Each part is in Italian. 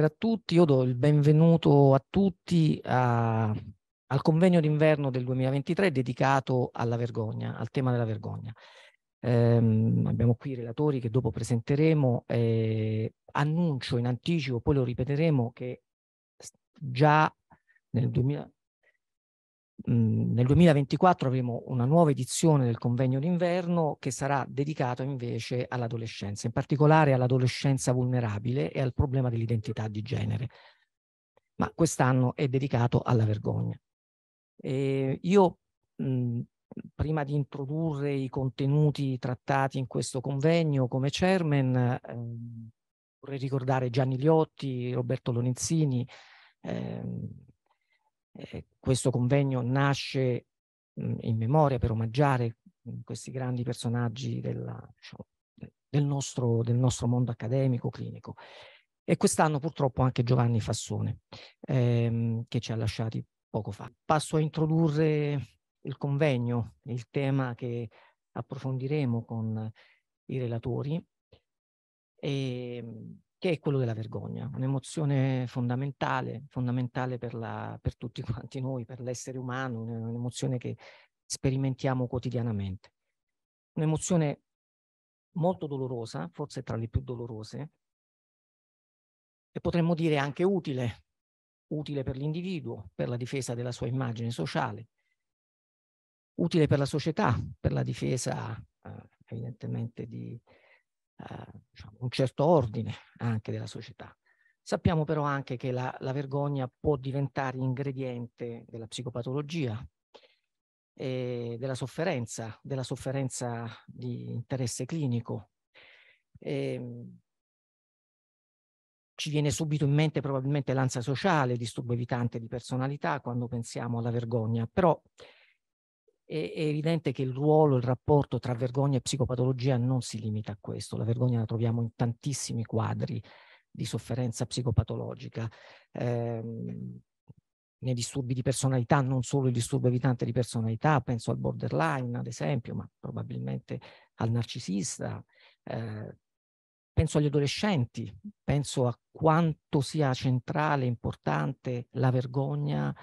buonasera a tutti, io do il benvenuto a tutti a, al convegno d'inverno del 2023 dedicato alla vergogna, al tema della vergogna. Ehm, abbiamo qui i relatori che dopo presenteremo, eh, annuncio in anticipo, poi lo ripeteremo che già nel 2000, Mhmm, nel 2024 avremo una nuova edizione del convegno d'inverno che sarà dedicato invece all'adolescenza, in particolare all'adolescenza vulnerabile e al problema dell'identità di genere. Ma quest'anno è dedicato alla vergogna. E ehm, io mh, mhmm, prima di introdurre i contenuti trattati in questo convegno come chairman, eh, vorrei ricordare Gianni Liotti, Roberto Lorenzini, eh, questo convegno nasce mh, mhmm, in memoria per omaggiare mh, mhmm, questi grandi personaggi della, diciamo, del, nostro, del, nostro, mondo accademico, clinico. E quest'anno purtroppo anche Giovanni Fassone, ehm, che ci ha lasciati poco fa. Passo a introdurre il convegno, il tema che approfondiremo con i relatori. E, ehm, che è quello della vergogna, un'emozione fondamentale, fondamentale per, la, per tutti quanti noi, per l'essere umano, un'emozione che sperimentiamo quotidianamente. Un'emozione molto dolorosa, forse tra le più dolorose, e potremmo dire anche utile, utile per l'individuo, per la difesa della sua immagine sociale, utile per la società, per la difesa eh, evidentemente di, eh, diciamo, un certo ordine anche della società. Sappiamo però anche che la, la vergogna può diventare ingrediente della psicopatologia, della sofferenza, della sofferenza di interesse clinico. E, ehm, ci viene subito in mente probabilmente l'ansia sociale, disturbo evitante di personalità quando pensiamo alla vergogna, però è, evidente che il ruolo, il rapporto tra vergogna e psicopatologia non si limita a questo. La vergogna la troviamo in tantissimi quadri di sofferenza psicopatologica. Eh, nei disturbi di personalità, non solo il disturbo evitante di personalità, penso al borderline ad esempio, ma probabilmente al narcisista, eh, penso agli adolescenti, penso a quanto sia centrale, importante la vergogna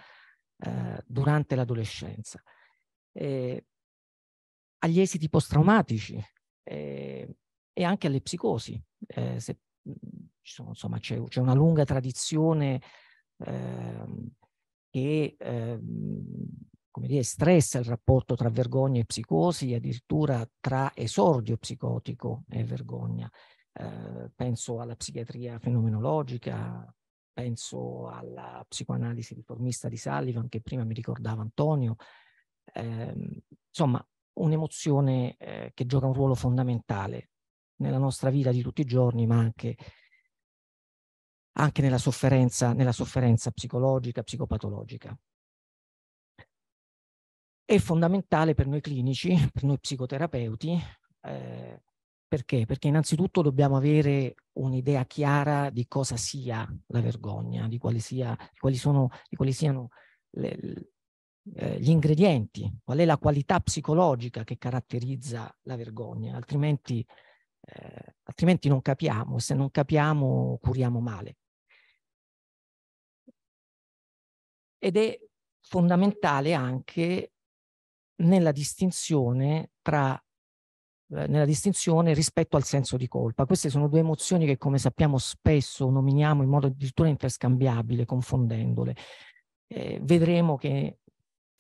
eh, durante l'adolescenza eh, agli esiti post-traumatici eh, e anche alle psicosi. Eh, se, mhmm, sono, insomma, c'è, c'è, una lunga tradizione ehm, che ehm, come dire, stressa il rapporto tra vergogna e psicosi, addirittura tra esordio psicotico e vergogna. Eh, penso alla psichiatria fenomenologica, penso alla psicoanalisi riformista di Sullivan, che prima mi ricordava Antonio, Ehm, insomma un'emozione eh, che gioca un ruolo fondamentale nella nostra vita di tutti i giorni, ma anche, anche nella, sofferenza, nella sofferenza psicologica, psicopatologica. È fondamentale per noi clinici, per noi psicoterapeuti, eh, perché? Perché innanzitutto dobbiamo avere un'idea chiara di cosa sia la vergogna, di quali, sia, di quali, sono, di quali siano le, eh, gli ingredienti, qual è la qualità psicologica che caratterizza la vergogna, altrimenti, eh, altrimenti non capiamo e se non capiamo curiamo male. Ed è fondamentale anche nella distinzione tra eh, nella distinzione rispetto al senso di colpa. Queste sono due emozioni che, come sappiamo, spesso nominiamo in modo addirittura interscambiabile, confondendole. Eh, vedremo che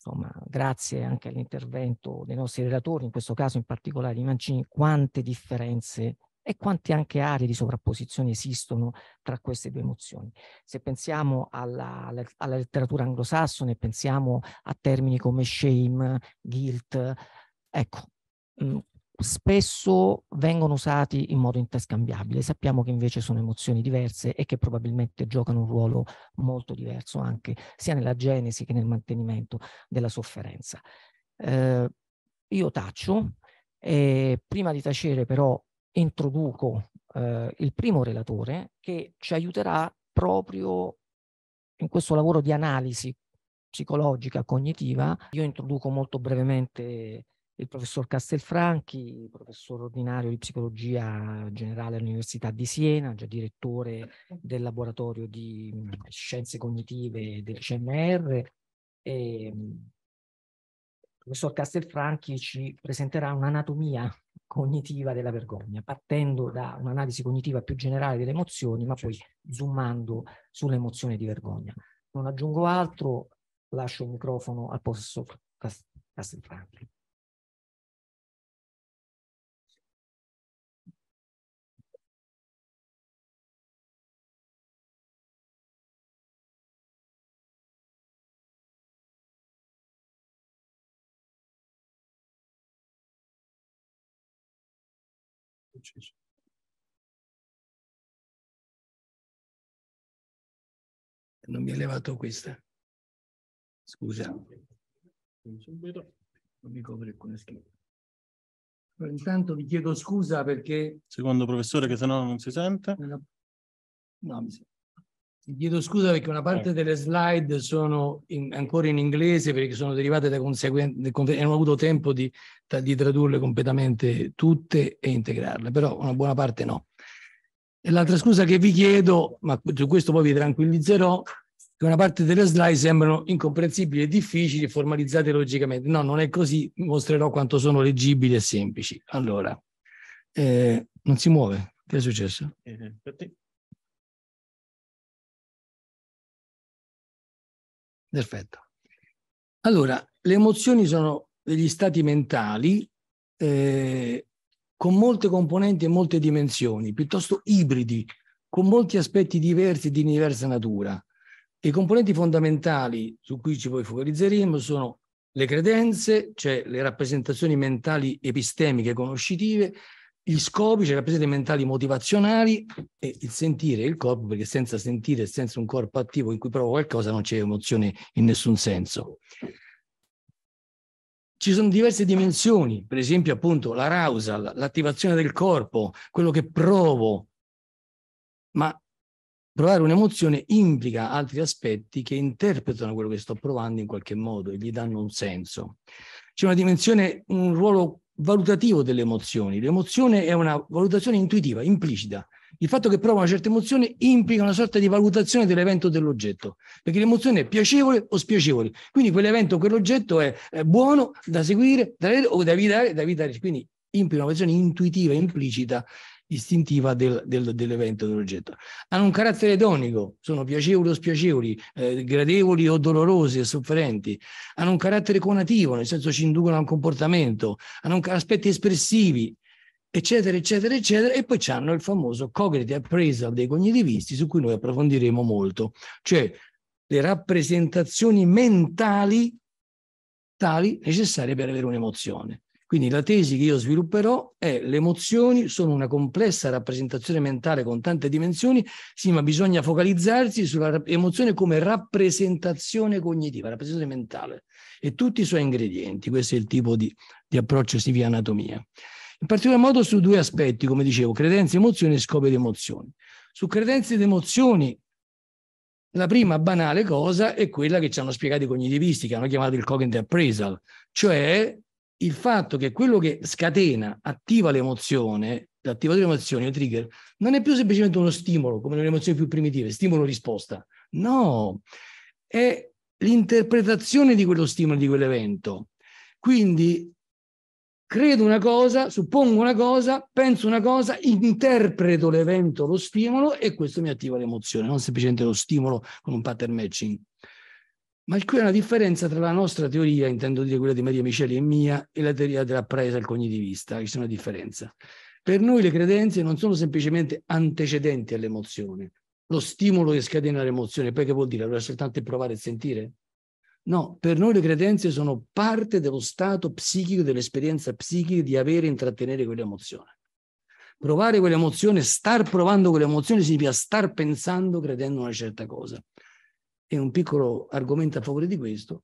insomma, grazie anche all'intervento dei nostri relatori, in questo caso in particolare di Mancini, quante differenze e quante anche aree di sovrapposizione esistono tra queste due emozioni. Se pensiamo alla, alla letteratura anglosassone, pensiamo a termini come shame, guilt, ecco, mm, spesso vengono usati in modo interscambiabile. Sappiamo che invece sono emozioni diverse e che probabilmente giocano un ruolo molto diverso anche sia nella genesi che nel mantenimento della sofferenza. Eh, io taccio e prima di tacere però introduco eh, il primo relatore che ci aiuterà proprio in questo lavoro di analisi psicologica cognitiva. Io introduco molto brevemente il professor Castelfranchi, professore ordinario di psicologia generale all'Università di Siena, già direttore del laboratorio di mm, scienze cognitive del CMR. E, ehm, il professor Castelfranchi ci presenterà un'anatomia cognitiva della vergogna, partendo da un'analisi cognitiva più generale delle emozioni, ma poi zoomando sull'emozione di vergogna. Non aggiungo altro, lascio il microfono al professor Castelfranchi. preciso. Non mi ha levato questa. Scusa. Non mi copre alcune scritte. Intanto vi chiedo scusa perché... Secondo professore che sennò non si sente. No, mi sento. Chiedo scusa perché una parte ecco. delle slide sono in, ancora in inglese perché sono derivate da conseguenze e non ho avuto tempo di, di, tradurle completamente tutte e integrarle, però una buona parte no. E l'altra scusa che vi chiedo, ma su questo poi vi tranquillizzerò, che una parte delle slide sembrano incomprensibili e difficili, formalizzate logicamente. No, non è così, mostrerò quanto sono leggibili e semplici. Allora, eh, non si muove, che è successo? Eh, eh Perfetto. Allora, le emozioni sono degli stati mentali eh, con molte componenti e molte dimensioni, piuttosto ibridi, con molti aspetti diversi di diversa natura. I componenti fondamentali su cui ci poi focalizzeremo sono le credenze, cioè le rappresentazioni mentali epistemiche conoscitive, gli scopi, cioè capacità mentali motivazionali e il sentire il corpo, perché senza sentire, senza un corpo attivo in cui provo qualcosa non c'è emozione in nessun senso. Ci sono diverse dimensioni, per esempio appunto l'arousal, l'attivazione del corpo, quello che provo, ma provare un'emozione implica altri aspetti che interpretano quello che sto provando in qualche modo e gli danno un senso. C'è una dimensione, un ruolo valutativo delle emozioni. L'emozione è una valutazione intuitiva, implicita. Il fatto che prova una certa emozione implica una sorta di valutazione dell'evento o dell'oggetto, perché l'emozione è piacevole o spiacevole. Quindi quell'evento o quell'oggetto è, è buono da seguire da, o da evitare, da evitare. Quindi implica una valutazione intuitiva, implicita istintiva del, del, dell'evento, dell'oggetto. Hanno un carattere tonico, sono piacevoli o spiacevoli, eh, gradevoli o dolorosi e sofferenti. Hanno un carattere conativo, nel senso ci inducono a un comportamento, hanno un, aspetti espressivi, eccetera, eccetera, eccetera. E poi hanno il famoso cognitive appraisal dei cognitivisti, su cui noi approfondiremo molto, cioè le rappresentazioni mentali tali necessarie per avere un'emozione. Quindi la tesi che io svilupperò è le emozioni sono una complessa rappresentazione mentale con tante dimensioni, sì, ma bisogna focalizzarsi sulla emozione come rappresentazione cognitiva, rappresentazione mentale e tutti i suoi ingredienti. Questo è il tipo di, di approccio si via anatomia. In particolar modo su due aspetti, come dicevo, credenze e emozioni e scopi di emozioni. Su credenze ed emozioni la prima banale cosa è quella che ci hanno spiegato i cognitivisti, che hanno chiamato il cognitive appraisal, cioè il fatto che quello che scatena, attiva l'emozione, l'attivatore di emozioni, il trigger, non è più semplicemente uno stimolo, come nelle emozioni più primitive, stimolo-risposta. No, è l'interpretazione di quello stimolo, di quell'evento. Quindi credo una cosa, suppongo una cosa, penso una cosa, interpreto l'evento, lo stimolo e questo mi attiva l'emozione, non semplicemente lo stimolo con un pattern matching. Ma qui è una differenza tra la nostra teoria, intendo dire quella di Maria Miceli e mia, e la teoria al cognitivista, che c'è una differenza. Per noi le credenze non sono semplicemente antecedenti all'emozione, lo stimolo che scatena l'emozione, poi che vuol dire? Allora soltanto provare e sentire? No, per noi le credenze sono parte dello stato psichico, dell'esperienza psichica di avere e intrattenere quell'emozione. Provare quell'emozione, star provando quell'emozione significa star pensando, credendo una certa cosa. E un piccolo argomento a favore di questo,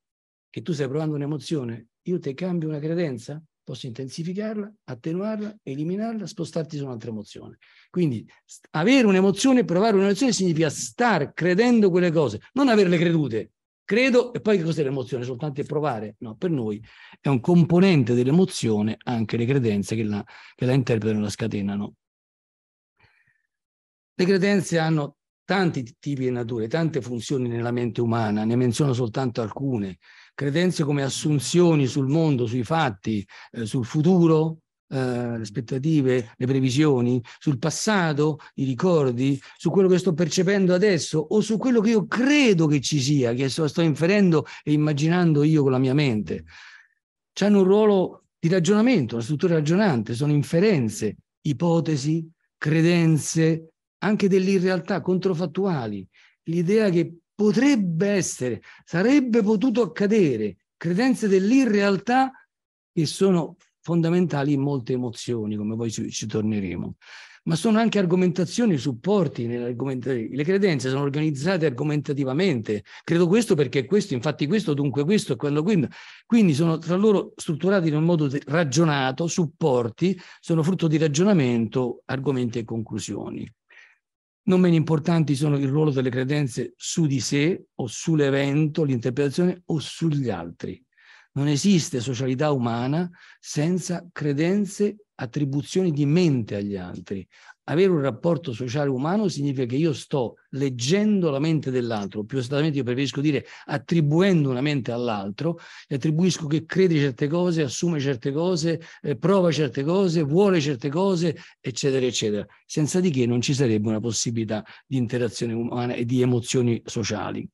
che tu stai provando un'emozione, io te cambio una credenza, posso intensificarla, attenuarla, eliminarla, spostarti su un'altra emozione. Quindi avere un'emozione, provare un'emozione significa star credendo quelle cose, non averle credute. Credo e poi che cos'è l'emozione? Soltanto è provare? No, per noi è un componente dell'emozione anche le credenze che la, che la interpretano la scatenano. Le credenze hanno tanti tipi di natura, tante funzioni nella mente umana, ne menziono soltanto alcune, credenze come assunzioni sul mondo, sui fatti, eh, sul futuro, eh, le aspettative, le previsioni, sul passato, i ricordi, su quello che sto percependo adesso o su quello che io credo che ci sia, che sto, sto inferendo e immaginando io con la mia mente. C'hanno un ruolo di ragionamento, una struttura ragionante, sono inferenze, ipotesi, credenze, anche dell'irrealtà, controfattuali, l'idea che potrebbe essere, sarebbe potuto accadere, credenze dell'irrealtà che sono fondamentali in molte emozioni, come poi ci, ci torneremo. Ma sono anche argomentazioni, supporti. Le credenze sono organizzate argomentativamente. Credo questo perché questo, infatti questo, dunque questo e quello quindi. Quindi sono tra loro strutturati in un modo ragionato, supporti, sono frutto di ragionamento, argomenti e conclusioni. Non meno importanti sono il ruolo delle credenze su di sé o sull'evento, l'interpretazione o sugli altri. Non esiste socialità umana senza credenze, attribuzioni di mente agli altri, avere un rapporto sociale umano significa che io sto leggendo la mente dell'altro, più esattamente io preferisco dire attribuendo una mente all'altro, e attribuisco che crede certe cose, assume certe cose, eh, prova certe cose, vuole certe cose, eccetera, eccetera, senza di che non ci sarebbe una possibilità di interazione umana e di emozioni sociali.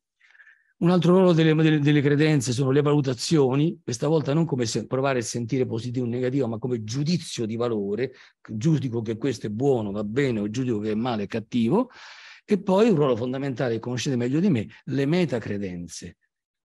Un altro ruolo delle, delle, delle, credenze sono le valutazioni, questa volta non come se, provare a sentire positivo o negativo, ma come giudizio di valore, giudico che questo è buono, va bene, o giudico che è male, è cattivo. E poi un ruolo fondamentale, conoscete meglio di me, le metacredenze,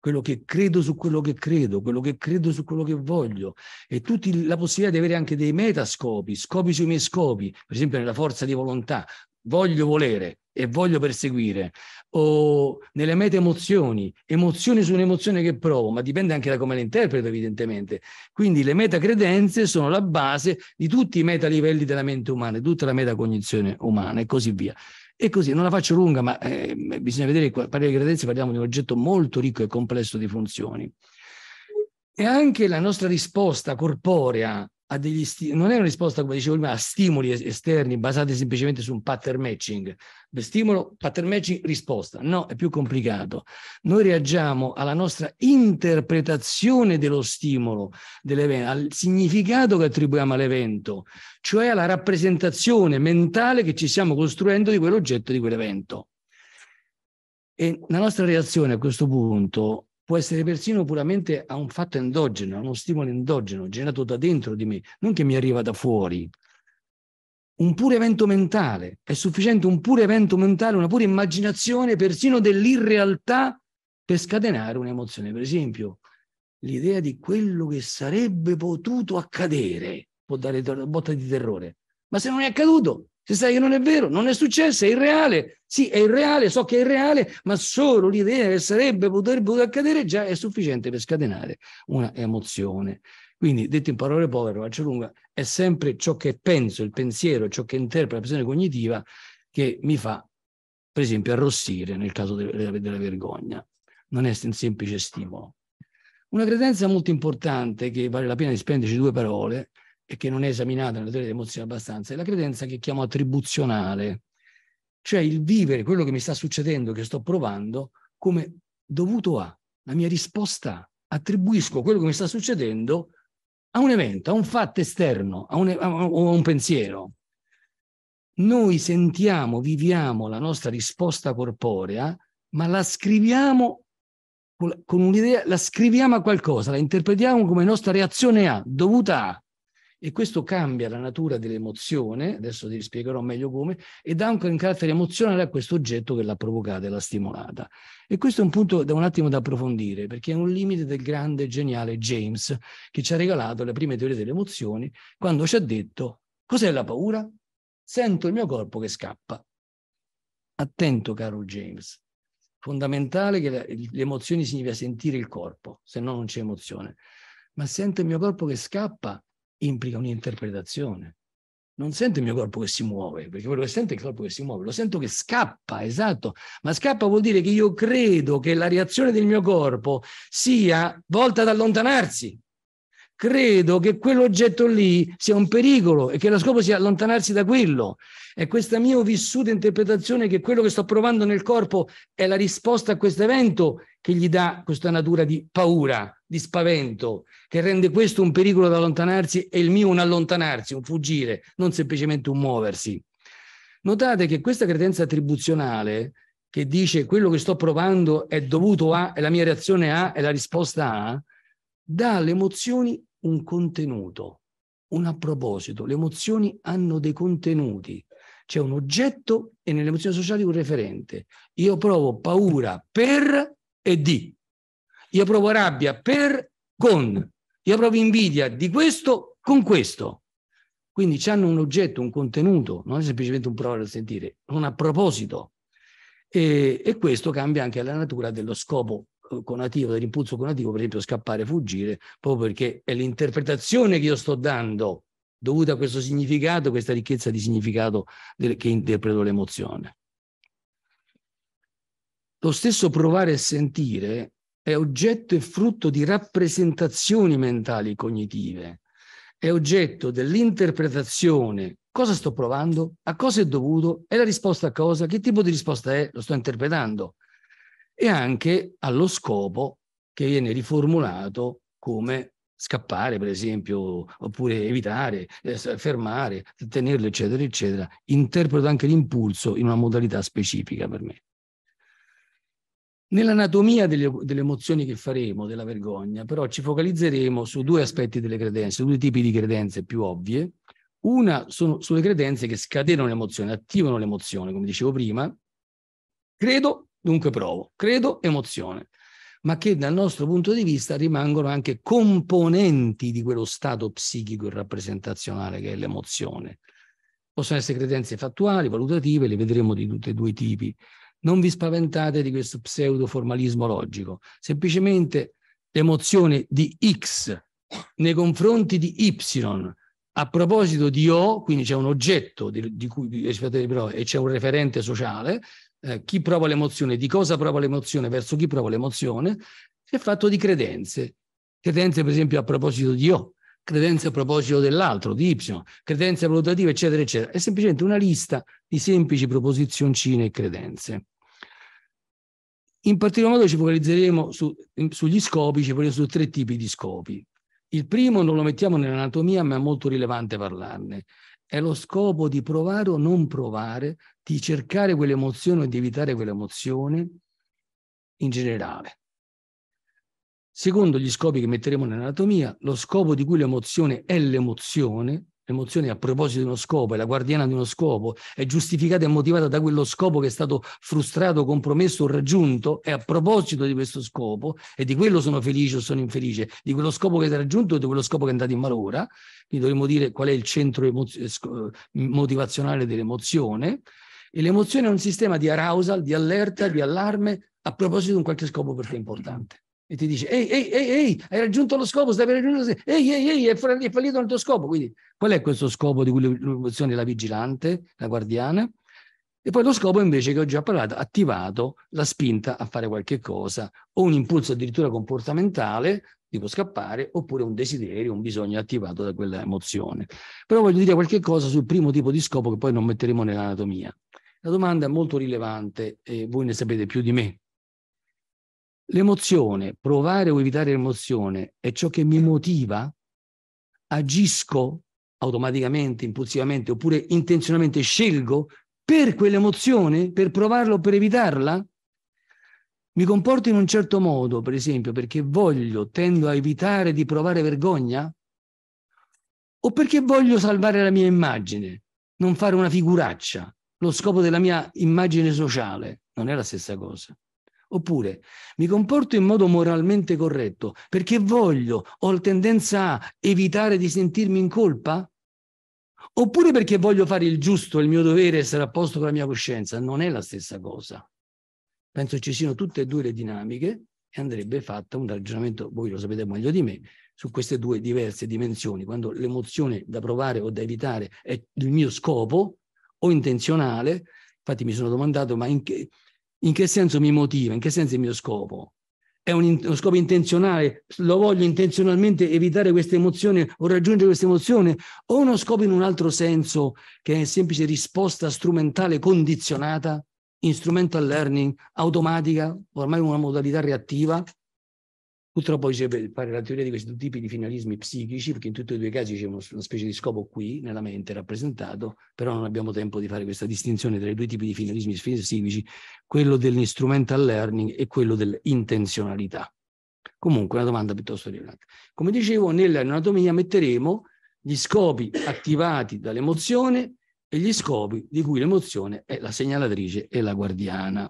quello che credo su quello che credo, quello che credo su quello che voglio e tutti la possibilità di avere anche dei metascopi, scopi sui miei scopi, per esempio nella forza di volontà, voglio volere e voglio perseguire, o nelle mete emozioni, emozioni su un'emozione che provo, ma dipende anche da come le interpreto evidentemente. Quindi le metacredenze sono la base di tutti i metalivelli della mente umana, di tutta la metacognizione umana e così via. E così, non la faccio lunga, ma eh, bisogna vedere, parliamo di credenze, parliamo di un oggetto molto ricco e complesso di funzioni. E anche la nostra risposta corporea a degli sti- non è una risposta, come dicevo prima, a stimoli esterni basati semplicemente su un pattern matching. Stimolo, pattern matching, risposta. No, è più complicato. Noi reagiamo alla nostra interpretazione dello stimolo, al significato che attribuiamo all'evento, cioè alla rappresentazione mentale che ci stiamo costruendo di quell'oggetto, di quell'evento. E la nostra reazione a questo punto può essere persino puramente a un fatto endogeno, a uno stimolo endogeno generato da dentro di me, non che mi arriva da fuori. Un pure evento mentale, è sufficiente un pure evento mentale, una pura immaginazione persino dell'irrealtà per scatenare un'emozione. Per esempio, l'idea di quello che sarebbe potuto accadere può dare botta di terrore. Ma se non è accaduto, se sai che non è vero, non è successo, è irreale. Sì, è irreale, so che è irreale, ma solo l'idea che sarebbe potrebbe accadere già è sufficiente per scatenare una emozione. Quindi, detto in parole povere, faccio lunga, è sempre ciò che penso, il pensiero, ciò che interpreta la pressione cognitiva che mi fa, per esempio, arrossire nel caso della, della vergogna. Non è un semplice stimolo. Una credenza molto importante che vale la pena di spenderci due parole e che non è esaminata nella teoria delle emozioni abbastanza, è la credenza che chiamo attribuzionale, cioè il vivere quello che mi sta succedendo, che sto provando, come dovuto a, la mia risposta, attribuisco quello che mi sta succedendo a un evento, a un fatto esterno, a un, a, o a un pensiero. Noi sentiamo, viviamo la nostra risposta corporea, ma la scriviamo con un'idea, la scriviamo a qualcosa, la interpretiamo come nostra reazione a, dovuta a e questo cambia la natura dell'emozione, adesso vi spiegherò meglio come, e dà anche un carattere emozionale a questo oggetto che l'ha provocata e l'ha stimolata. E questo è un punto da un attimo da approfondire, perché è un limite del grande e geniale James, che ci ha regalato le prime teorie delle emozioni, quando ci ha detto cos'è la paura? Sento il mio corpo che scappa. Attento, caro James, fondamentale che le emozioni significa sentire il corpo, se no non c'è emozione. Ma sento il mio corpo che scappa implica un'interpretazione. Non sento il mio corpo che si muove, perché quello che sento è il corpo che si muove, lo sento che scappa, esatto, ma scappa vuol dire che io credo che la reazione del mio corpo sia volta ad allontanarsi credo che quell'oggetto lì sia un pericolo e che lo scopo sia allontanarsi da quello. È questa mia vissuta interpretazione che quello che sto provando nel corpo è la risposta a questo evento che gli dà questa natura di paura, di spavento, che rende questo un pericolo da allontanarsi e il mio un allontanarsi, un fuggire, non semplicemente un muoversi. Notate che questa credenza attribuzionale che dice quello che sto provando è dovuto a, è la mia reazione a, è la risposta a, dà alle emozioni un contenuto, un a proposito. Le emozioni hanno dei contenuti. C'è un oggetto e nelle emozioni sociali un referente. Io provo paura per e di. Io provo rabbia per con. Io provo invidia di questo con questo. Quindi hanno un oggetto, un contenuto, non è semplicemente un provare a sentire, un a proposito. E, e questo cambia anche la natura dello scopo conativo, dell'impulso conativo, per esempio scappare, fuggire, proprio perché è l'interpretazione che io sto dando dovuta a questo significato, questa ricchezza di significato del, che interpreto l'emozione. Lo stesso provare e sentire è oggetto e frutto di rappresentazioni mentali e cognitive, è oggetto dell'interpretazione. Cosa sto provando? A cosa è dovuto? È la risposta a cosa? Che tipo di risposta è? Lo sto interpretando e anche allo scopo che viene riformulato come scappare, per esempio, oppure evitare, eh, fermare, tenerlo, eccetera, eccetera. Interpreto anche l'impulso in una modalità specifica per me. Nell'anatomia delle, delle, emozioni che faremo, della vergogna, però ci focalizzeremo su due aspetti delle credenze, due tipi di credenze più ovvie. Una sono sulle credenze che scatenano l'emozione, attivano l'emozione, come dicevo prima. Credo Dunque provo credo, emozione, ma che dal nostro punto di vista rimangono anche componenti di quello stato psichico e rappresentazionale che è l'emozione. Possono essere credenze fattuali, valutative, le vedremo di tutti e due i tipi. Non vi spaventate di questo pseudo-formalismo logico, semplicemente l'emozione di X nei confronti di Y a proposito di O, quindi c'è un oggetto di, di cui rispetto le prove e c'è un referente sociale, eh, chi prova l'emozione, di cosa prova l'emozione, verso chi prova l'emozione, è fatto di credenze. Credenze, per esempio, a proposito di O, credenze a proposito dell'altro, di Y, credenze valutative, eccetera, eccetera. È semplicemente una lista di semplici proposizioncine e credenze. In particolar modo ci focalizzeremo su, sugli scopi, ci focalizzeremo su tre tipi di scopi. Il primo non lo mettiamo nell'anatomia, ma è molto rilevante parlarne è lo scopo di provare o non provare, di cercare quell'emozione o di evitare quell'emozione in generale. Secondo gli scopi che metteremo nell'anatomia, lo scopo di cui l'emozione è l'emozione L'emozione a proposito di uno scopo, è la guardiana di uno scopo, è giustificata e motivata da quello scopo che è stato frustrato, compromesso o raggiunto e a proposito di questo scopo e di quello sono felice o sono infelice, di quello scopo che si è raggiunto o di quello scopo che è andato in malora, quindi dovremmo dire qual è il centro emozio- eh, eh, motivazionale dell'emozione e l'emozione è un sistema di arousal, di allerta, di allarme a proposito di un qualche scopo perché è importante e ti dice ehi, ehi, ehi, ehi, hai raggiunto lo scopo, stai per raggiungere lo scopo, ehi, ehi, ehi, è fallito il tuo scopo. Quindi qual è questo scopo di cui l'evoluzione è la vigilante, la guardiana? E poi lo scopo invece che ho già parlato, attivato la spinta a fare qualche cosa, o un impulso addirittura comportamentale, tipo scappare, oppure un desiderio, un bisogno attivato da quella emozione. Però voglio dire qualche cosa sul primo tipo di scopo che poi non metteremo nell'anatomia. La domanda è molto rilevante e voi ne sapete più di me, L'emozione, provare o evitare l'emozione, è ciò che mi motiva? Agisco automaticamente, impulsivamente, oppure intenzionalmente scelgo per quell'emozione, per provarla o per evitarla? Mi comporto in un certo modo, per esempio, perché voglio, tendo a evitare di provare vergogna? O perché voglio salvare la mia immagine, non fare una figuraccia? Lo scopo della mia immagine sociale non è la stessa cosa. Oppure mi comporto in modo moralmente corretto perché voglio, ho la tendenza a evitare di sentirmi in colpa? Oppure perché voglio fare il giusto, il mio dovere, essere a posto con la mia coscienza? Non è la stessa cosa. Penso ci siano tutte e due le dinamiche e andrebbe fatto un ragionamento, voi lo sapete meglio di me, su queste due diverse dimensioni. Quando l'emozione da provare o da evitare è il mio scopo o intenzionale, infatti mi sono domandato ma in che, in che senso mi motiva, in che senso è il mio scopo. È un, uno scopo intenzionale, lo voglio intenzionalmente evitare questa emozione o raggiungere questa emozione, o uno scopo in un altro senso che è semplice risposta strumentale condizionata, instrumental learning, automatica, ormai una modalità reattiva, Purtroppo dicevo, fare la teoria di questi due tipi di finalismi psichici, perché in tutti e due i casi c'è una specie di scopo qui nella mente rappresentato, però non abbiamo tempo di fare questa distinzione tra i due tipi di finalismi psichici, quello dell'instrumental learning e quello dell'intenzionalità. Comunque, una domanda piuttosto rilevante. Come dicevo, nell'anatomia metteremo gli scopi attivati dall'emozione e gli scopi di cui l'emozione è la segnalatrice e la guardiana.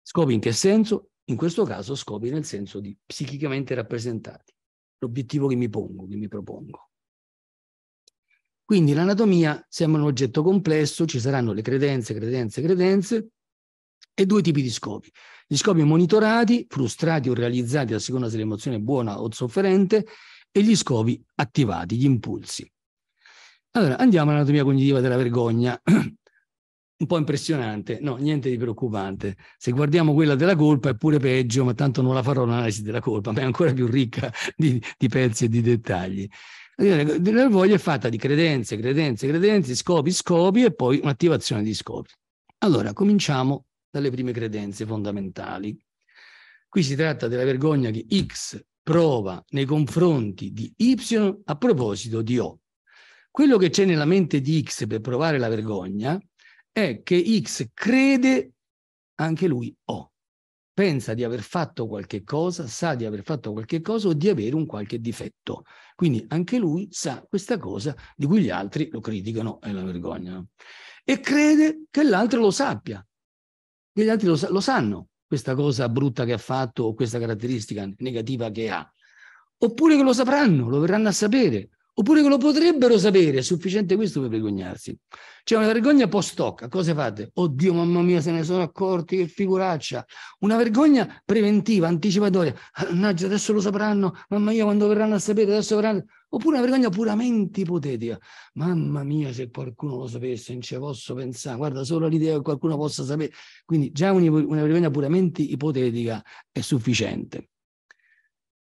Scopi in che senso? In questo caso scopi nel senso di psichicamente rappresentati, l'obiettivo che mi pongo, che mi propongo. Quindi l'anatomia sembra un oggetto complesso, ci saranno le credenze, credenze, credenze e due tipi di scopi. Gli scopi monitorati, frustrati o realizzati a seconda se l'emozione è buona o sofferente e gli scopi attivati, gli impulsi. Allora, andiamo all'anatomia cognitiva della vergogna. un po' impressionante, no, niente di preoccupante. Se guardiamo quella della colpa è pure peggio, ma tanto non la farò l'analisi della colpa, ma è ancora più ricca di, di pezzi e di dettagli. La voglia è fatta di credenze, credenze, credenze, scopi, scopi e poi un'attivazione di scopi. Allora, cominciamo dalle prime credenze fondamentali. Qui si tratta della vergogna che X prova nei confronti di Y a proposito di O. Quello che c'è nella mente di X per provare la vergogna è che X crede anche lui O. Pensa di aver fatto qualche cosa, sa di aver fatto qualche cosa o di avere un qualche difetto. Quindi anche lui sa questa cosa di cui gli altri lo criticano e la vergognano. E crede che l'altro lo sappia, che gli altri lo, sa lo sanno, questa cosa brutta che ha fatto o questa caratteristica negativa che ha. Oppure che lo sapranno, lo verranno a sapere, Oppure che lo potrebbero sapere, è sufficiente questo per vergognarsi. C'è una vergogna post-hoc, cosa fate? Oddio, mamma mia, se ne sono accorti, che figuraccia. Una vergogna preventiva, anticipatoria. annaggia, adesso lo sapranno, mamma mia, quando verranno a sapere, adesso verranno... Oppure una vergogna puramente ipotetica. Mamma mia, se qualcuno lo sapesse, non ci posso pensare. Guarda, solo l'idea che qualcuno possa sapere. Quindi già una vergogna puramente ipotetica è sufficiente.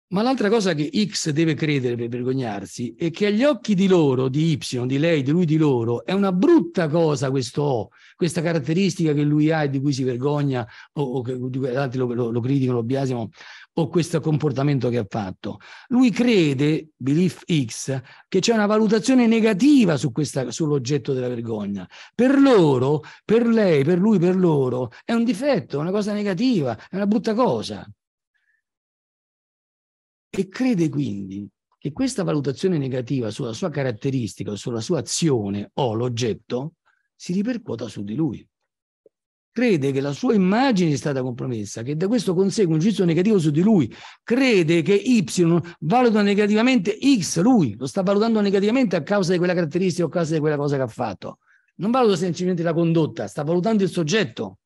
Ma l'altra cosa che X deve credere per vergognarsi è che agli occhi di loro, di Y, di lei, di lui, di loro, è una brutta cosa questo O, questa caratteristica che lui ha e di cui si vergogna o, o che altri lo, lo, lo criticano, lo biasimo, o questo comportamento che ha fatto. Lui crede, belief X, che c'è una valutazione negativa su questa, sull'oggetto della vergogna. Per loro, per lei, per lui, per loro, è un difetto, è una cosa negativa, è una brutta cosa e crede quindi che questa valutazione negativa sulla sua caratteristica o sulla sua azione o l'oggetto si ripercuota su di lui. Crede che la sua immagine è stata compromessa, che da questo consegue un giudizio negativo su di lui. Crede che Y valuta negativamente X, lui lo sta valutando negativamente a causa di quella caratteristica o a causa di quella cosa che ha fatto. Non valuta semplicemente la condotta, sta valutando il soggetto.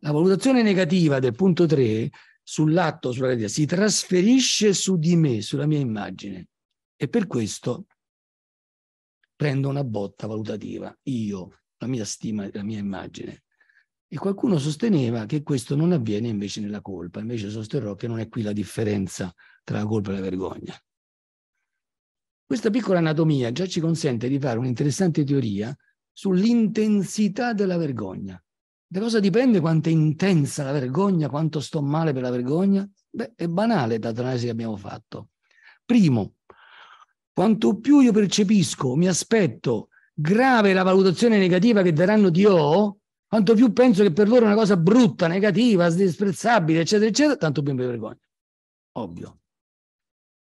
La valutazione negativa del punto 3 sull'atto, sulla realtà, si trasferisce su di me, sulla mia immagine. E per questo prendo una botta valutativa, io, la mia stima, la mia immagine. E qualcuno sosteneva che questo non avviene invece nella colpa, invece sosterrò che non è qui la differenza tra la colpa e la vergogna. Questa piccola anatomia già ci consente di fare un'interessante teoria sull'intensità della vergogna. Da cosa dipende quanto è intensa la vergogna, quanto sto male per la vergogna? Beh, è banale l'analisi che abbiamo fatto. Primo, quanto più io percepisco, mi aspetto grave la valutazione negativa che daranno di O, quanto più penso che per loro è una cosa brutta, negativa, disprezzabile, eccetera, eccetera, tanto più mi vergogno. Ovvio.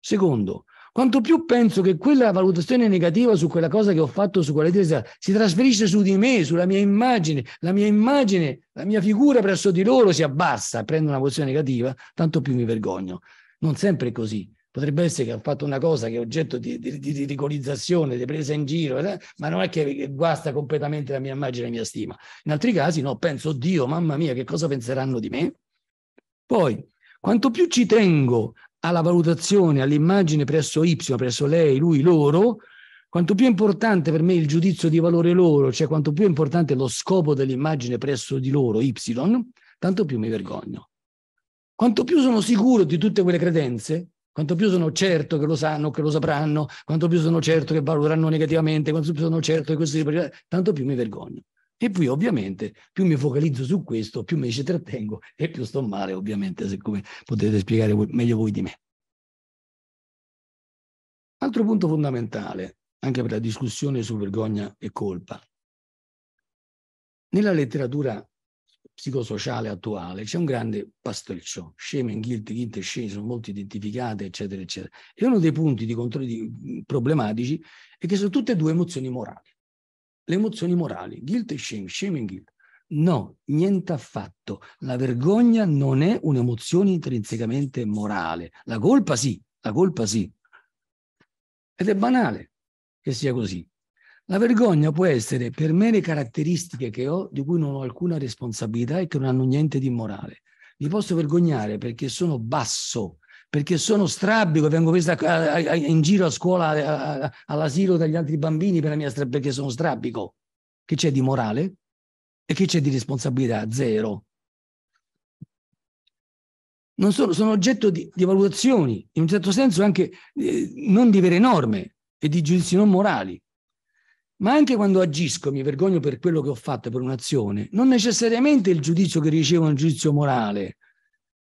Secondo, quanto più penso che quella valutazione negativa su quella cosa che ho fatto, su quella tesi, si trasferisce su di me, sulla mia immagine, la mia immagine, la mia figura presso di loro si abbassa, prendo una posizione negativa, tanto più mi vergogno. Non sempre è così. Potrebbe essere che ho fatto una cosa che è oggetto di, di, di, di ridicolizzazione, di presa in giro, eh? ma non è che guasta completamente la mia immagine e la mia stima. In altri casi, no, penso, Dio, mamma mia, che cosa penseranno di me? Poi, quanto più ci tengo alla valutazione, all'immagine presso Y, presso lei, lui, loro, quanto più è importante per me il giudizio di valore loro, cioè quanto più è importante lo scopo dell'immagine presso di loro, Y, tanto più mi vergogno. Quanto più sono sicuro di tutte quelle credenze, quanto più sono certo che lo sanno, che lo sapranno, quanto più sono certo che valuteranno negativamente, quanto più sono certo che questo si tanto più mi vergogno. E poi ovviamente più mi focalizzo su questo, più mi ci trattengo e più sto male, ovviamente, se come potete spiegare voi, meglio voi di me. Altro punto fondamentale, anche per la discussione su vergogna e colpa. Nella letteratura psicosociale attuale c'è un grande pasticcio, shame and guilt, guilt e shame sono molto identificate, eccetera, eccetera. E uno dei punti di controllo mm, problematici è che sono tutte e due emozioni morali le emozioni morali, guilt e shame, shame and guilt. No, niente affatto. La vergogna non è un'emozione intrinsecamente morale. La colpa sì, la colpa sì. Ed è banale che sia così. La vergogna può essere per me le caratteristiche che ho, di cui non ho alcuna responsabilità e che non hanno niente di immorale. Mi posso vergognare perché sono basso, perché sono strabico, vengo preso in giro a scuola, all'asilo dagli altri bambini per la mia stra- perché sono strabico. Che c'è di morale e che c'è di responsabilità? Zero. Sono, sono, oggetto di, di, valutazioni, in un certo senso anche eh, non di vere norme e di giudizi non morali. Ma anche quando agisco mi vergogno per quello che ho fatto, per un'azione, non necessariamente il giudizio che ricevo è un giudizio morale,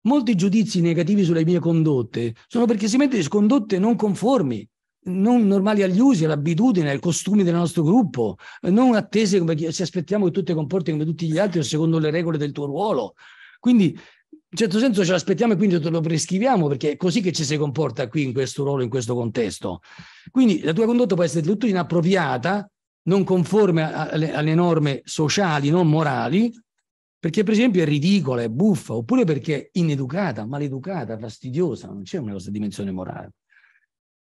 Molti giudizi negativi sulle mie condotte sono perché si mette condotte non conformi, non normali agli usi, all'abitudine, ai costumi del nostro gruppo, non attese come ci aspettiamo che tu ti comporti come tutti gli altri o secondo le regole del tuo ruolo. Quindi in certo senso ce l'aspettiamo e quindi te lo prescriviamo perché è così che ci si comporta qui in questo ruolo, in questo contesto. Quindi la tua condotta può essere del tutto inappropriata, non conforme alle, alle norme sociali, non morali, perché per esempio è ridicola, è buffa, oppure perché è ineducata, maleducata, fastidiosa, non c'è una nostra dimensione morale.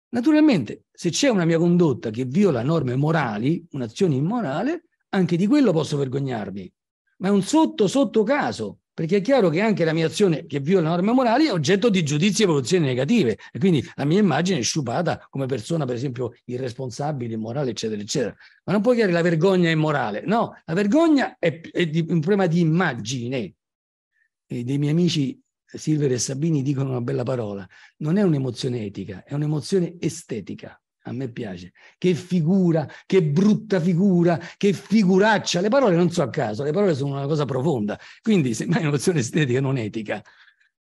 Naturalmente, se c'è una mia condotta che viola norme morali, un'azione immorale, anche di quello posso vergognarmi. Ma è un sotto sotto caso perché è chiaro che anche la mia azione che viola norme morali è oggetto di giudizi e evoluzioni negative e quindi la mia immagine è sciupata come persona, per esempio, irresponsabile, immorale, eccetera, eccetera. Ma non puoi chiedere la vergogna immorale, no, la vergogna è, è di, un problema di immagine. E dei miei amici Silver e Sabini dicono una bella parola, non è un'emozione etica, è un'emozione estetica. A me piace. Che figura, che brutta figura, che figuraccia. Le parole non so a caso, le parole sono una cosa profonda. Quindi semmai è un'opzione estetica non etica.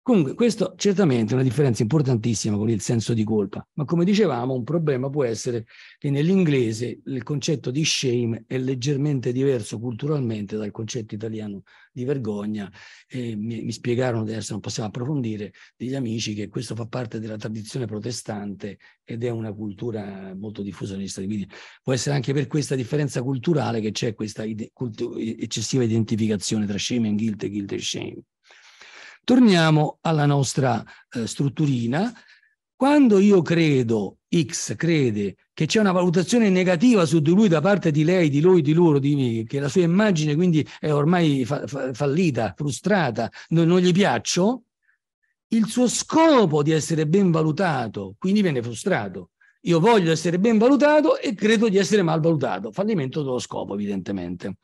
Comunque, questo certamente è una differenza importantissima con il senso di colpa, ma come dicevamo, un problema può essere che nell'inglese il concetto di shame è leggermente diverso culturalmente dal concetto italiano di vergogna. Eh, mi, mi, spiegarono adesso, non possiamo approfondire, degli amici che questo fa parte della tradizione protestante ed è una cultura molto diffusa negli Stati Uniti. Può essere anche per questa differenza culturale che c'è questa ide- cultu- eccessiva identificazione tra shame and guilt e guilt e shame. Torniamo alla nostra eh, strutturina. Quando io credo, X crede, che c'è una valutazione negativa su di lui da parte di lei, di lui, di loro, di me, che la sua immagine quindi è ormai fa- fallita, frustrata, non, non gli piaccio, il suo scopo di essere ben valutato, quindi viene frustrato. Io voglio essere ben valutato e credo di essere mal valutato. Fallimento dello scopo, evidentemente.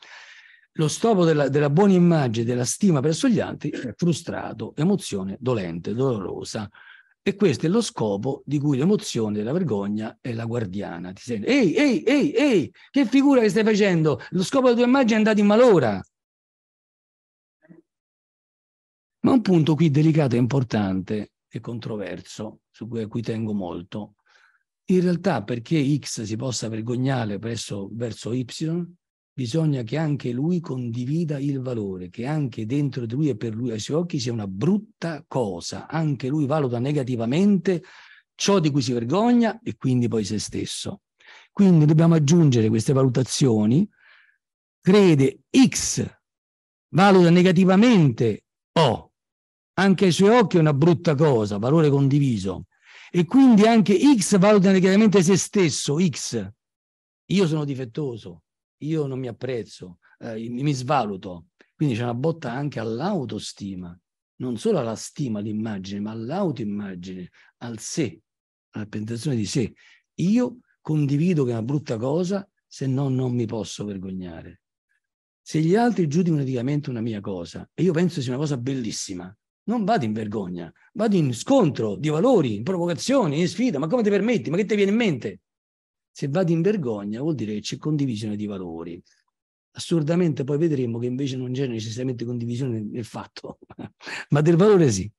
Lo scopo della, della, buona immagine, della stima verso gli altri è frustrato, emozione dolente, dolorosa. E questo è lo scopo di cui l'emozione, la vergogna è la guardiana. Ti senti, ehi, ehi, ehi, ehi, che figura che stai facendo? Lo scopo della tua immagine è andato in malora. Ma un punto qui delicato e importante e controverso, su cui, a cui tengo molto, in realtà perché X si possa vergognare presso, verso Y, bisogna che anche lui condivida il valore, che anche dentro di lui e per lui ai suoi occhi sia una brutta cosa, anche lui valuta negativamente ciò di cui si vergogna e quindi poi se stesso. Quindi dobbiamo aggiungere queste valutazioni, crede X, valuta negativamente O, anche ai suoi occhi è una brutta cosa, valore condiviso, e quindi anche X valuta negativamente se stesso, X, io sono difettoso, io non mi apprezzo, eh, mi svaluto. Quindi c'è una botta anche all'autostima, non solo alla stima, all'immagine, ma all'autoimmagine, al sé, alla pensazione di sé. Io condivido che è una brutta cosa, se no non mi posso vergognare. Se gli altri giudicano negativamente una mia cosa e io penso sia una cosa bellissima, non vado in vergogna, vado in scontro di valori, in provocazioni, in sfida. Ma come ti permetti? Ma che ti viene in mente? Se vado in vergogna vuol dire che c'è condivisione di valori. Assurdamente poi vedremo che invece non c'è necessariamente condivisione nel fatto, ma del valore sì.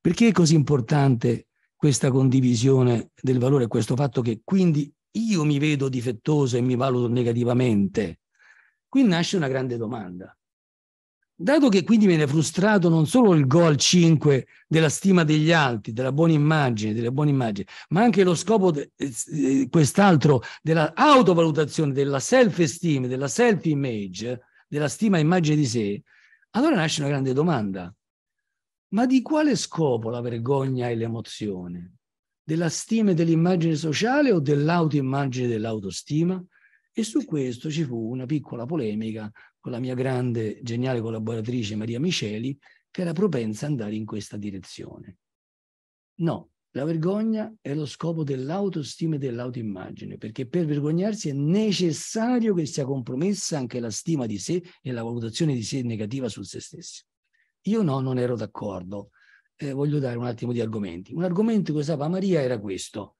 Perché è così importante questa condivisione del valore, questo fatto che quindi io mi vedo difettoso e mi valuto negativamente? Qui nasce una grande domanda. Dato che quindi viene frustrato non solo il gol 5 della stima degli altri, della buona immagine, della buona immagine ma anche lo scopo de, eh, eh, quest'altro della autovalutazione, della self-esteem, della self-image, della stima immagine di sé, allora nasce una grande domanda. Ma di quale scopo la vergogna e l'emozione? Della stima e dell'immagine sociale o dell'autoimmagine e dell'autostima? E su questo ci fu una piccola polemica con la mia grande, geniale collaboratrice Maria Miceli, che era propensa ad andare in questa direzione. No, la vergogna è lo scopo dell'autostima e dell'autoimmagine, perché per vergognarsi è necessario che sia compromessa anche la stima di sé e la valutazione di sé negativa su se stessi. Io no, non ero d'accordo. Eh, voglio dare un attimo di argomenti. Un argomento che usava Maria era questo.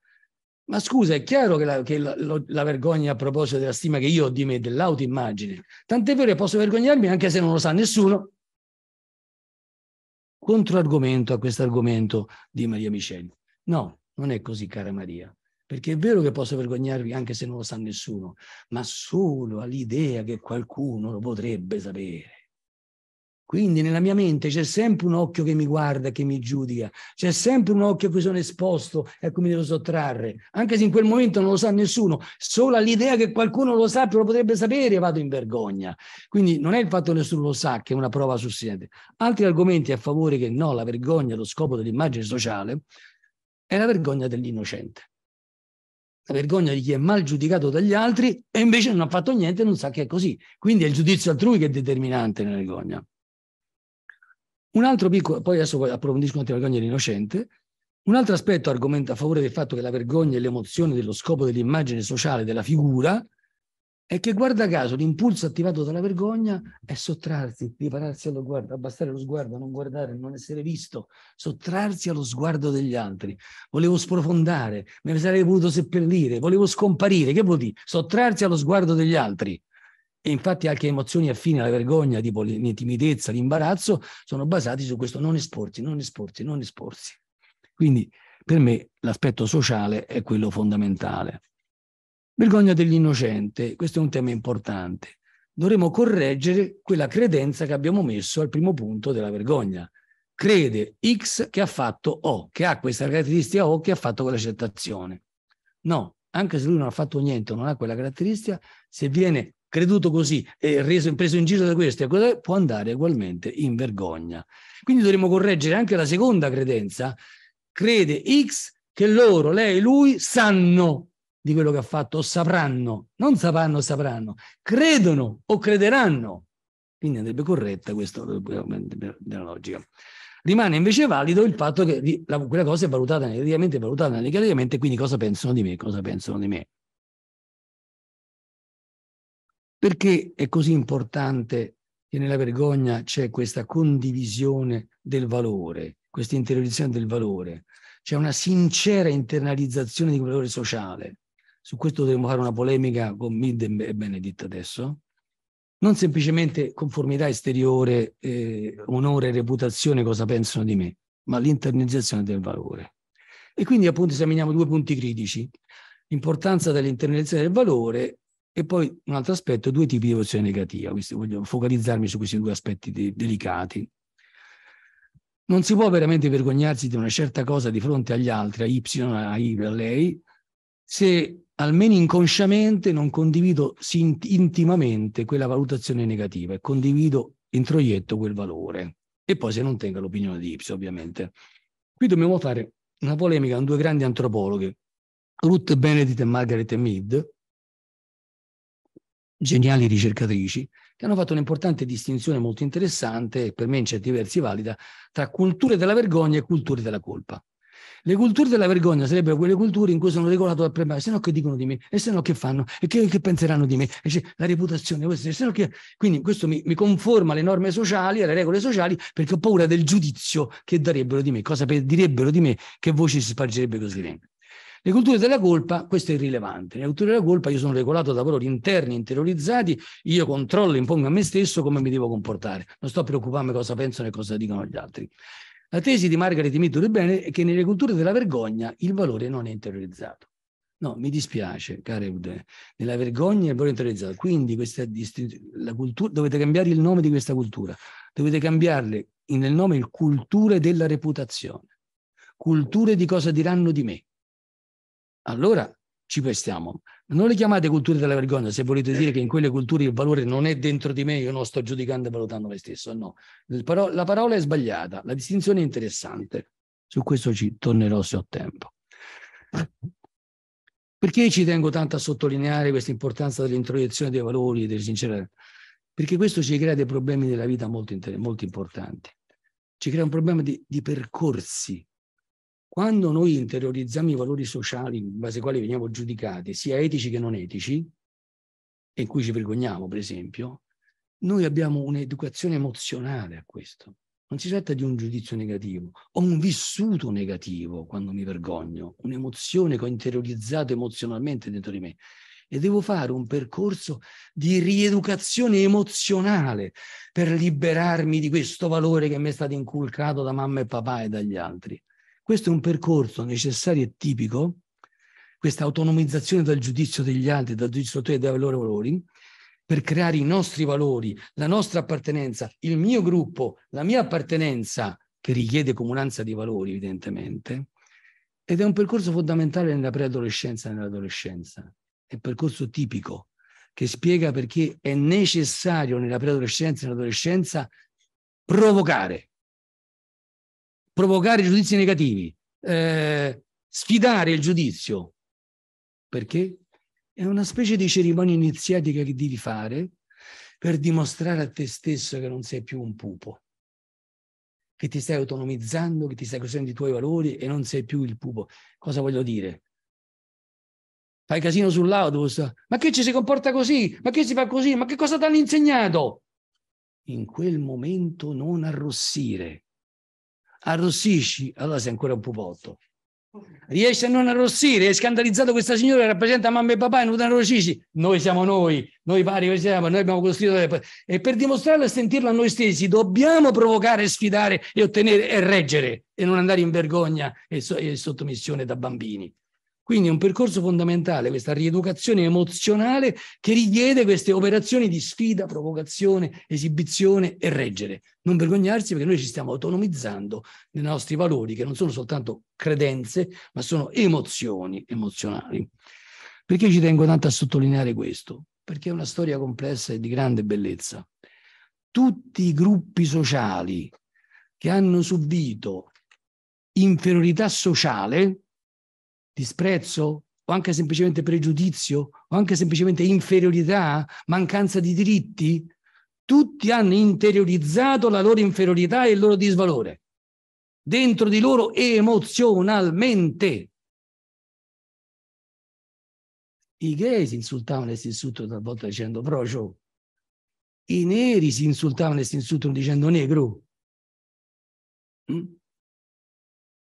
Ma scusa, è chiaro che, la, che la, la, vergogna a proposito della stima che io ho di me, dell'autoimmagine, tant'è vero che posso vergognarmi anche se non lo sa nessuno. Controargomento a questo argomento di Maria Miceli. No, non è così, cara Maria, perché è vero che posso vergognarmi anche se non lo sa nessuno, ma solo all'idea che qualcuno lo potrebbe sapere. Quindi nella mia mente c'è sempre un occhio che mi guarda, che mi giudica, c'è sempre un occhio a cui sono esposto e a cui mi devo sottrarre, anche se in quel momento non lo sa nessuno, solo all'idea che qualcuno lo sappia, lo potrebbe sapere, vado in vergogna. Quindi non è il fatto che nessuno lo sa che è una prova sussidiente. Altri argomenti a favore che no, la vergogna, lo scopo dell'immagine sociale, è la vergogna dell'innocente. La vergogna di chi è mal giudicato dagli altri e invece non ha fatto niente e non sa che è così. Quindi è il giudizio altrui che è determinante nella vergogna. Un altro piccolo, poi adesso approfondisco un attimo la vergogna dell'innocente, un altro aspetto argomenta a favore del fatto che la vergogna e l'emozione dello scopo dell'immagine sociale della figura è che, guarda caso, l'impulso attivato dalla vergogna è sottrarsi, ripararsi allo sguardo, abbassare lo sguardo, non guardare, non essere visto, sottrarsi allo sguardo degli altri. Volevo sprofondare, me ne sarei voluto seppellire, volevo scomparire. Che vuol dire? Sottrarsi allo sguardo degli altri. E infatti anche emozioni affine alla vergogna, tipo l'intimidezza, l'imbarazzo, sono basati su questo non esporsi, non esporsi, non esporsi. Quindi per me l'aspetto sociale è quello fondamentale. Vergogna dell'innocente, questo è un tema importante. Dovremmo correggere quella credenza che abbiamo messo al primo punto della vergogna. Crede X che ha fatto O, che ha questa caratteristica O che ha fatto quell'accettazione. No, anche se lui non ha fatto niente, non ha quella caratteristica, se viene creduto così e reso, preso in giro da questo, può andare ugualmente in vergogna. Quindi dovremmo correggere anche la seconda credenza. Crede X che loro, lei, lui, sanno di quello che ha fatto o sapranno, non sapranno o sapranno, credono o crederanno. Quindi andrebbe corretta questa logica. Rimane invece valido il fatto che quella cosa è valutata negativamente, valutata analiticamente, quindi cosa pensano di me, cosa pensano di me. Perché è così importante che nella vergogna c'è questa condivisione del valore, questa interiorizzazione del valore? C'è una sincera internalizzazione di un valore sociale. Su questo dovremmo fare una polemica con Mid e Benedict adesso. Non semplicemente conformità esteriore, eh, onore e reputazione, cosa pensano di me, ma l'internalizzazione del valore. E quindi appunto esaminiamo due punti critici, l'importanza dell'internalizzazione del valore e poi un altro aspetto, due tipi di emozione negativa. Questi, voglio focalizzarmi su questi due aspetti de- delicati. Non si può veramente vergognarsi di una certa cosa di fronte agli altri, a Y, a I, a lei, se almeno inconsciamente non condivido intimamente quella valutazione negativa e condivido, introietto quel valore. E poi se non tengo l'opinione di Y, ovviamente. Qui dobbiamo fare una polemica con due grandi antropologhe, Ruth Benedict e Margaret Mead, geniali ricercatrici che hanno fatto un'importante distinzione molto interessante per me in certi versi valida tra culture della vergogna e culture della colpa. Le culture della vergogna sarebbero quelle culture in cui sono regolato dal problema, se no che dicono di me, e se no che fanno, e che, che penseranno di me, e cioè, la reputazione, questo, che... quindi questo mi, mi, conforma alle norme sociali, alle regole sociali, perché ho paura del giudizio che darebbero di me, cosa per, direbbero di me, che voce si spargerebbe così dentro. Le culture della colpa, questo è irrilevante. Nelle culture della colpa io sono regolato da valori interni, interiorizzati, io controllo impongo a me stesso come mi devo comportare. Non sto a preoccuparmi cosa pensano e cosa dicono gli altri. La tesi di Margaret Mitchell Bene è che nelle culture della vergogna il valore non è interiorizzato. No, mi dispiace, care Udè, nella vergogna il valore interiorizzato. Quindi questa, la cultura, dovete cambiare il nome di questa cultura, dovete cambiarle nel nome il culture della reputazione, culture di cosa diranno di me, allora ci pestiamo. Non le chiamate culture della vergogna se volete dire eh. che in quelle culture il valore non è dentro di me, io non sto giudicando e valutando me stesso, no. La parola è sbagliata, la distinzione è interessante. Su questo ci tornerò se ho tempo. Perché ci tengo tanto a sottolineare questa importanza dell'introiezione dei valori e della sincerità? Perché questo ci crea dei problemi della vita molto, molto importanti. Ci crea un problema di, di percorsi quando noi interiorizziamo i valori sociali in base ai quali veniamo giudicati, sia etici che non etici, e in cui ci vergogniamo, per esempio, noi abbiamo un'educazione emozionale a questo. Non si tratta di un giudizio negativo, ho un vissuto negativo quando mi vergogno, un'emozione che ho interiorizzato emozionalmente dentro di me e devo fare un percorso di rieducazione emozionale per liberarmi di questo valore che mi è stato inculcato da mamma e papà e dagli altri. Questo è un percorso necessario e tipico, questa autonomizzazione dal giudizio degli altri, dal giudizio te e dai loro valori, per creare i nostri valori, la nostra appartenenza, il mio gruppo, la mia appartenenza, che richiede comunanza di valori evidentemente, ed è un percorso fondamentale nella preadolescenza e nell'adolescenza. È un percorso tipico che spiega perché è necessario nella preadolescenza e nell'adolescenza provocare, provocare giudizi negativi, eh, sfidare il giudizio. Perché? È una specie di cerimonia iniziatica che devi fare per dimostrare a te stesso che non sei più un pupo, che ti stai autonomizzando, che ti stai costruendo i tuoi valori e non sei più il pupo. Cosa voglio dire? Fai casino sull'autobus, ma che ci si comporta così? Ma che si fa così? Ma che cosa ti hanno insegnato? In quel momento non arrossire, arrossisci, allora sei ancora un pupotto. Riesci a non arrossire, è scandalizzato questa signora che rappresenta mamma e papà e non arrossisci. Noi siamo noi, noi pari che siamo, noi abbiamo costruito. E per dimostrarlo e sentirlo a noi stessi dobbiamo provocare, sfidare e ottenere e reggere e non andare in vergogna e, so, e sottomissione da bambini. Quindi è un percorso fondamentale, questa rieducazione emozionale che richiede queste operazioni di sfida, provocazione, esibizione e reggere. Non vergognarsi perché noi ci stiamo autonomizzando nei nostri valori che non sono soltanto credenze, ma sono emozioni emozionali. Perché ci tengo tanto a sottolineare questo? Perché è una storia complessa e di grande bellezza. Tutti i gruppi sociali che hanno subito inferiorità sociale, disprezzo o anche semplicemente pregiudizio o anche semplicemente inferiorità, mancanza di diritti, tutti hanno interiorizzato la loro inferiorità e il loro disvalore dentro di loro emozionalmente. I gay si insultavano e si insultano talvolta dicendo procio, i neri si insultavano e si insultano dicendo negro. Mm?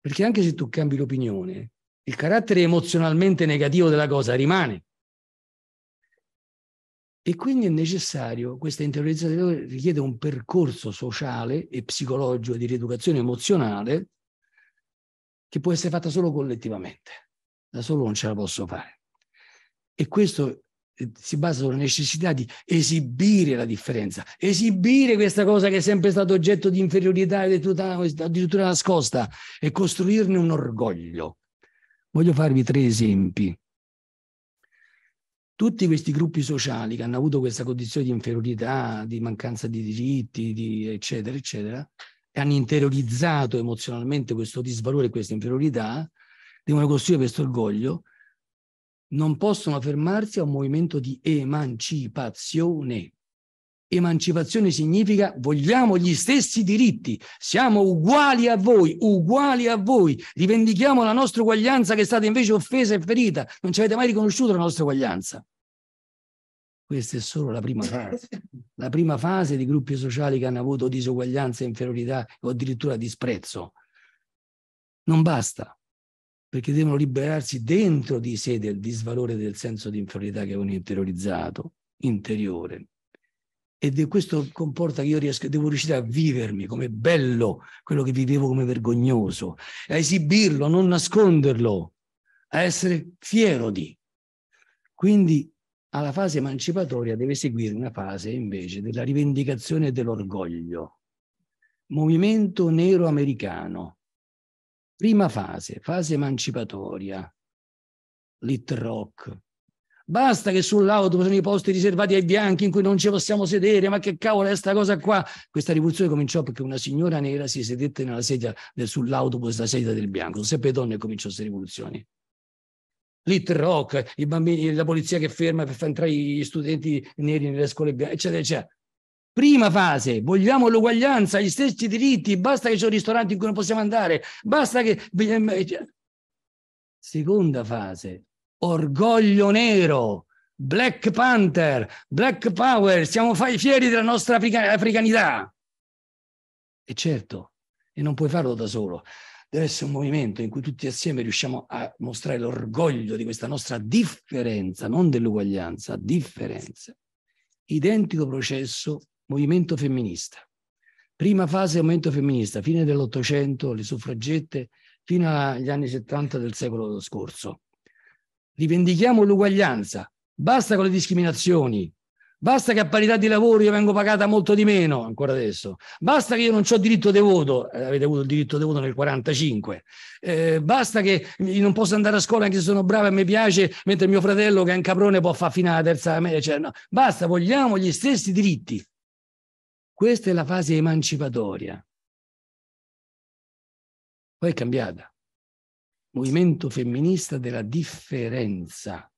Perché anche se tu cambi l'opinione, il carattere emozionalmente negativo della cosa rimane. E quindi è necessario, questa interiorizzazione richiede un percorso sociale e psicologico di rieducazione emozionale che può essere fatta solo collettivamente. Da solo non ce la posso fare. E questo eh, si basa sulla necessità di esibire la differenza, esibire questa cosa che è sempre stata oggetto di inferiorità e addirittura nascosta e costruirne un orgoglio Voglio farvi tre esempi. Tutti questi gruppi sociali che hanno avuto questa condizione di inferiorità, di mancanza di diritti, di eccetera, eccetera, e hanno interiorizzato emozionalmente questo disvalore e questa inferiorità, devono costruire questo orgoglio, non possono fermarsi a un movimento di emancipazione. Emancipazione significa vogliamo gli stessi diritti, siamo uguali a voi, uguali a voi, rivendichiamo la nostra uguaglianza che è stata invece offesa e ferita, non ci avete mai riconosciuto la nostra uguaglianza. Questa è solo la prima fase, la prima fase di gruppi sociali che hanno avuto disuguaglianza, inferiorità o addirittura disprezzo. Non basta, perché devono liberarsi dentro di sé del disvalore del senso di inferiorità che avevano interiorizzato, interiore e questo comporta che io riesco, devo riuscire a vivermi come bello quello che vivevo come vergognoso, a esibirlo, a non nasconderlo, a essere fiero di. Quindi alla fase emancipatoria deve seguire una fase invece della rivendicazione dell'orgoglio. Movimento nero americano. Prima fase, fase emancipatoria, lit rock, Basta che sull'auto sono i posti riservati ai bianchi in cui non ci possiamo sedere, ma che cavolo è sta cosa qua? Questa rivoluzione cominciò perché una signora nera si sedette nella sedia sull'autobus, la sedia del bianco. Sono sempre donne cominciò queste rivoluzioni. Lit Rock, i bambini, la polizia che ferma per far entrare gli studenti neri nelle scuole bianche, eccetera, eccetera. Prima fase, vogliamo l'uguaglianza, gli stessi diritti, basta che c'è un ristorante in cui non possiamo andare, basta che... Ehm, Seconda fase, Orgoglio Nero, Black Panther, Black Power, siamo fieri della nostra africanità. E certo, e non puoi farlo da solo. Deve essere un movimento in cui tutti assieme riusciamo a mostrare l'orgoglio di questa nostra differenza, non dell'uguaglianza, differenza. Identico processo, movimento femminista. Prima fase, movimento femminista, fine dell'Ottocento, le suffragette, fino agli anni 70 del secolo scorso rivendichiamo l'uguaglianza, basta con le discriminazioni, basta che a parità di lavoro io vengo pagata molto di meno ancora adesso, basta che io non ho diritto di voto, eh, avete avuto il diritto di voto nel 45, eh, basta che io non posso andare a scuola anche se sono brava e mi piace, mentre mio fratello che è un caprone può fare fino alla terza media, cioè, no, basta, vogliamo gli stessi diritti. Questa è la fase emancipatoria. Poi è cambiata movimento femminista della differenza.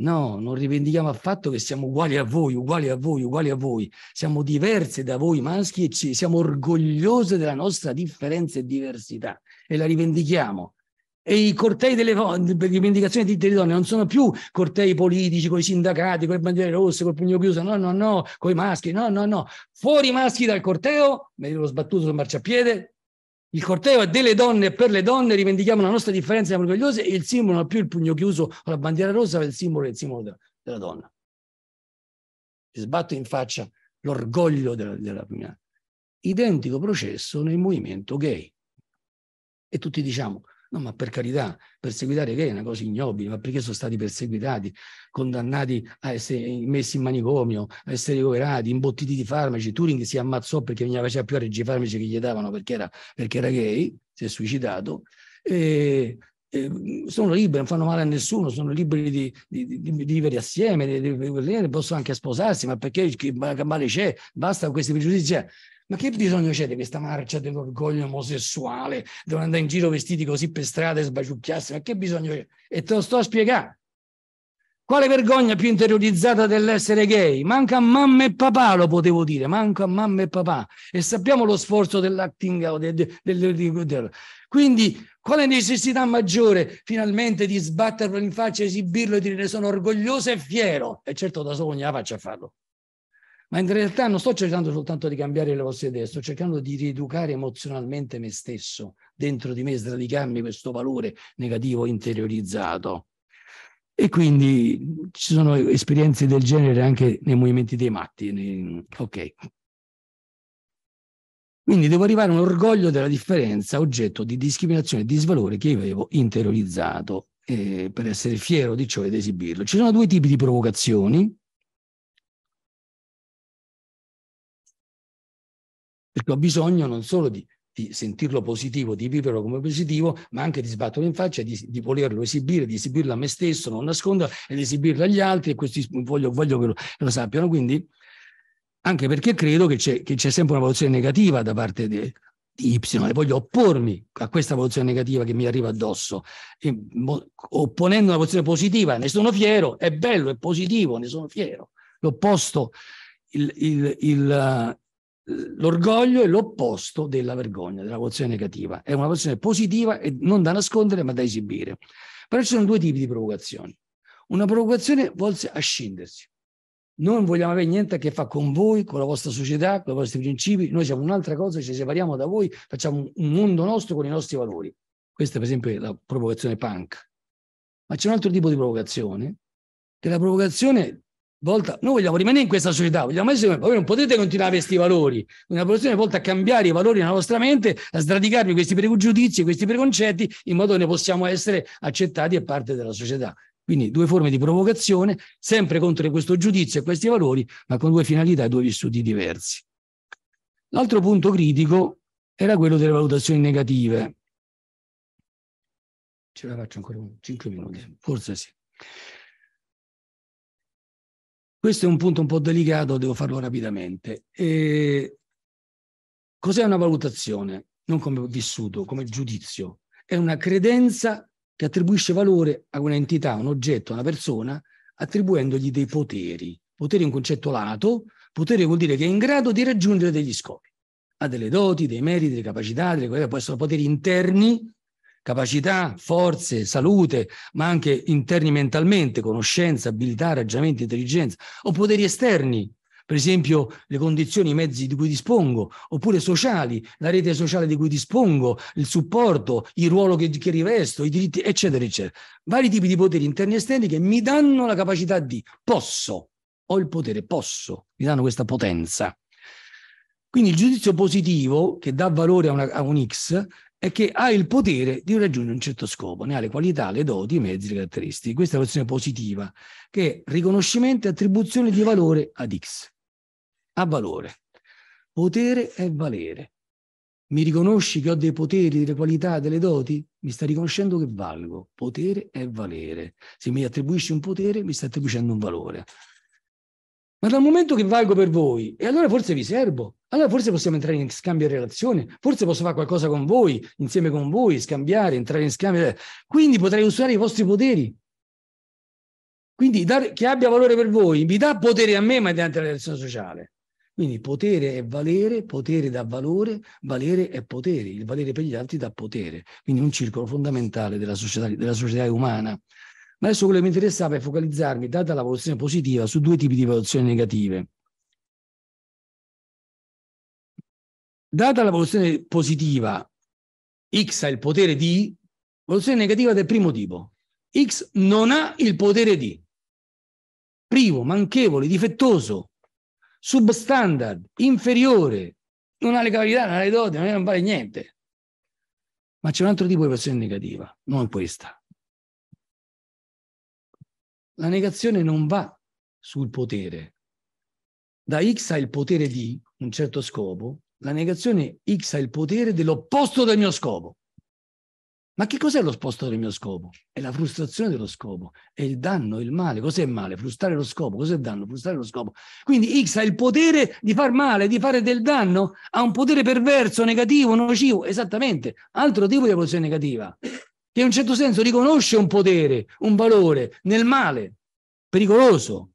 No, non rivendichiamo affatto che siamo uguali a voi, uguali a voi, uguali a voi. Siamo diverse da voi maschi e ci, siamo orgogliose della nostra differenza e diversità e la rivendichiamo. E i cortei delle rivendicazioni delle donne non sono più cortei politici con i sindacati, con le bandiere rosse, col pugno chiuso, no, no, no, con i maschi, no, no, no. Fuori i maschi dal corteo, me l'ho sbattuto sul marciapiede, il corteo è delle donne e per le donne, rivendichiamo la nostra differenza siamo orgogliose e il simbolo non più il pugno chiuso la bandiera rossa, ma il simbolo è il simbolo della, della donna. Si sbatte in faccia l'orgoglio della, della Identico processo nel movimento gay. E tutti diciamo, No, ma per carità, perseguitare gay è una cosa ignobile, ma perché sono stati perseguitati, condannati a essere messi in manicomio, a essere ricoverati, imbottiti di farmaci? Turing si ammazzò perché non faceva più a reggere i farmaci che gli davano perché era, perché era gay, si è suicidato. E, eh, sono liberi, non fanno male a nessuno, sono liberi di, di, di, di vivere assieme, possono anche sposarsi, ma perché che male c'è? Basta con questi pregiudizi. Cioè, ma che bisogno c'è di questa marcia dell'orgoglio omosessuale? Devono andare in giro vestiti così per strada e sbaciucchiarsi? Ma che bisogno c'è? E te lo sto a spiegare. Quale vergogna più interiorizzata dell'essere gay? Manca a mamma e papà, lo potevo dire, manca a mamma e papà. E sappiamo lo sforzo dell'acting out. Eh, del, del, del, Quindi, quale necessità maggiore finalmente di sbatterlo in faccia, esibirlo e dire sono orgoglioso e fiero? E certo da solo non la faccia a farlo ma in realtà non sto cercando soltanto di cambiare le vostre idee, sto cercando di rieducare emozionalmente me stesso, dentro di me sradicarmi questo valore negativo interiorizzato. E quindi ci sono esperienze del genere anche nei movimenti dei matti. Ok. Quindi devo arrivare a un orgoglio della differenza, oggetto di discriminazione e disvalore che avevo interiorizzato, eh, per essere fiero di ciò ed esibirlo. Ci sono due tipi di provocazioni, perché ho bisogno non solo di, di sentirlo positivo, di viverlo come positivo, ma anche di sbatterlo in faccia, di, di volerlo esibire, di esibirlo a me stesso, non nasconderlo, ed esibirlo agli altri, e questi voglio, voglio che, lo, che, lo, sappiano. Quindi, anche perché credo che c'è, che c'è sempre una valutazione negativa da parte di, di Y, voglio oppormi a questa valutazione negativa che mi arriva addosso, e, mo, opponendo una valutazione positiva, ne sono fiero, è bello, è positivo, ne sono fiero. L'opposto, il, il, il, L'orgoglio è l'opposto della vergogna, della pozione negativa. È una pozione positiva e non da nascondere ma da esibire. Però ci sono due tipi di provocazioni. Una provocazione volse a scindersi. Non vogliamo avere niente a che fare con voi, con la vostra società, con i vostri principi. Noi siamo un'altra cosa, ci separiamo da voi, facciamo un mondo nostro con i nostri valori. Questa è per esempio è la provocazione punk. Ma c'è un altro tipo di provocazione, che è la provocazione volta, noi vogliamo rimanere in questa società, vogliamo essere, voi non potete continuare a vestire valori, una professione volta a cambiare i valori nella vostra mente, a sradicarvi questi pregiudizi, questi preconcetti, in modo che ne possiamo essere accettati e parte della società. Quindi due forme di provocazione, sempre contro questo giudizio e questi valori, ma con due finalità e due vissuti diversi. L'altro punto critico era quello delle valutazioni negative. Ce la faccio ancora 5 minuti, forse sì. Questo è un punto un po' delicato, devo farlo rapidamente. E eh, cos'è una valutazione? Non come vissuto, come giudizio. È una credenza che attribuisce valore a un'entità, a un oggetto, a una persona, attribuendogli dei poteri. Potere è un concetto lato, potere vuol dire che è in grado di raggiungere degli scopi. Ha delle doti, dei meriti, delle capacità, delle possono essere poteri interni capacità, forze, salute, ma anche interni mentalmente, conoscenza, abilità, ragionamento, intelligenza, o poteri esterni, per esempio le condizioni, i mezzi di cui dispongo, oppure sociali, la rete sociale di cui dispongo, il supporto, il ruolo che, che, rivesto, i diritti, eccetera, eccetera. Vari tipi di poteri interni e esterni che mi danno la capacità di posso, ho il potere, posso, mi danno questa potenza. Quindi il giudizio positivo che dà valore a, una, a un X è che ha il potere di raggiungere un certo scopo, ne ha le qualità, le doti, i mezzi, le caratteristiche. Questa è la versione positiva, che è riconoscimento e attribuzione di valore ad X. Ha valore. Potere è valere. Mi riconosci che ho dei poteri, delle qualità, delle doti? Mi sta riconoscendo che valgo. Potere è valere. Se mi attribuisci un potere, mi sta attribuendo un valore. Ma dal momento che valgo per voi, e allora forse vi servo, allora forse possiamo entrare in scambio di relazione, forse posso fare qualcosa con voi, insieme con voi, scambiare, entrare in scambio. Quindi potrei usare i vostri poteri. Quindi dare, che abbia valore per voi vi dà potere a me mediante la relazione sociale. Quindi potere è valere, potere dà valore, valere è potere, il valere per gli altri dà potere. Quindi un circolo fondamentale della società, della società umana. Ma adesso quello che mi interessava è focalizzarmi, data la valutazione positiva, su due tipi di valutazioni negative. Data la valutazione positiva, X ha il potere di, valutazione negativa del primo tipo, X non ha il potere di, privo, manchevole, difettoso, substandard, inferiore, non ha le capacità, non ha le doti, non vale niente. Ma c'è un altro tipo di valutazione negativa, non questa la negazione non va sul potere. Da X ha il potere di un certo scopo, la negazione X ha il potere dell'opposto del mio scopo. Ma che cos'è l'opposto del mio scopo? È la frustrazione dello scopo, è il danno, il male. Cos'è male? Frustrare lo scopo. Cos'è danno? Frustrare lo scopo. Quindi X ha il potere di far male, di fare del danno, ha un potere perverso, negativo, nocivo, esattamente, altro tipo di evoluzione negativa che in un certo senso riconosce un potere, un valore nel male, pericoloso.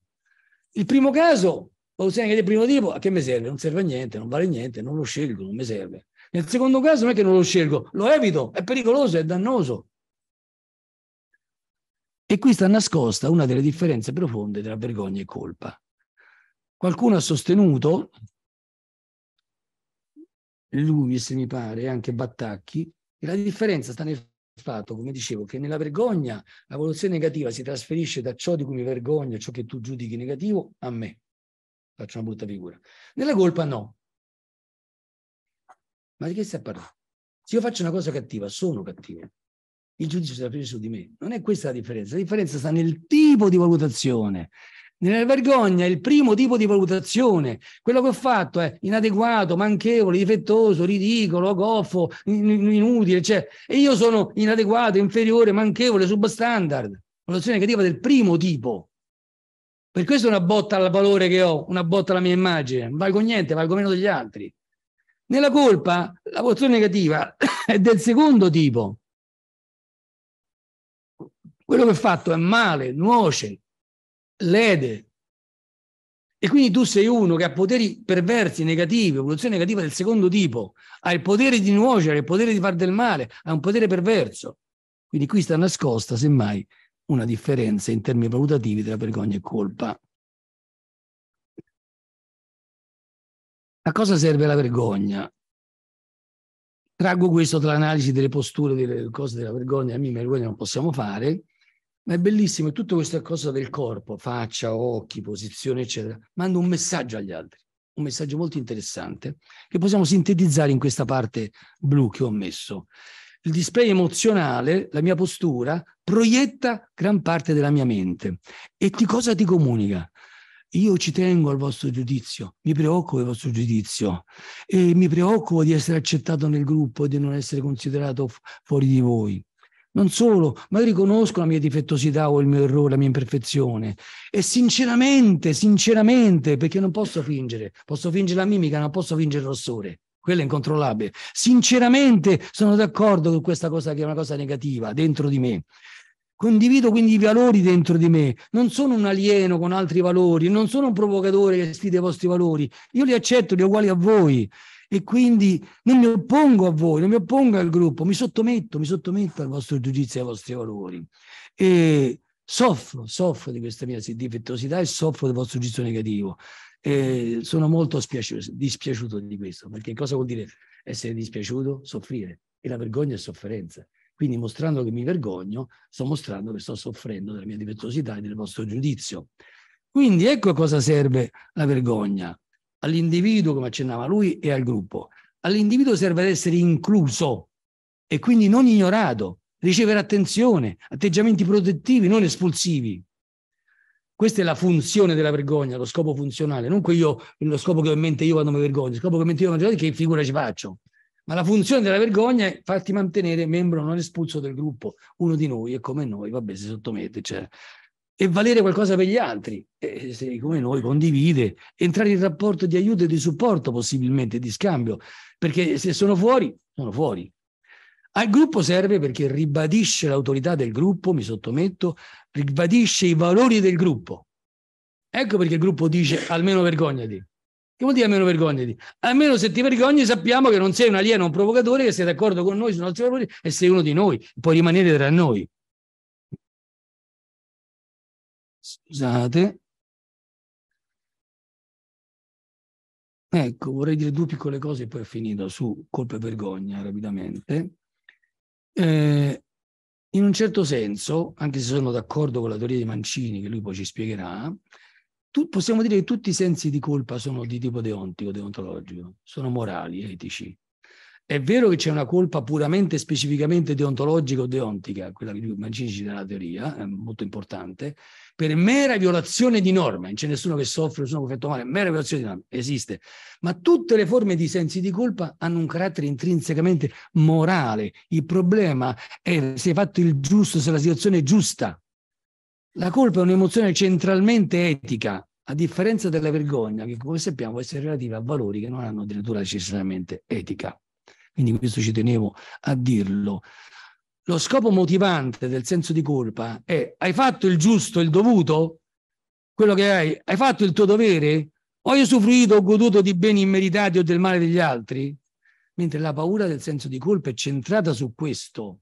Il primo caso, Pausanias del primo tipo, a che mi serve? Non serve a niente, non vale niente, non lo scelgo, non mi serve. Nel secondo caso non è che non lo scelgo, lo evito, è pericoloso, è dannoso. E qui sta nascosta una delle differenze profonde tra vergogna e colpa. Qualcuno ha sostenuto, lui mi pare, anche Battacchi, che la differenza sta nel fatto, come dicevo, che nella vergogna la valutazione negativa si trasferisce da ciò di cui mi vergogno, ciò che tu giudichi negativo, a me. Faccio una brutta figura. Nella colpa no. Ma di che stai parlando? Se io faccio una cosa cattiva, sono cattivo. Il giudice si trasferisce su di me. Non è questa la differenza. La differenza sta nel tipo di valutazione. Nella vergogna il primo tipo di valutazione, quello che ho fatto è inadeguato, manchevole, difettoso, ridicolo, goffo, inutile, cioè, e io sono inadeguato, inferiore, manchevole, substandard. Valutazione negativa del primo tipo. Per questo è una botta al valore che ho, una botta alla mia immagine. Non valgo niente, valgo meno degli altri. Nella colpa, la valutazione negativa è del secondo tipo. Quello che ho fatto è male, nuoce, lede. E quindi tu sei uno che ha poteri perversi, negativi, evoluzione negativa del secondo tipo, ha il potere di nuocere, il potere di far del male, ha un potere perverso. Quindi qui sta nascosta, semmai, una differenza in termini valutativi tra vergogna e colpa. A cosa serve la vergogna? Traggo questo dall'analisi delle posture, delle cose della vergogna, a me vergogna non possiamo fare, ma è bellissimo, è tutta questa cosa del corpo, faccia, occhi, posizione, eccetera, manda un messaggio agli altri, un messaggio molto interessante che possiamo sintetizzare in questa parte blu che ho messo. Il display emozionale, la mia postura, proietta gran parte della mia mente. E di cosa ti comunica? Io ci tengo al vostro giudizio, mi preoccupo del vostro giudizio e mi preoccupo di essere accettato nel gruppo e di non essere considerato fuori di voi. Non solo, ma io riconosco la mia difettosità o il mio errore, la mia imperfezione. E sinceramente, sinceramente, perché non posso fingere, posso fingere la mimica, non posso fingere il rossore. Quello è incontrollabile. Sinceramente sono d'accordo con questa cosa che è una cosa negativa dentro di me. Condivido quindi i valori dentro di me. Non sono un alieno con altri valori, non sono un provocatore che sfida i vostri valori. Io li accetto, li ho uguali a voi e quindi non mi oppongo a voi, non mi oppongo al gruppo, mi sottometto, mi sottometto al vostro giudizio e ai vostri valori. E soffro, soffro di questa mia difettosità e soffro del vostro giudizio negativo. E sono molto dispiaciuto di questo, perché cosa vuol dire essere dispiaciuto? Soffrire. E la vergogna è sofferenza. Quindi mostrando che mi vergogno, sto mostrando che sto soffrendo della mia difettosità e del vostro giudizio. Quindi ecco a cosa serve la vergogna all'individuo, come accennava lui, e al gruppo. All'individuo serve ad essere incluso e quindi non ignorato, ricevere attenzione, atteggiamenti protettivi, non espulsivi. Questa è la funzione della vergogna, lo scopo funzionale, non io, lo scopo che ho in mente io quando mi vergogno, lo scopo che ho in mente io quando mi vergogno, che figura ci faccio. Ma la funzione della vergogna è farti mantenere membro non espulso del gruppo, uno di noi è come noi, vabbè, si sottomette, eccetera. Cioè, e valere qualcosa per gli altri, e se come noi condivide, entrare in rapporto di aiuto e di supporto possibilmente, di scambio, perché se sono fuori, sono fuori. Al gruppo serve perché ribadisce l'autorità del gruppo, mi sottometto, ribadisce i valori del gruppo. Ecco perché il gruppo dice almeno vergognati. Che vuol dire almeno vergognati? Almeno se ti vergogni sappiamo che non sei un alieno, un provocatore, che sei d'accordo con noi sui nostri valori e sei uno di noi, puoi rimanere tra noi. scusate. Ecco, vorrei dire due piccole cose e poi è finito su colpa e vergogna rapidamente. Eh, in un certo senso, anche se sono d'accordo con la teoria di Mancini, che lui poi ci spiegherà, tu, possiamo dire che tutti i sensi di colpa sono di tipo deontico, deontologico, sono morali, etici. È vero che c'è una colpa puramente specificamente deontologica o deontica, quella che tu immagini nella teoria, è molto importante, per mera violazione di norma, non c'è nessuno che soffre, nessuno che ha fatto male, mera violazione di norma, esiste. Ma tutte le forme di sensi di colpa hanno un carattere intrinsecamente morale. Il problema è se hai fatto il giusto, se la situazione è giusta. La colpa è un'emozione centralmente etica, a differenza della vergogna, che come sappiamo può essere relativa a valori che non hanno addirittura necessariamente etica quindi questo ci tenevo a dirlo. Lo scopo motivante del senso di colpa è hai fatto il giusto, il dovuto? Quello che hai, hai fatto il tuo dovere? Ho usufruito, o goduto di beni immeritati o del male degli altri? Mentre la paura del senso di colpa è centrata su questo.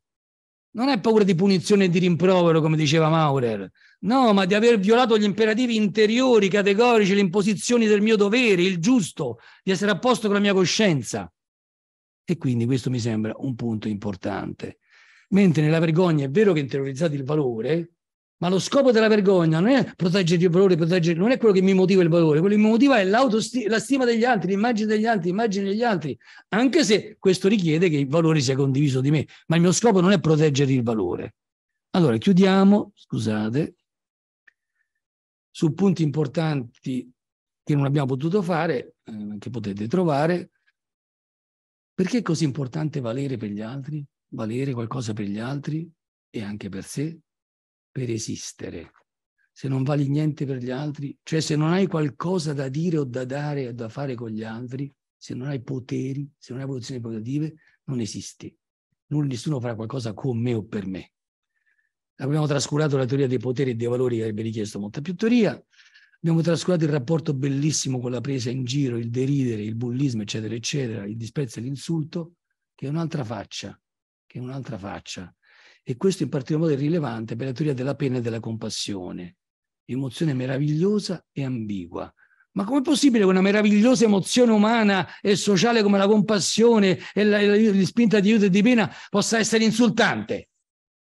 Non è paura di punizione e di rimprovero, come diceva Maurer, no, ma di aver violato gli imperativi interiori, categorici, le imposizioni del mio dovere, il giusto, di essere a posto con la mia coscienza. E quindi questo mi sembra un punto importante. Mentre nella vergogna è vero che interiorizzate il valore, ma lo scopo della vergogna non è proteggere il valore, proteggere, non è quello che mi motiva il valore, quello che mi motiva è la stima degli altri, l'immagine degli altri, l'immagine degli altri, anche se questo richiede che il valore sia condiviso di me, ma il mio scopo non è proteggere il valore. Allora, chiudiamo, scusate, su punti importanti che non abbiamo potuto fare, eh, che potete trovare, perché è così importante valere per gli altri, valere qualcosa per gli altri e anche per sé? Per esistere. Se non vali niente per gli altri, cioè se non hai qualcosa da dire o da dare o da fare con gli altri, se non hai poteri, se non hai posizioni positive, non esisti. Nulla, nessuno farà qualcosa con me o per me. Abbiamo trascurato la teoria dei poteri e dei valori che avrebbe richiesto molta più teoria, Abbiamo trascurato il rapporto bellissimo con la presa in giro, il deridere, il bullismo, eccetera, eccetera, il disprezzo e l'insulto, che è un'altra faccia, che è un'altra faccia. E questo in particolar modo è rilevante per la teoria della pena e della compassione. Emozione meravigliosa e ambigua. Ma com'è possibile che una meravigliosa emozione umana e sociale come la compassione e la, e la spinta di aiuto e di pena possa essere insultante?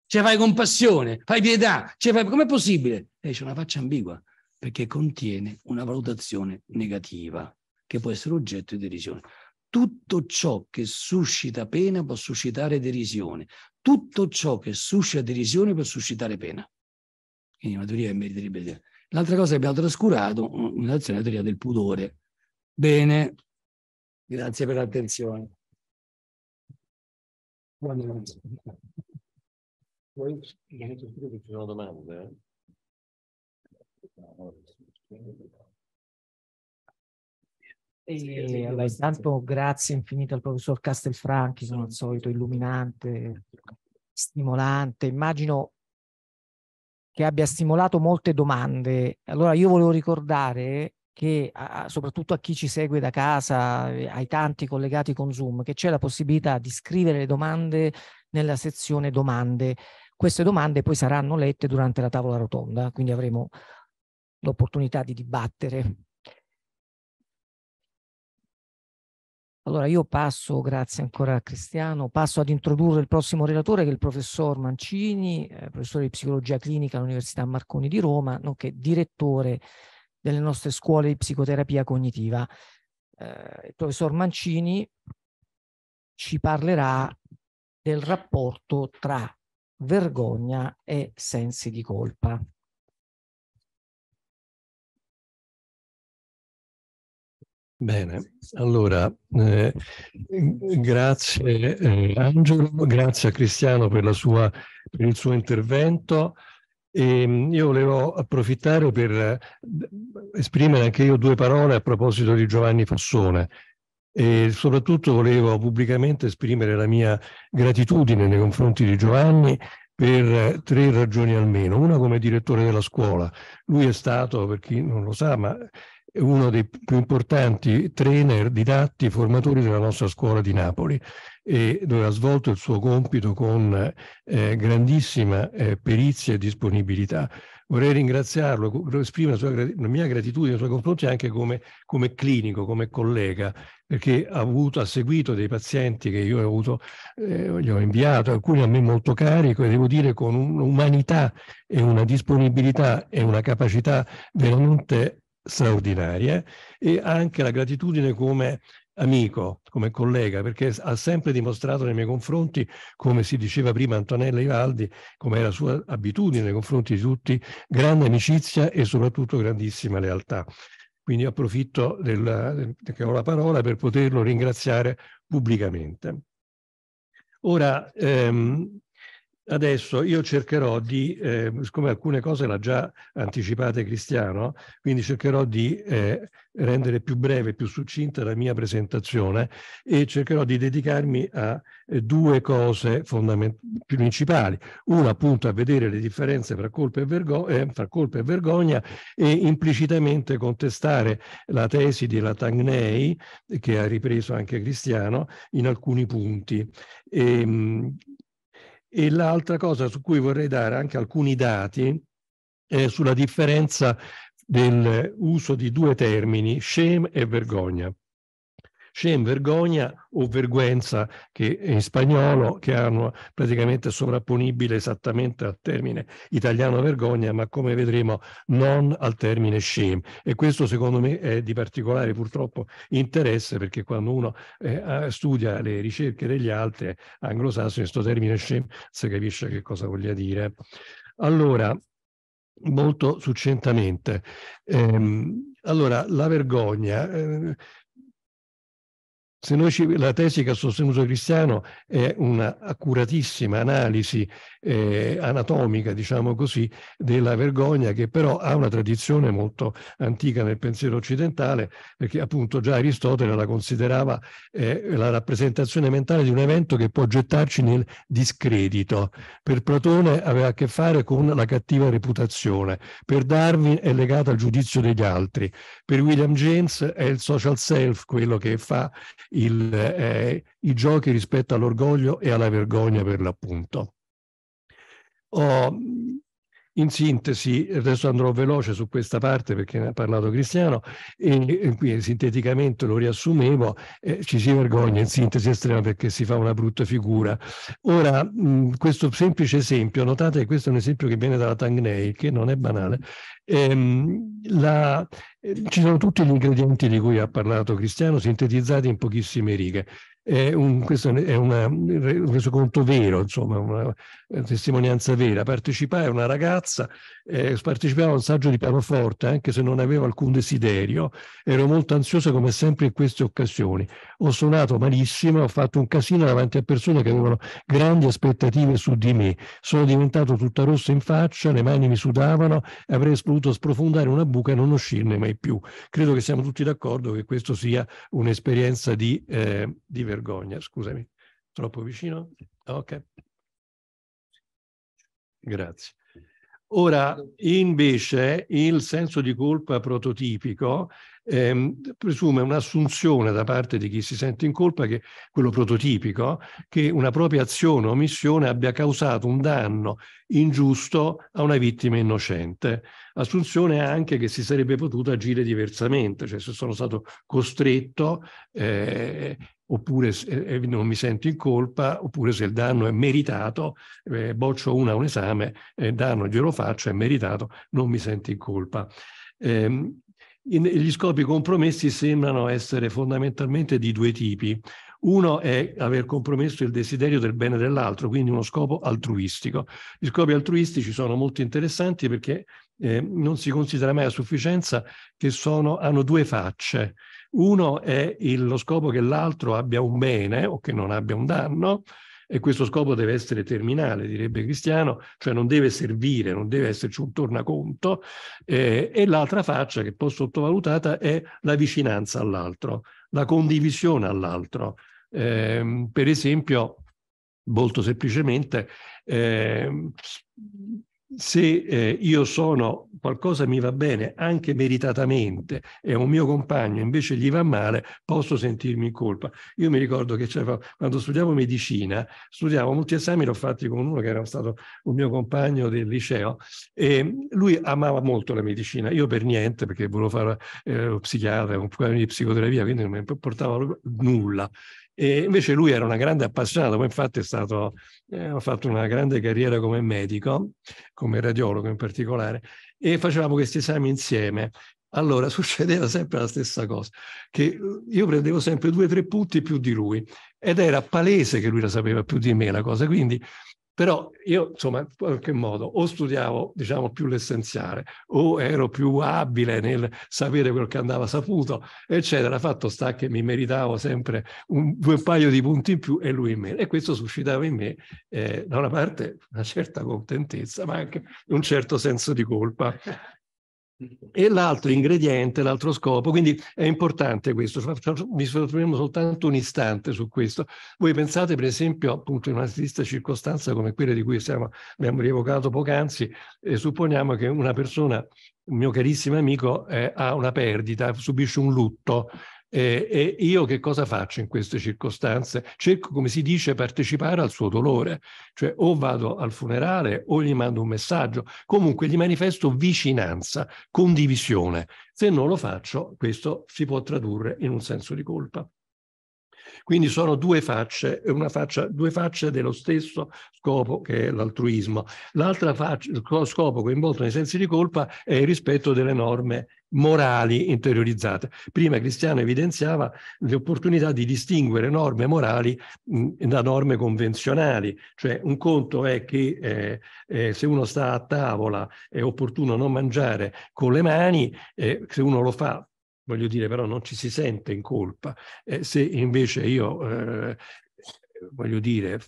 Cioè fai compassione, fai pietà, cioè fai... com'è possibile? E eh, c'è una faccia ambigua, perché contiene una valutazione negativa che può essere oggetto di derisione. Tutto ciò che suscita pena può suscitare derisione. Tutto ciò che suscita derisione può suscitare pena. Quindi una teoria che meriterebbe di... L'altra cosa che abbiamo trascurato in relazione alla teoria del pudore. Bene, grazie per l'attenzione. Buonanotte. Poi, che ci sono domande. E allora, intanto grazie infinito al professor Castelfranchi, come al solito illuminante, stimolante. Immagino che abbia stimolato molte domande. Allora io volevo ricordare che soprattutto a chi ci segue da casa, ai tanti collegati con Zoom, che c'è la possibilità di scrivere le domande nella sezione domande. Queste domande poi saranno lette durante la tavola rotonda, quindi avremo l'opportunità di dibattere. Allora io passo, grazie ancora a Cristiano, passo ad introdurre il prossimo relatore che è il professor Mancini, eh, professore di psicologia clinica all'Università Marconi di Roma, nonché direttore delle nostre scuole di psicoterapia cognitiva. Eh, il professor Mancini ci parlerà del rapporto tra vergogna e sensi di colpa. Bene, allora eh, grazie eh, Angelo, grazie a Cristiano per, sua, per il suo intervento. E ehm, io volevo approfittare per eh, esprimere anche io due parole a proposito di Giovanni Fassone e soprattutto volevo pubblicamente esprimere la mia gratitudine nei confronti di Giovanni per eh, tre ragioni almeno. Una come direttore della scuola. Lui è stato, per chi non lo sa, ma uno dei più importanti trainer, didatti, formatori della nostra scuola di Napoli e dove ha svolto il suo compito con eh, grandissima eh, perizia e disponibilità. Vorrei ringraziarlo, esprimo la, la mia gratitudine nei suoi confronti anche come, come, clinico, come collega, perché ha, avuto, ha seguito dei pazienti che io ho avuto, eh, gli ho inviato, alcuni a me molto carico, e devo dire con un'umanità e una disponibilità e una capacità veramente straordinarie e anche la gratitudine come amico, come collega, perché ha sempre dimostrato nei miei confronti, come si diceva prima Antonella Ivaldi, come era sua abitudine nei confronti di tutti, grande amicizia e soprattutto grandissima lealtà. Quindi approfitto del, che ho la parola per poterlo ringraziare pubblicamente. Ora, ehm, Adesso io cercherò di, eh, siccome alcune cose l'ha già anticipate Cristiano, quindi cercherò di eh, rendere più breve, più succinta la mia presentazione e cercherò di dedicarmi a eh, due cose principali. Una appunto a vedere le differenze fra colpa, eh, fra colpa, e vergogna e implicitamente contestare la tesi della Tagnei, che ha ripreso anche Cristiano, in alcuni punti. E, ehm, mh, e l'altra cosa su cui vorrei dare anche alcuni dati è sulla differenza dell'uso di due termini, shame e vergogna shame, vergogna o vergüenza, che in spagnolo, che hanno praticamente sovrapponibile esattamente al termine italiano vergogna, ma come vedremo non al termine shame. E questo secondo me è di particolare purtroppo interesse perché quando uno eh, studia le ricerche degli altri anglosassoni, questo termine shame si capisce che cosa voglia dire. Allora, molto succintamente. Ehm, allora, la vergogna, eh, se noi ci, la tesi che ha sostenuto Cristiano è un'accuratissima analisi eh, anatomica, diciamo così, della vergogna che però ha una tradizione molto antica nel pensiero occidentale, perché appunto già Aristotele la considerava eh, la rappresentazione mentale di un evento che può gettarci nel discredito. Per Platone aveva a che fare con la cattiva reputazione, per Darwin è legata al giudizio degli altri, per William James è il social self quello che fa il, eh, i giochi rispetto all'orgoglio e alla vergogna per l'appunto. Oh, in sintesi, adesso andrò veloce su questa parte perché ne ha parlato Cristiano e, qui sinteticamente lo riassumevo, eh, ci si vergogna in sintesi estrema perché si fa una brutta figura. Ora, mh, questo semplice esempio, notate che questo è un esempio che viene dalla Tangnei, che non è banale, ehm, la, eh, ci sono tutti gli ingredienti di cui ha parlato Cristiano sintetizzati in pochissime righe è un, questo è una, un resoconto vero, insomma, una, testimonianza vera. Partecipai a una ragazza, eh, partecipava a un saggio di pianoforte, anche se non avevo alcun desiderio, ero molto ansiosa come sempre in queste occasioni. Ho suonato malissimo, ho fatto un casino davanti a persone che avevano grandi aspettative su di me. Sono diventato tutta rossa in faccia, le mani mi sudavano e avrei potuto sprofondare una buca e non uscirne mai più. Credo che siamo tutti d'accordo che questo sia un'esperienza di, eh, di vergogna, scusami, troppo vicino? Ok. Grazie. Ora, invece, il senso di colpa prototipico eh, presume un'assunzione da parte di chi si sente in colpa, che quello prototipico, che una propria azione o omissione abbia causato un danno ingiusto a una vittima innocente. Assunzione anche che si sarebbe potuto agire diversamente, cioè se sono stato costretto eh, oppure eh, eh, non mi sento in colpa, oppure se il danno è meritato, eh, boccio una a un esame, eh, danno glielo faccio, è meritato, non mi sento in colpa. Eh, gli scopi compromessi sembrano essere fondamentalmente di due tipi. Uno è aver compromesso il desiderio del bene dell'altro, quindi uno scopo altruistico. Gli scopi altruistici sono molto interessanti perché eh, non si considera mai a sufficienza che sono, hanno due facce. Uno è il, lo scopo che l'altro abbia un bene o che non abbia un danno e questo scopo deve essere terminale, direbbe Cristiano, cioè non deve servire, non deve esserci un tornaconto. Eh, e l'altra faccia che è un sottovalutata è la vicinanza all'altro, la condivisione all'altro. Eh, per esempio, molto semplicemente, eh, se eh, io sono qualcosa mi va bene anche meritatamente e un mio compagno invece gli va male, posso sentirmi in colpa. Io mi ricordo che cioè, quando studiavo medicina, studiavo molti esami, l'ho fatti con uno che era stato un mio compagno del liceo e lui amava molto la medicina, io per niente perché volevo fare eh, psichiatra, un po' di psicoterapia, quindi non mi importava nulla. E invece lui era una grande appassionato, poi infatti è stato, eh, ha fatto una grande carriera come medico, come radiologo in particolare, e facevamo questi esami insieme. Allora succedeva sempre la stessa cosa, che io prendevo sempre due o tre punti più di lui ed era palese che lui la sapeva più di me la cosa, quindi però io, insomma, in qualche modo o studiavo, diciamo, più l'essenziale, o ero più abile nel sapere quello che andava saputo, eccetera. Fatto sta che mi meritavo sempre un, due paio di punti in più e lui in meno. E questo suscitava in me, eh, da una parte, una certa contentezza, ma anche un certo senso di colpa. E l'altro ingrediente, l'altro scopo, quindi è importante questo, mi soffermo soltanto un istante su questo. Voi pensate per esempio appunto in una triste circostanza come quella di cui siamo, abbiamo rievocato poc'anzi, eh, supponiamo che una persona, un mio carissimo amico, eh, ha una perdita, subisce un lutto eh, e io che cosa faccio in queste circostanze? Cerco, come si dice, partecipare al suo dolore, cioè o vado al funerale o gli mando un messaggio, comunque gli manifesto vicinanza, condivisione. Se non lo faccio, questo si può tradurre in un senso di colpa. Quindi sono due facce, faccia, due facce dello stesso scopo che è l'altruismo. L'altra faccia, scopo coinvolto nei sensi di colpa è il rispetto delle norme morali interiorizzate. Prima Cristiano evidenziava l'opportunità di distinguere norme morali da norme convenzionali, cioè un conto è che eh, eh, se uno sta a tavola è opportuno non mangiare con le mani, eh, se uno lo fa voglio dire, però non ci si sente in colpa. Eh, se invece io, eh, voglio dire,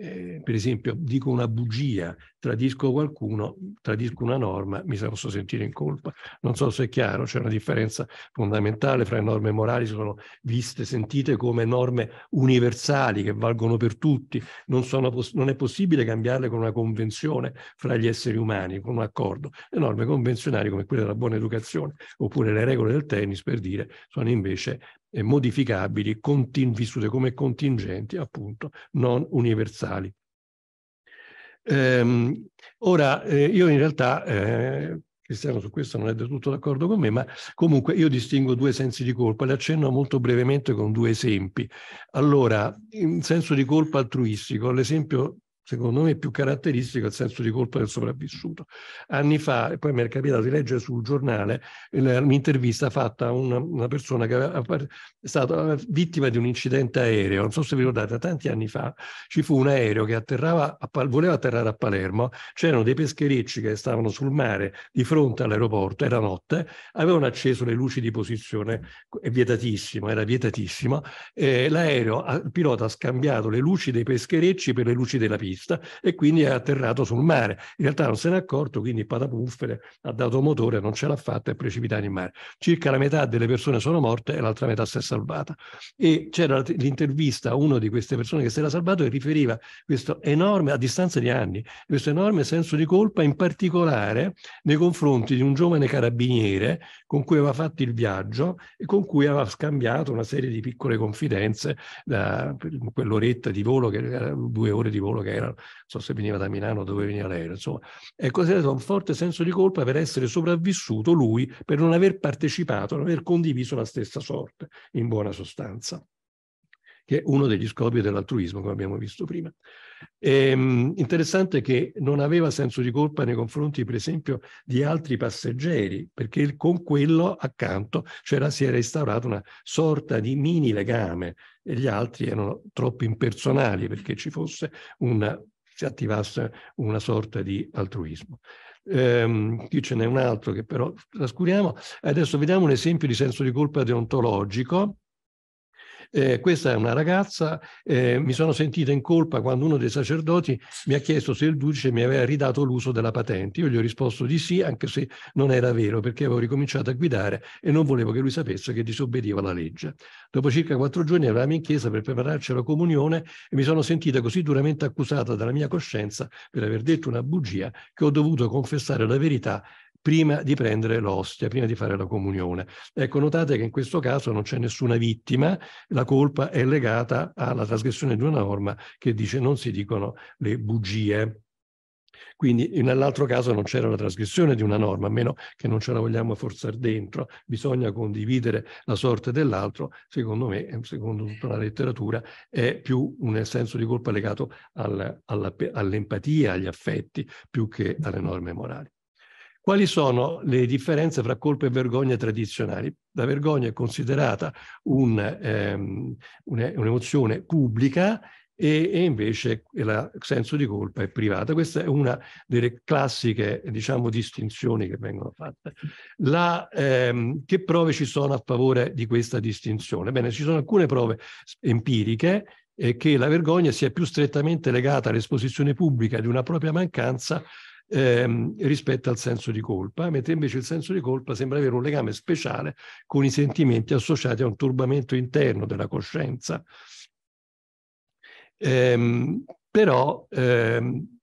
eh, per esempio, dico una bugia, tradisco qualcuno, tradisco una norma, mi posso sentire in colpa. Non so se è chiaro, c'è una differenza fondamentale fra le norme morali, sono viste, sentite come norme universali che valgono per tutti, non, sono, non è possibile cambiarle con una convenzione fra gli esseri umani, con un accordo. Le norme convenzionali come quelle della buona educazione oppure le regole del tennis, per dire, sono invece modificabili, contin- vissute come contingenti, appunto, non universali. Ehm, ora, eh, io in realtà, eh, Cristiano su questo non è del tutto d'accordo con me, ma comunque io distingo due sensi di colpa, le accenno molto brevemente con due esempi. Allora, in senso di colpa altruistico, l'esempio secondo me, più caratteristico il senso di colpa del sopravvissuto. Anni fa, poi mi è capitato di leggere sul giornale un'intervista fatta a una, una, persona che aveva, è stata vittima di un incidente aereo, non so se vi ricordate, tanti anni fa ci fu un aereo che atterrava a, voleva atterrare a Palermo, c'erano dei pescherecci che stavano sul mare di fronte all'aeroporto, era notte, avevano acceso le luci di posizione, è vietatissimo, era vietatissimo, eh, l'aereo, il pilota ha scambiato le luci dei pescherecci per le luci della pista vista e quindi è atterrato sul mare. In realtà non se n'è accorto, quindi il patapuffere ha dato motore, non ce l'ha fatta e è precipitato in mare. Circa la metà delle persone sono morte e l'altra metà si è salvata. E c'era l'intervista a una di queste persone che si era salvato e riferiva questo enorme, a distanza di anni, questo enorme senso di colpa in particolare nei confronti di un giovane carabiniere con cui aveva fatto il viaggio e con cui aveva scambiato una serie di piccole confidenze da quell'oretta di volo, che era due ore di volo che era non so se veniva da Milano dove veniva lei, insomma, è considerato un forte senso di colpa per essere sopravvissuto lui, per non aver partecipato, non aver condiviso la stessa sorte, in buona sostanza che è uno degli scopi dell'altruismo, come abbiamo visto prima. E, ehm, interessante che non aveva senso di colpa nei confronti, per esempio, di altri passeggeri, perché con quello accanto c'era, cioè si era instaurata una sorta di mini legame e gli altri erano troppo impersonali perché ci fosse una, si attivasse una sorta di altruismo. Ehm, qui ce n'è un altro che però trascuriamo. Adesso vediamo un esempio di senso di colpa deontologico eh, questa è una ragazza, eh, mi sono sentita in colpa quando uno dei sacerdoti mi ha chiesto se il duce mi aveva ridato l'uso della patente. Io gli ho risposto di sì, anche se non era vero, perché avevo ricominciato a guidare e non volevo che lui sapesse che disobbediva alla legge. Dopo circa quattro giorni eravamo in chiesa per prepararci alla comunione e mi sono sentita così duramente accusata dalla mia coscienza per aver detto una bugia che ho dovuto confessare la verità prima di prendere l'ostia, prima di fare la comunione. Ecco, notate che in questo caso non c'è nessuna vittima, la colpa è legata alla trasgressione di una norma che dice non si dicono le bugie. Quindi nell'altro caso non c'era la trasgressione di una norma, a meno che non ce la vogliamo forzare dentro, bisogna condividere la sorte dell'altro, secondo me, eh, secondo tutta la letteratura, è più un senso di colpa legato al, alla, all'empatia, agli affetti, più che alle norme morali. Quali sono le differenze fra colpa e vergogna tradizionali? La vergogna è considerata un, ehm, un'emozione pubblica e, e invece il senso di colpa è privata. Questa è una delle classiche diciamo, distinzioni che vengono fatte. La, ehm, che prove ci sono a favore di questa distinzione? Bene, ci sono alcune prove empiriche eh, che la vergogna sia più strettamente legata all'esposizione pubblica di una propria mancanza ehm, rispetto al senso di colpa, mentre invece il senso di colpa sembra avere un legame speciale con i sentimenti associati a un turbamento interno della coscienza. Ehm, però ehm,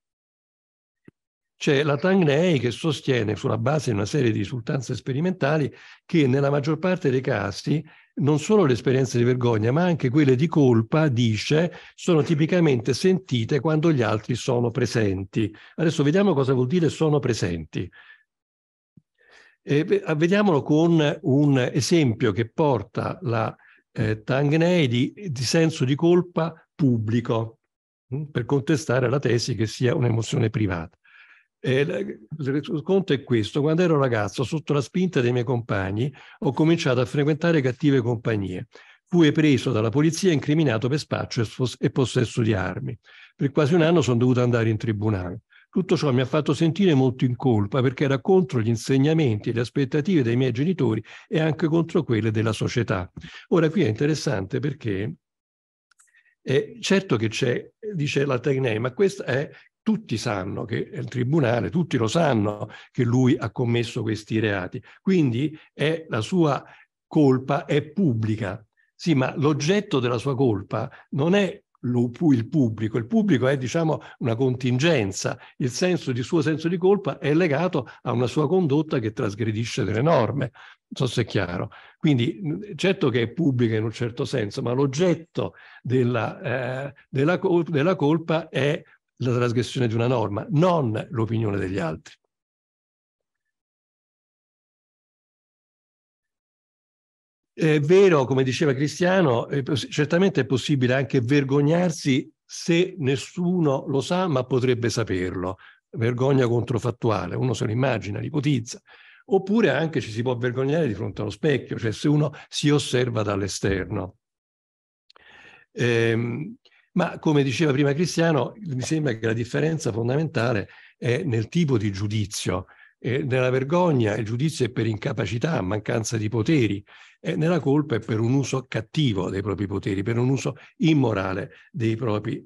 c'è la Tangnei che sostiene, sulla base di una serie di risultanze sperimentali, che nella maggior parte dei casi non solo le esperienze di vergogna, ma anche quelle di colpa, dice, sono tipicamente sentite quando gli altri sono presenti. Adesso vediamo cosa vuol dire sono presenti. E ah, vediamolo con un esempio che porta la eh, Tangnei di, di senso di colpa pubblico, mm, per contestare la tesi che sia un'emozione privata il conto è questo, quando ero ragazzo, sotto la spinta dei miei compagni, ho cominciato a frequentare cattive compagnie. Fui preso dalla polizia e incriminato per spaccio e possesso di armi. Per quasi un anno sono dovuto andare in tribunale. Tutto ciò mi ha fatto sentire molto in colpa perché era contro gli insegnamenti e le aspettative dei miei genitori e anche contro quelle della società. Ora qui è interessante perché eh, certo che c'è, dice la Tecnei, ma questa è tutti sanno che eh, il tribunale, tutti lo sanno che lui ha commesso questi reati. Quindi è, la sua colpa è pubblica. Sì, ma l'oggetto della sua colpa non è il pubblico, il pubblico è diciamo una contingenza, il, senso, il suo senso di colpa è legato a una sua condotta che trasgredisce delle norme, non so se è chiaro. Quindi certo che è pubblica in un certo senso, ma l'oggetto della, eh, della, della colpa è la trasgressione di una norma, non l'opinione degli altri. È vero, come diceva Cristiano, è certamente è possibile anche vergognarsi se nessuno lo sa, ma potrebbe saperlo. Vergogna controfattuale, uno se lo immagina, ipotizza. Oppure anche ci si può vergognare di fronte allo specchio, cioè se uno si osserva dall'esterno. Ehm, ma come diceva prima Cristiano, mi sembra che la differenza fondamentale è nel tipo di giudizio. Eh, nella vergogna il giudizio è per incapacità, mancanza di poteri, eh, nella colpa è per un uso cattivo dei propri poteri, per un uso immorale dei propri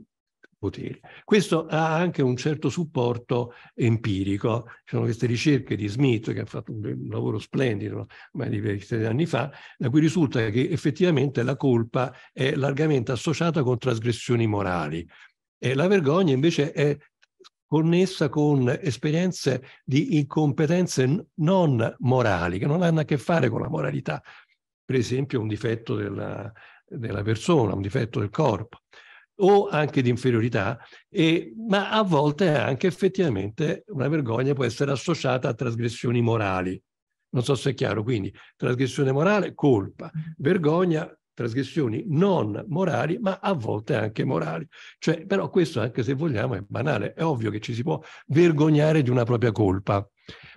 potere. Questo ha anche un certo supporto empirico. Ci sono queste ricerche di Smith che ha fatto un lavoro splendido ormai diversi anni fa, da cui risulta che effettivamente la colpa è largamente associata con trasgressioni morali. E la vergogna invece è connessa con esperienze di incompetenze non morali, che non hanno a che fare con la moralità. Per esempio un difetto della, della persona, un difetto del corpo o anche di inferiorità, e, ma a volte anche effettivamente una vergogna può essere associata a trasgressioni morali. Non so se è chiaro, quindi trasgressione morale, colpa, mm-hmm. vergogna, trasgressioni non morali, ma a volte anche morali. Cioè, però questo, anche se vogliamo, è banale. È ovvio che ci si può vergognare di una propria colpa.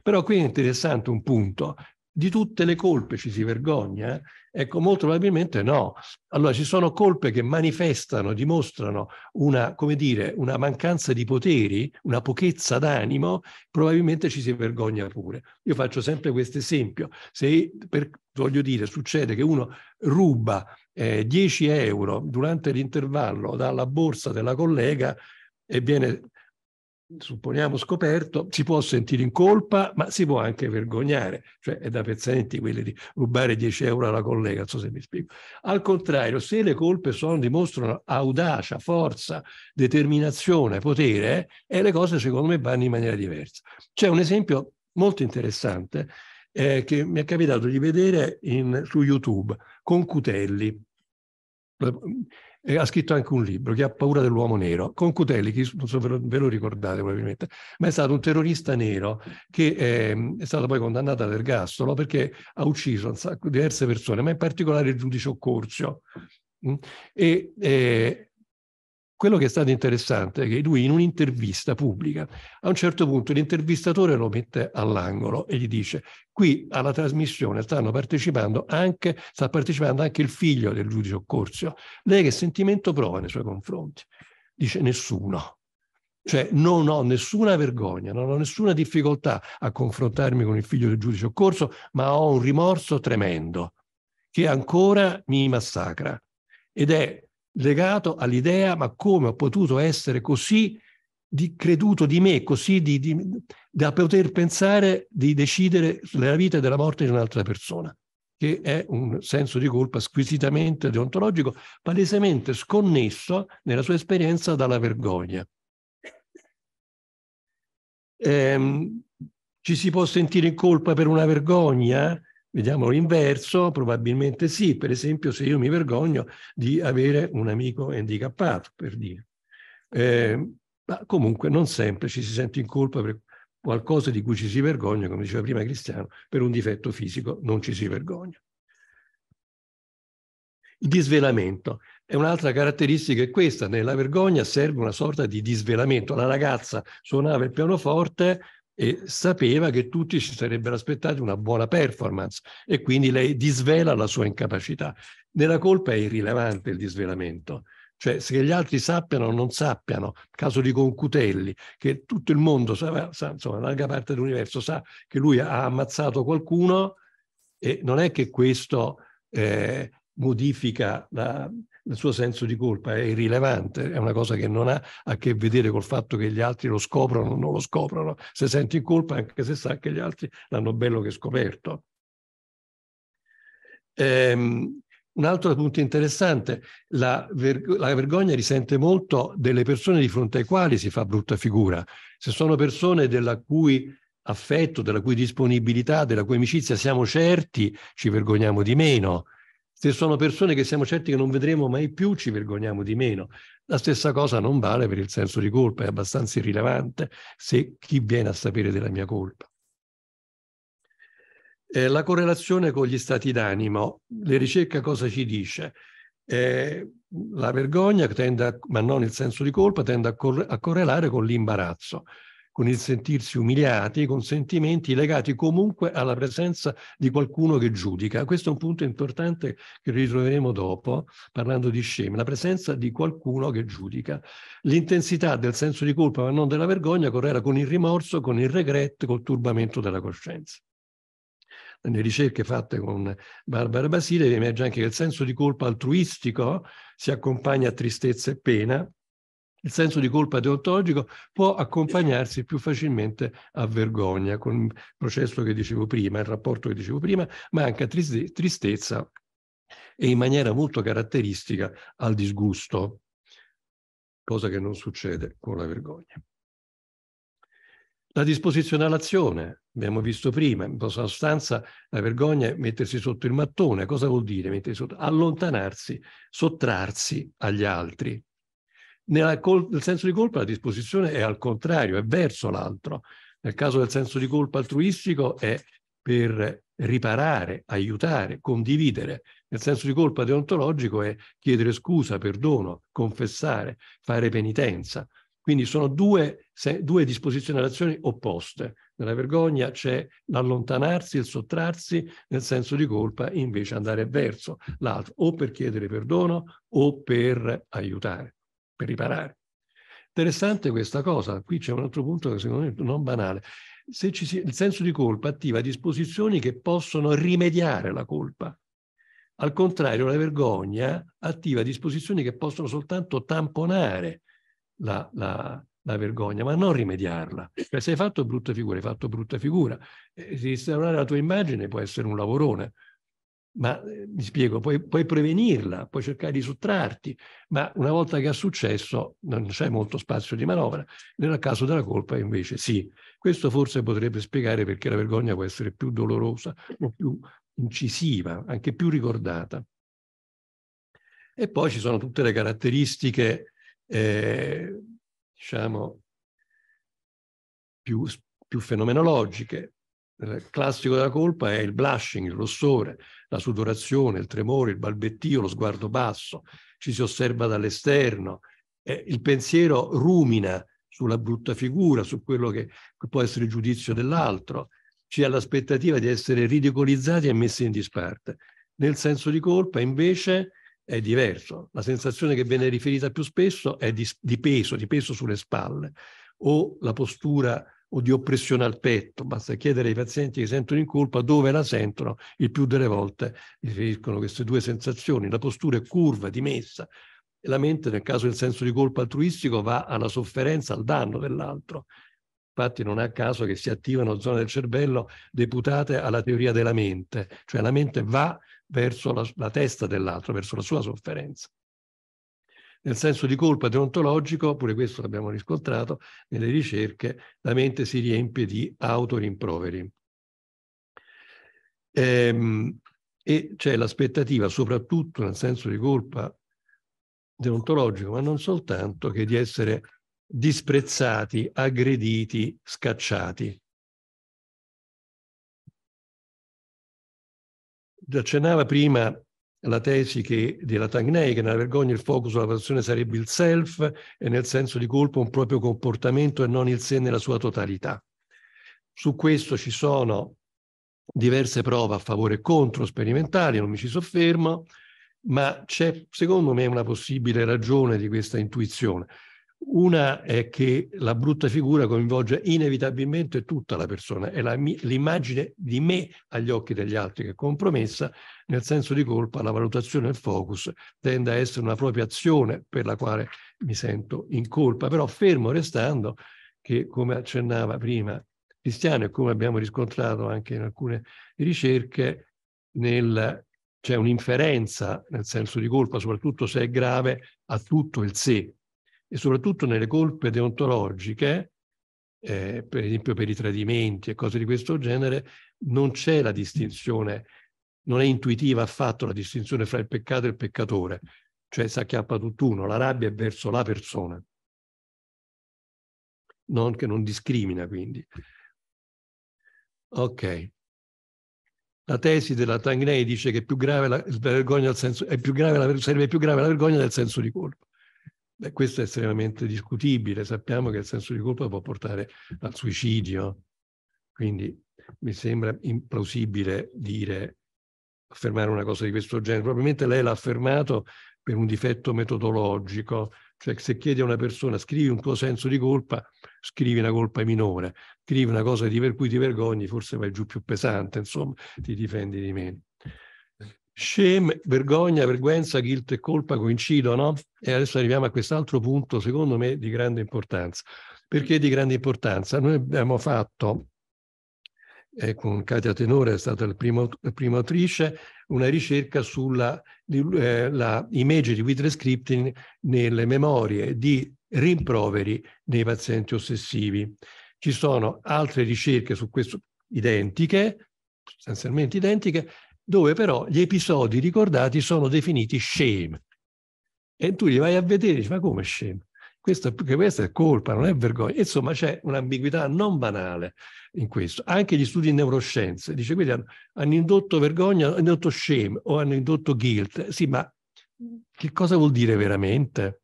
Però qui è interessante un punto. Di tutte le colpe ci si vergogna Ecco, molto probabilmente no. Allora ci sono colpe che manifestano, dimostrano una, come dire, una mancanza di poteri, una pochezza d'animo, probabilmente ci si vergogna pure. Io faccio sempre questo esempio. Se, per, voglio dire, succede che uno ruba eh, 10 euro durante l'intervallo dalla borsa della collega e viene supponiamo scoperto, si può sentire in colpa, ma si può anche vergognare, cioè è da pezzenti quelli di rubare 10 euro alla collega, non so se mi spiego. Al contrario, se le colpe sono, dimostrano audacia, forza, determinazione, potere, eh, le cose secondo me vanno in maniera diversa. C'è un esempio molto interessante eh, che mi è capitato di vedere in, su YouTube con Cutelli e ha scritto anche un libro che ha paura dell'uomo nero, con Cutelli, che non so, ve lo, ve lo ricordate probabilmente, ma è stato un terrorista nero che è, ehm, è stato poi condannato all'ergastolo perché ha ucciso diverse persone, ma in particolare il giudice Occorzio. Mm? E, e, eh, quello che è stato interessante è che lui in un'intervista pubblica, a un certo punto l'intervistatore lo mette all'angolo e gli dice qui alla trasmissione stanno partecipando anche, sta partecipando anche il figlio del giudice Occorsio. Lei che sentimento prova nei suoi confronti? Dice nessuno. Cioè non ho nessuna vergogna, non ho nessuna difficoltà a confrontarmi con il figlio del giudice Occorso, ma ho un rimorso tremendo che ancora mi massacra. Ed è legato all'idea ma come ho potuto essere così di, creduto di me, così di, di, da poter pensare di decidere sulla vita e della morte di un'altra persona, che è un senso di colpa squisitamente deontologico, palesemente sconnesso nella sua esperienza dalla vergogna. Ehm, ci si può sentire in colpa per una vergogna? Vediamo l'inverso, probabilmente sì, per esempio se io mi vergogno di avere un amico handicappato, per dire. Eh, ma comunque non sempre ci si sente in colpa per qualcosa di cui ci si vergogna, come diceva prima Cristiano, per un difetto fisico non ci si vergogna. Il disvelamento è un'altra caratteristica, è questa, nella vergogna serve una sorta di disvelamento. La ragazza suonava il pianoforte, e sapeva che tutti si sarebbero aspettati una buona performance e quindi lei disvela la sua incapacità. Nella colpa è irrilevante il disvelamento, cioè se gli altri sappiano o non sappiano, caso di Concutelli, che tutto il mondo, sa, sa, insomma, larga parte dell'universo sa che lui ha ammazzato qualcuno e non è che questo eh, modifica la, il suo senso di colpa è irrilevante, è una cosa che non ha a che vedere col fatto che gli altri lo scoprono o non lo scoprono, se sente in colpa anche se sa che gli altri l'hanno bello che scoperto. Ehm, un altro punto interessante, la, verg- la, vergogna risente molto delle persone di fronte ai quali si fa brutta figura. Se sono persone della cui affetto, della cui disponibilità, della cui amicizia siamo certi, ci vergogniamo di meno. Se sono persone che siamo certi che non vedremo mai più, ci vergogniamo di meno. La stessa cosa non vale per il senso di colpa, è abbastanza irrilevante se chi viene a sapere della mia colpa. Eh, la correlazione con gli stati d'animo, le ricerche cosa ci dice? Eh, la vergogna, tende a, ma non il senso di colpa, tende a, corre- a correlare con l'imbarazzo con il sentirsi umiliati, con sentimenti legati comunque alla presenza di qualcuno che giudica. Questo è un punto importante che ritroveremo dopo, parlando di scemi, la presenza di qualcuno che giudica. L'intensità del senso di colpa, ma non della vergogna, correla con il rimorso, con il regret, col turbamento della coscienza nelle ricerche fatte con Barbara Basile emerge anche che il senso di colpa altruistico si accompagna a tristezza e pena, il senso di colpa deontologico può accompagnarsi più facilmente a vergogna, con il processo che dicevo prima, il rapporto che dicevo prima, ma anche a tristezza e in maniera molto caratteristica al disgusto, cosa che non succede con la vergogna. La disposizione all'azione, abbiamo visto prima, in sostanza la vergogna è mettersi sotto il mattone. Cosa vuol dire mettersi sotto? Allontanarsi, sottrarsi agli altri, Col- nel senso di colpa la disposizione è al contrario, è verso l'altro. Nel caso del senso di colpa altruistico è per riparare, aiutare, condividere. Nel senso di colpa deontologico è chiedere scusa, perdono, confessare, fare penitenza. Quindi sono due, se, due disposizioni all'azione opposte. Nella vergogna c'è l'allontanarsi, il sottrarsi, nel senso di colpa invece andare verso l'altro, o per chiedere perdono o per aiutare per riparare. Interessante questa cosa, qui c'è un altro punto che secondo me non banale. Se ci si, il senso di colpa attiva disposizioni che possono rimediare la colpa. Al contrario, la vergogna attiva disposizioni che possono soltanto tamponare la, la, la vergogna, ma non rimediarla. Cioè, se hai fatto brutta figura, hai fatto brutta figura. Eh, restaurare la tua immagine può essere un lavorone, ma eh, mi spiego, puoi, puoi, prevenirla, puoi cercare di sottrarti, ma una volta che ha successo non c'è molto spazio di manovra, nel caso della colpa invece sì. Questo forse potrebbe spiegare perché la vergogna può essere più dolorosa o più incisiva, anche più ricordata. E poi ci sono tutte le caratteristiche, eh, diciamo, più, più fenomenologiche, classico della colpa è il blushing, il rossore, la sudorazione, il tremore, il balbettio, lo sguardo basso, ci si osserva dall'esterno, eh, il pensiero rumina sulla brutta figura, su quello che può essere il giudizio dell'altro, ci ha l'aspettativa di essere ridicolizzati e messi in disparte. Nel senso di colpa invece è diverso, la sensazione che viene riferita più spesso è di, di peso, di peso sulle spalle o la postura o di oppressione al petto. Basta chiedere ai pazienti che sentono in colpa dove la sentono, il più delle volte riferiscono queste due sensazioni. La postura è curva, dimessa. E la mente, nel caso del senso di colpa altruistico, va alla sofferenza, al danno dell'altro. Infatti non è a caso che si attivano zone del cervello deputate alla teoria della mente, cioè la mente va verso la, la testa dell'altro, verso la sua sofferenza. Nel senso di colpa deontologico, pure questo l'abbiamo riscontrato nelle ricerche, la mente si riempie di autorimproveri. Ehm, e c'è l'aspettativa, soprattutto nel senso di colpa deontologico, ma non soltanto, che di essere disprezzati, aggrediti, scacciati. accennava prima la tesi che, della Tangney che nella vergogna il focus sulla valutazione sarebbe il self e nel senso di colpo un proprio comportamento e non il sé nella sua totalità. Su questo ci sono diverse prove a favore e contro sperimentali, non mi ci soffermo, ma c'è secondo me una possibile ragione di questa intuizione. Una è che la brutta figura coinvolge inevitabilmente tutta la persona, è l'immagine di me agli occhi degli altri che è compromessa, nel senso di colpa la valutazione e il focus tende a essere una propria azione per la quale mi sento in colpa, però fermo restando che come accennava prima Cristiano e come abbiamo riscontrato anche in alcune ricerche, nel, c'è un'inferenza nel senso di colpa, soprattutto se è grave, a tutto il sé e soprattutto nelle colpe deontologiche, eh, per esempio per i tradimenti e cose di questo genere, non c'è la distinzione, non è intuitiva affatto la distinzione fra il peccato e il peccatore, cioè si acchiappa tutt'uno, la rabbia è verso la persona, non che non discrimina quindi. Ok. La tesi della Tangnei dice che più grave la, vergogna senso, più grave la, sarebbe più grave la vergogna del senso di colpa. Beh, questo è estremamente discutibile. Sappiamo che il senso di colpa può portare al suicidio, quindi mi sembra implausibile dire, affermare una cosa di questo genere. Probabilmente lei l'ha affermato per un difetto metodologico, cioè se chiedi a una persona scrivi un tuo senso di colpa, scrivi una colpa minore, scrivi una cosa di per cui ti vergogni, forse vai giù più pesante, insomma, ti difendi di meno. Shame, vergogna, vergogna, guilt e colpa coincidono e adesso arriviamo a quest'altro punto, secondo me, di grande importanza. Perché di grande importanza? Noi abbiamo fatto, eh, con Katia Tenore è stata la prima, la prima autrice, una ricerca sulla eh, la image di Wittrescripting nelle memorie di rimproveri nei pazienti ossessivi. Ci sono altre ricerche su questo identiche, sostanzialmente identiche, dove però gli episodi ricordati sono definiti shame. E tu li vai a vedere e dici, ma come scemo? Questo, questa è colpa, non è vergogna. Insomma, c'è un'ambiguità non banale in questo. Anche gli studi in neuroscienze, dice, quindi hanno, hanno indotto vergogna, hanno indotto shame o hanno indotto guilt. Sì, ma che cosa vuol dire veramente?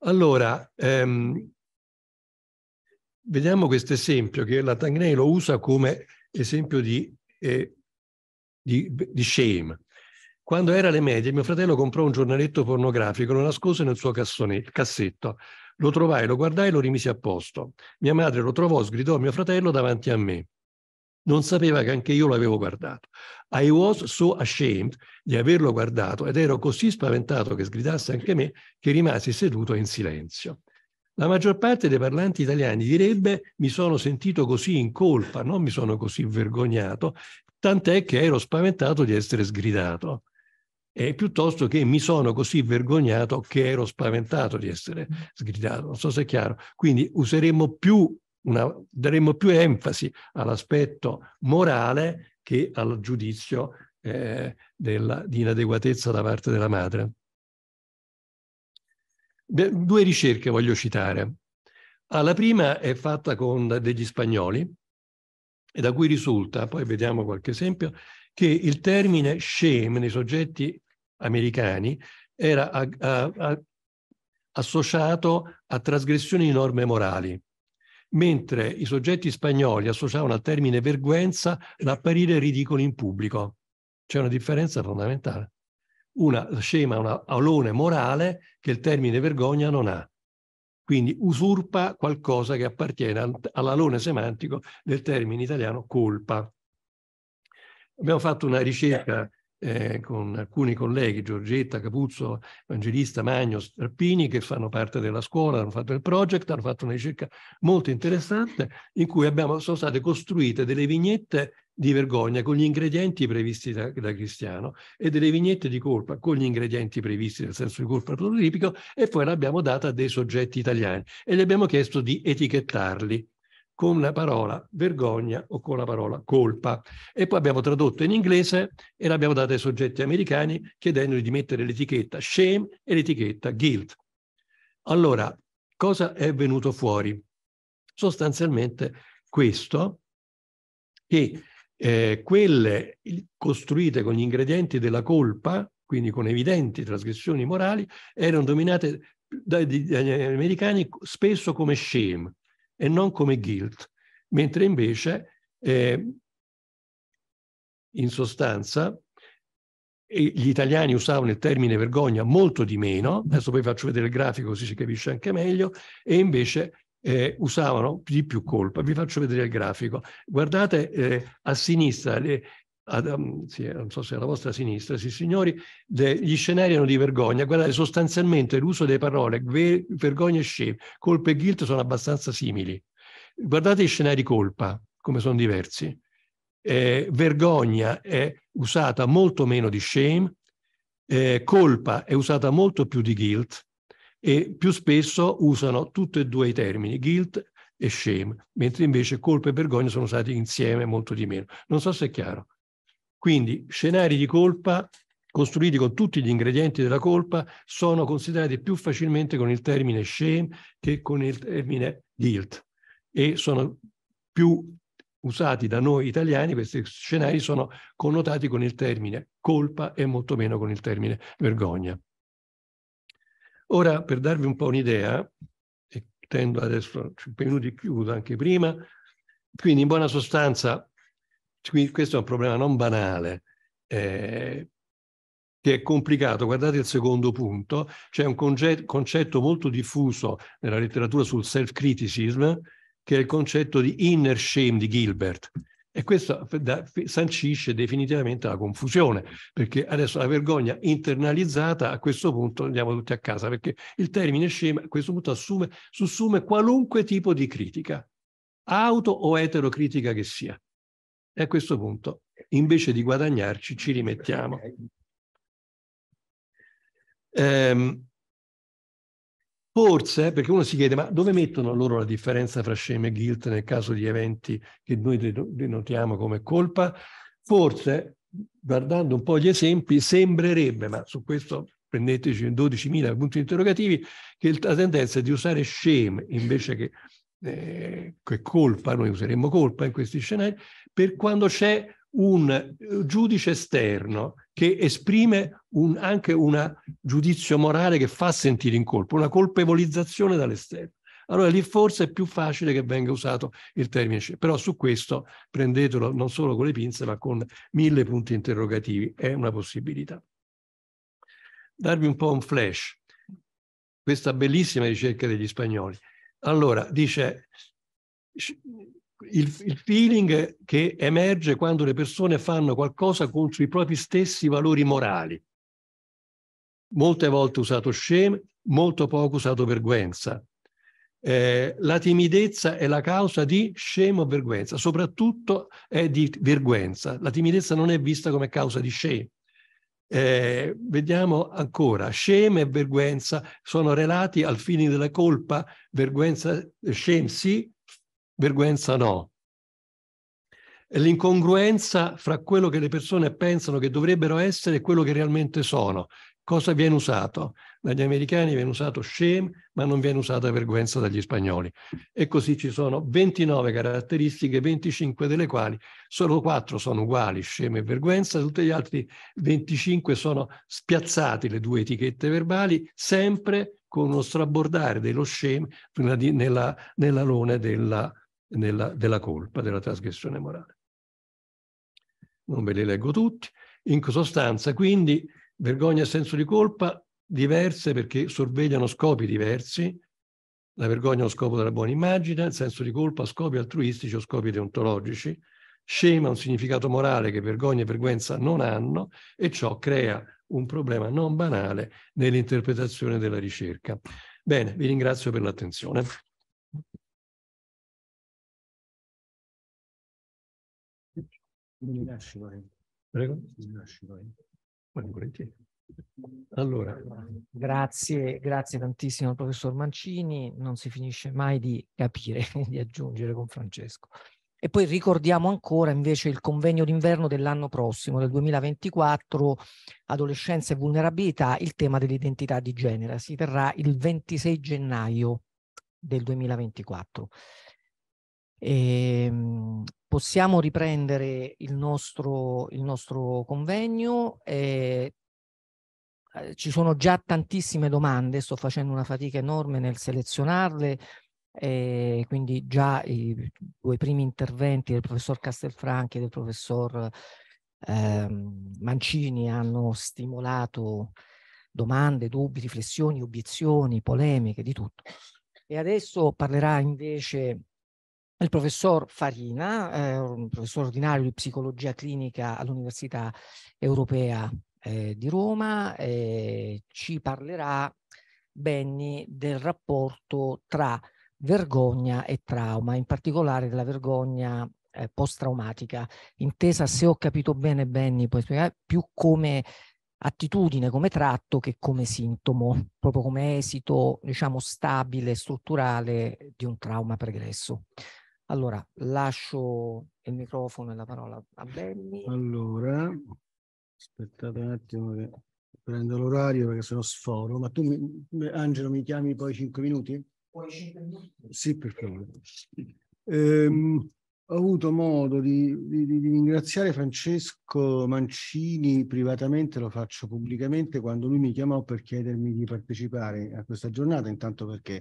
Allora, ehm, vediamo questo esempio che la Tangnei lo usa come esempio di eh, di, di Shame. Quando era alle medie, mio fratello comprò un giornaletto pornografico, lo nascose nel suo cassetto. Lo trovai, lo guardai e lo rimisi a posto. Mia madre lo trovò, sgridò mio fratello davanti a me. Non sapeva che anche io l'avevo guardato. I was so ashamed di averlo guardato ed ero così spaventato che sgridasse anche me che rimasi seduto in silenzio. La maggior parte dei parlanti italiani direbbe mi sono sentito così in colpa, non mi sono così vergognato tant'è che ero spaventato di essere sgridato e piuttosto che mi sono così vergognato che ero spaventato di essere sgridato, non so se è chiaro. Quindi useremmo più, una, daremmo più enfasi all'aspetto morale che al giudizio eh, della, di inadeguatezza da parte della madre. Beh, due ricerche voglio citare. la prima è fatta con degli spagnoli, e da cui risulta, poi vediamo qualche esempio, che il termine shame nei soggetti americani era a, a, a, associato a trasgressioni di norme morali, mentre i soggetti spagnoli associavano al termine vergogna l'apparire ridicoli in pubblico. C'è una differenza fondamentale. Una scema, una alone morale che il termine vergogna non ha quindi usurpa qualcosa che appartiene all'alone semantico del termine italiano colpa. Abbiamo fatto una ricerca eh, con alcuni colleghi, Giorgetta, Capuzzo, Evangelista, Magno, Strappini, che fanno parte della scuola, hanno fatto il project, hanno fatto una ricerca molto interessante in cui abbiamo, sono state costruite delle vignette di vergogna con gli ingredienti previsti da, da, Cristiano e delle vignette di colpa con gli ingredienti previsti nel senso di colpa prototipico e poi l'abbiamo data a dei soggetti italiani e gli abbiamo chiesto di etichettarli con la parola vergogna o con la parola colpa e poi abbiamo tradotto in inglese e l'abbiamo data ai soggetti americani chiedendogli di mettere l'etichetta shame e l'etichetta guilt. Allora, cosa è venuto fuori? Sostanzialmente questo che eh, quelle costruite con gli ingredienti della colpa, quindi con evidenti trasgressioni morali, erano dominate dagli americani spesso come shame e non come guilt, mentre invece eh, in sostanza gli italiani usavano il termine vergogna molto di meno, adesso poi faccio vedere il grafico così si capisce anche meglio, e invece eh, usavano di più colpa. Vi faccio vedere il grafico. Guardate eh, a sinistra, le, ad, um, sì, eh, non so se è la vostra sinistra, sì signori, de, gli scenari erano di vergogna. Guardate, sostanzialmente l'uso delle parole ver, vergogna e shame, colpa e guilt sono abbastanza simili. Guardate gli scenari colpa, come sono diversi. Eh, vergogna è usata molto meno di shame, eh, colpa è usata molto più di guilt e più spesso usano tutti e due i termini, guilt e shame, mentre invece colpa e vergogna sono usati insieme molto di meno. Non so se è chiaro. Quindi scenari di colpa costruiti con tutti gli ingredienti della colpa sono considerati più facilmente con il termine shame che con il termine guilt e sono più usati da noi italiani, questi scenari sono connotati con il termine colpa e molto meno con il termine vergogna. Ora, per darvi un po' un'idea, e tendo adesso 5 cioè, minuti chiudo anche prima, quindi in buona sostanza questo è un problema non banale, eh, che è complicato. Guardate il secondo punto, c'è un concetto molto diffuso nella letteratura sul self-criticism, che è il concetto di inner shame di Gilbert, e questo sancisce definitivamente la confusione, perché adesso la vergogna internalizzata a questo punto andiamo tutti a casa, perché il termine scema a questo punto assume, sussume qualunque tipo di critica, auto o eterocritica che sia. E a questo punto, invece di guadagnarci, ci rimettiamo. Ehm, Forse, perché uno si chiede, ma dove mettono loro la differenza fra scema e guilt nel caso di eventi che noi denotiamo come colpa? Forse, guardando un po' gli esempi, sembrerebbe, ma su questo prendeteci 12.000 punti interrogativi, che la tendenza è di usare scema invece che, eh, che colpa, noi useremmo colpa in questi scenari, per quando c'è un eh, giudice esterno che esprime un, anche un giudizio morale che fa sentire in colpa, una colpevolizzazione dall'esterno. Allora lì forse è più facile che venga usato il termine scelto. però su questo prendetelo non solo con le pinze ma con mille punti interrogativi, è una possibilità. Darvi un po' un flash, questa bellissima ricerca degli spagnoli. Allora, dice il, il feeling che emerge quando le persone fanno qualcosa contro i propri stessi valori morali. Molte volte usato scema, molto poco usato vergogna. Eh, la timidezza è la causa di scemo o vergogna, soprattutto è di vergogna. La timidezza non è vista come causa di scemo. Eh, vediamo ancora, scemo e vergogna sono relati al fine della colpa, vergüenza, scemsi, vergüenza no. È l'incongruenza fra quello che le persone pensano che dovrebbero essere e quello che realmente sono. Cosa viene usato? Dagli americani viene usato shame, ma non viene usata vergogna dagli spagnoli. E così ci sono 29 caratteristiche, 25 delle quali solo 4 sono uguali, shame e vergogna, tutti gli altri 25 sono spiazzati le due etichette verbali, sempre con uno strabordare dello shame nella, nella, nella luna della della, della colpa, della trasgressione morale. Non ve li leggo tutti. In sostanza, quindi, vergogna e senso di colpa diverse perché sorvegliano scopi diversi. La vergogna è lo scopo della buona immagine, il senso di colpa scopi altruistici o scopi deontologici. Scema un significato morale che vergogna e vergogna non hanno e ciò crea un problema non banale nell'interpretazione della ricerca. Bene, vi ringrazio per l'attenzione. Mi lasci poi. Prego. Mi lasci poi. Allora. Grazie, grazie tantissimo al professor Mancini, non si finisce mai di capire, di aggiungere con Francesco. E poi ricordiamo ancora invece il convegno d'inverno dell'anno prossimo, del 2024, Adolescenza e vulnerabilità, il tema dell'identità di genere. Si terrà il 26 gennaio del 2024. Eh, possiamo riprendere il nostro, il nostro convegno. Eh, eh, ci sono già tantissime domande, sto facendo una fatica enorme nel selezionarle, eh, quindi già i due primi interventi del professor Castelfranchi e del professor ehm, Mancini hanno stimolato domande, dubbi, riflessioni, obiezioni, polemiche, di tutto. E adesso parlerà invece il professor Farina, eh, un professore ordinario di psicologia clinica all'Università Europea eh, di Roma, eh, ci parlerà Benni del rapporto tra vergogna e trauma, in particolare della vergogna eh, post-traumatica, intesa se ho capito bene Benni, puoi spiegare più come attitudine, come tratto che come sintomo, proprio come esito, diciamo, stabile, strutturale di un trauma pregresso. Allora, lascio il microfono e la parola a Benny. Allora, aspettate un attimo che prendo l'orario perché sono sforo, ma tu, mi, Angelo, mi chiami poi 5 minuti? Poi 5 minuti? Sì, per favore. Ehm, ho avuto modo di, di, di, ringraziare Francesco Mancini privatamente, lo faccio pubblicamente, quando lui mi chiamò per chiedermi di partecipare a questa giornata, intanto perché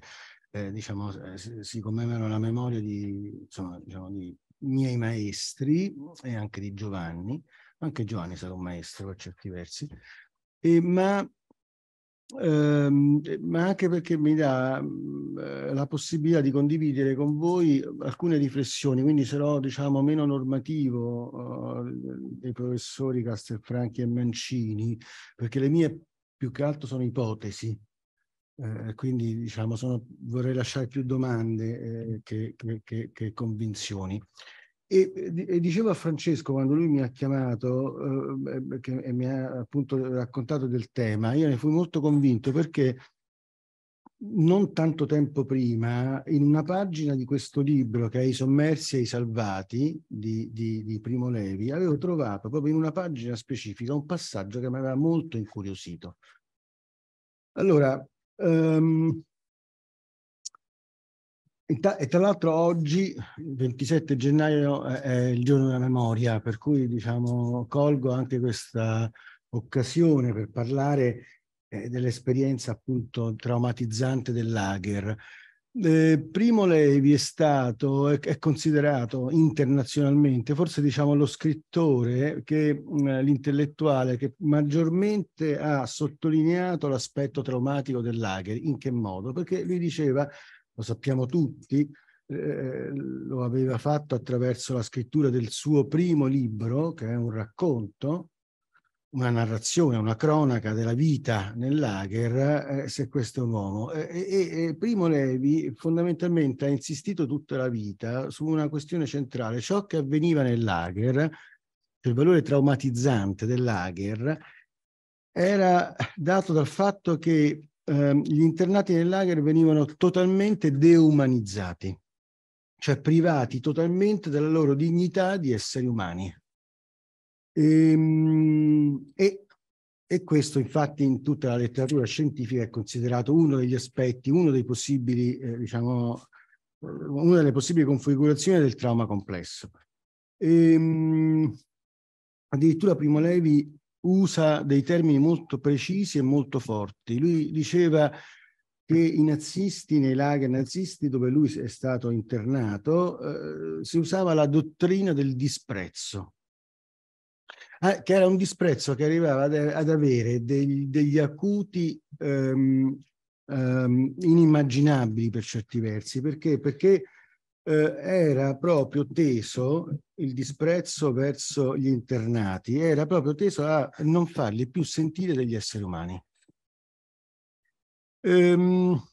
eh, diciamo, eh, si commemora la memoria di, insomma, diciamo, di miei maestri e anche di Giovanni, anche Giovanni sarà un maestro per certi versi, e, ma, ehm, ma, anche perché mi dà mm, eh, la possibilità di condividere con voi alcune riflessioni, quindi sarò diciamo meno normativo eh, dei professori Castelfranchi e Mancini, perché le mie più che altro sono ipotesi, eh, quindi diciamo, sono, vorrei lasciare più domande eh, che, che, che, convinzioni. E, e, dicevo a Francesco quando lui mi ha chiamato eh, eh, che, e mi ha appunto raccontato del tema, io ne fui molto convinto perché non tanto tempo prima, in una pagina di questo libro che è I sommersi e i salvati di, di, di Primo Levi, avevo trovato proprio in una pagina specifica un passaggio che mi aveva molto incuriosito. Allora, Um, e tra, tra l'altro oggi, il 27 gennaio, è il giorno della memoria, per cui diciamo, colgo anche questa occasione per parlare eh, dell'esperienza appunto traumatizzante del lager eh, Primo Levi è stato, è, è, considerato internazionalmente, forse diciamo lo scrittore, che, mm, l'intellettuale che maggiormente ha sottolineato l'aspetto traumatico dell'Agher. In che modo? Perché lui diceva, lo sappiamo tutti, eh, lo aveva fatto attraverso la scrittura del suo primo libro, che è un racconto, una narrazione, una cronaca della vita nel lager, eh, se questo uomo. E, e, Primo Levi fondamentalmente ha insistito tutta la vita su una questione centrale, ciò che avveniva nel lager, cioè il valore traumatizzante del lager, era dato dal fatto che eh, gli internati nel lager venivano totalmente deumanizzati, cioè privati totalmente della loro dignità di esseri umani e, ehm, e, e questo infatti in tutta la letteratura scientifica è considerato uno degli aspetti, uno dei possibili, eh, diciamo, eh, una delle possibili configurazioni del trauma complesso. E, ehm, addirittura Primo Levi usa dei termini molto precisi e molto forti. Lui diceva che i nazisti, nei lager nazisti dove lui è stato internato, eh, si usava la dottrina del disprezzo. Ah, che era un disprezzo che arrivava ad, avere degli, degli acuti um, um, inimmaginabili per certi versi, perché, perché uh, era proprio teso il disprezzo verso gli internati, era proprio teso a non farli più sentire degli esseri umani. Um,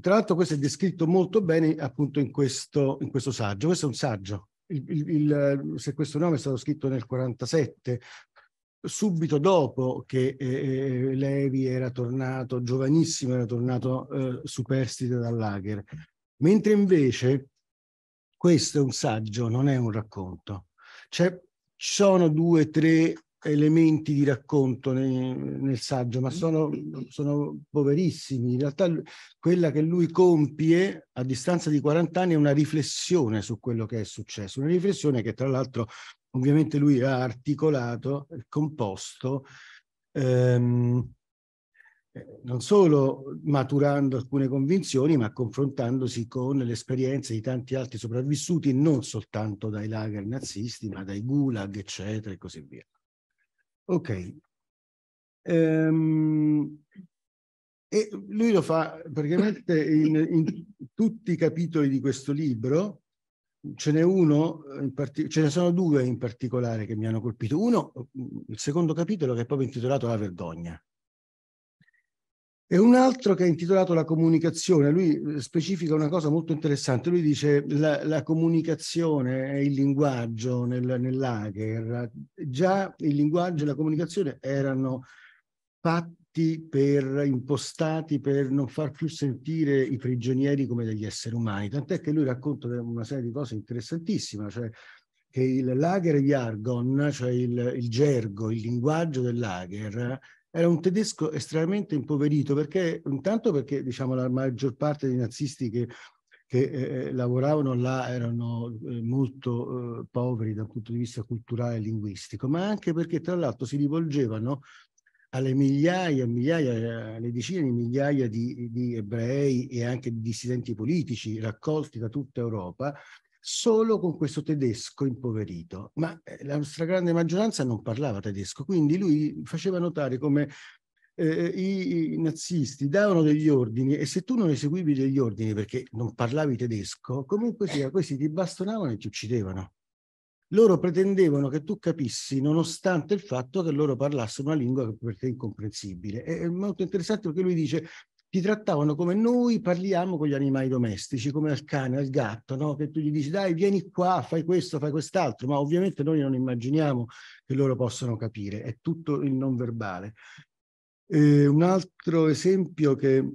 tra l'altro questo è descritto molto bene appunto in questo, in questo saggio, questo è un saggio, il, il, il, se questo nome è stato scritto nel 1947, subito dopo che eh, eh, Levi era tornato, giovanissimo, era tornato eh, superstite dal lager. Mentre invece questo è un saggio, non è un racconto. C'è, cioè, ci sono due, tre elementi di racconto nei, nel saggio, ma mm. sono, sono, poverissimi. In realtà quella che lui compie a distanza di 40 anni è una riflessione su quello che è successo, una riflessione che tra l'altro ovviamente lui ha articolato, composto, ehm, non solo maturando alcune convinzioni, ma confrontandosi con le esperienze di tanti altri sopravvissuti, non soltanto dai lager nazisti, ma dai gulag, eccetera, e così via. Ok. Ehm, e lui lo fa praticamente in, in, tutti i capitoli di questo libro. Ce n'è uno, ce ne sono due in particolare che mi hanno colpito. Uno, il secondo capitolo che è proprio intitolato La vergogna e un altro che è intitolato La comunicazione. Lui eh, specifica una cosa molto interessante. Lui dice la, la comunicazione e il linguaggio nel, nell'Ager. Già il linguaggio e la comunicazione erano fatti per, impostati per non far più sentire i prigionieri come degli esseri umani. Tant'è che lui racconta una serie di cose interessantissime, cioè che il lager Jargon, cioè il, il gergo, il linguaggio del lager, era un tedesco estremamente impoverito perché intanto perché diciamo, la maggior parte dei nazisti che, che eh, eh, lavoravano là erano eh, molto eh, poveri dal punto di vista culturale e linguistico, ma anche perché tra l'altro si rivolgevano alle migliaia, migliaia, alle decine di migliaia di, di ebrei e anche di dissidenti politici raccolti da tutta Europa solo con questo tedesco impoverito, ma eh, la stragrande maggioranza non parlava tedesco, quindi lui faceva notare come eh, eh, i, i, nazisti davano degli ordini e se tu non eseguivi degli ordini perché non parlavi tedesco, comunque sia, questi ti bastonavano e ti uccidevano. Loro pretendevano che tu capissi nonostante il fatto che loro parlassero una lingua che per te è incomprensibile. È molto interessante perché lui dice ti trattavano come noi parliamo con gli animali domestici, come al cane, al gatto, no? che tu gli dici dai vieni qua, fai questo, fai quest'altro, ma ovviamente noi non immaginiamo che loro possano capire, è tutto il non verbale. Eh, un altro esempio che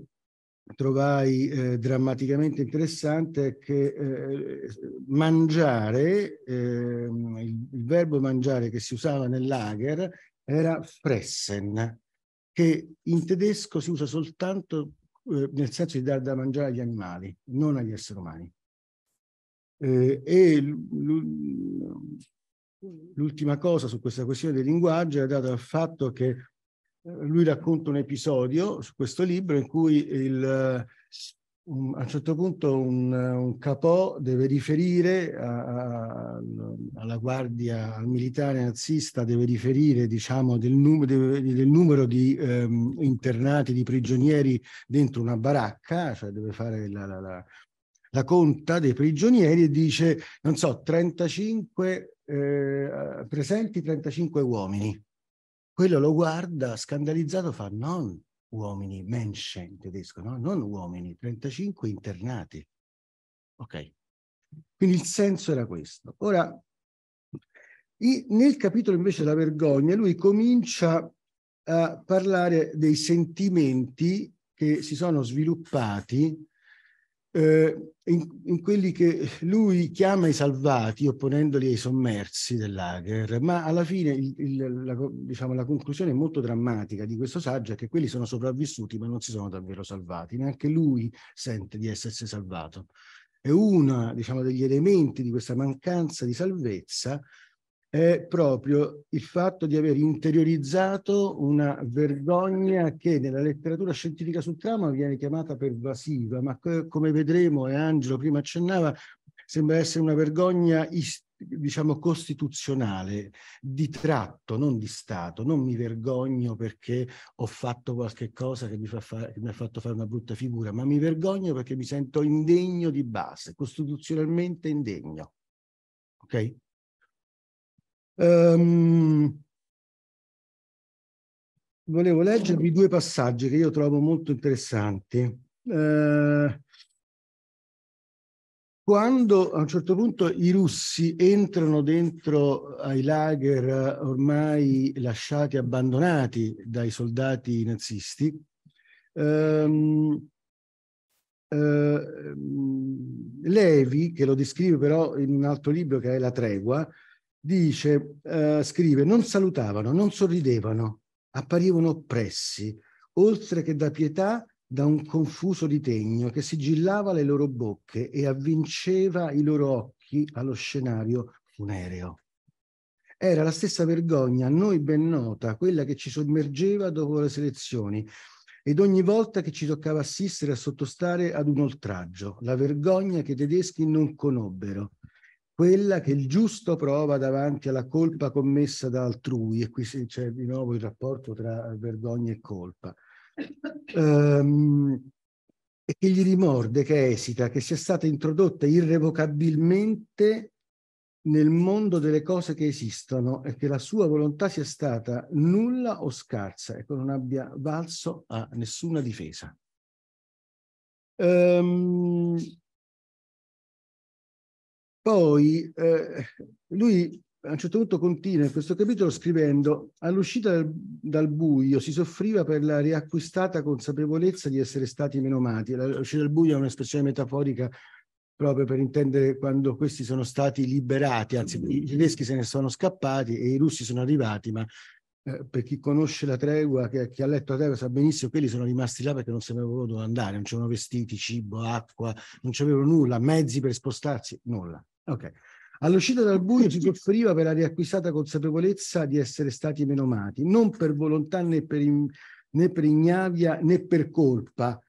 trovai eh, drammaticamente interessante è che eh, mangiare, ehm, il, il verbo mangiare che si usava nel lager era fressen, che in tedesco si usa soltanto eh, nel senso di dare da mangiare agli animali, non agli esseri umani. Eh, e l'ultima cosa su questa questione del linguaggio è data dal fatto che eh, lui racconta un episodio su questo libro in cui il, un, a un certo punto un, un capo deve riferire a, a, alla guardia, al militare nazista, deve riferire diciamo, del, num- deve, del numero di ehm, internati, di prigionieri dentro una baracca, cioè deve fare la, la, la, la conta dei prigionieri e dice, non so, 35 eh, presenti, 35 uomini. Quello lo guarda scandalizzato, fa no, uomini, Menschen in tedesco, no? non uomini, 35 internati. Ok, quindi il senso era questo. Ora, i, nel capitolo invece della vergogna, lui comincia a parlare dei sentimenti che si sono sviluppati eh, in, in, quelli che lui chiama i salvati opponendoli ai sommersi dell'Ager, ma alla fine il, il, la, diciamo, la, conclusione molto drammatica di questo saggio è che quelli sono sopravvissuti ma non si sono davvero salvati, neanche lui sente di essersi salvato. E uno diciamo, degli elementi di questa mancanza di salvezza è proprio il fatto di aver interiorizzato una vergogna che nella letteratura scientifica sul trauma viene chiamata pervasiva, ma come vedremo e Angelo prima accennava, sembra essere una vergogna diciamo costituzionale di tratto non di stato non mi vergogno perché ho fatto qualche cosa che mi, fa che mi ha fatto fare una brutta figura ma mi vergogno perché mi sento indegno di base costituzionalmente indegno ok Um, volevo leggervi due passaggi che io trovo molto interessanti. Uh, quando a un certo punto i russi entrano dentro eh, ai lager eh, ormai lasciati abbandonati dai soldati nazisti, ehm, ehm, Levi, che lo descrive però in un altro libro che è La tregua, dice, eh, scrive, non salutavano, non sorridevano, apparivano oppressi, oltre che da pietà, da un confuso ritegno che sigillava le loro bocche e avvinceva i loro occhi allo scenario funereo. Era la stessa vergogna a noi ben nota, quella che ci sommergeva dopo le selezioni ed ogni volta che ci toccava assistere a sottostare ad un oltraggio, la vergogna che i tedeschi non conobbero quella che il giusto prova davanti alla colpa commessa da altrui, e qui c'è di nuovo il rapporto tra vergogna e colpa, ehm, e che gli rimorde, che esita, che sia stata introdotta irrevocabilmente nel mondo delle cose che esistono e che la sua volontà sia stata nulla o scarsa e che non abbia valso a nessuna difesa. Um, poi eh, lui a un certo punto continua in questo capitolo scrivendo all'uscita dal, dal, buio si soffriva per la riacquistata consapevolezza di essere stati menomati. L'uscita dal buio è un'espressione metaforica proprio per intendere quando questi sono stati liberati, anzi i mm. tedeschi se ne sono scappati e i russi sono arrivati, ma eh, per chi conosce la tregua, che, che, ha letto la tregua sa benissimo che quelli sono rimasti là perché non sapevano dove andare, non c'erano vestiti, cibo, acqua, non c'avevano nulla, mezzi per spostarsi, nulla. Okay. All'uscita dal buio si soffriva per la riacquistata consapevolezza di essere stati menomati, non per volontà né per, in, né per ignavia né per colpa.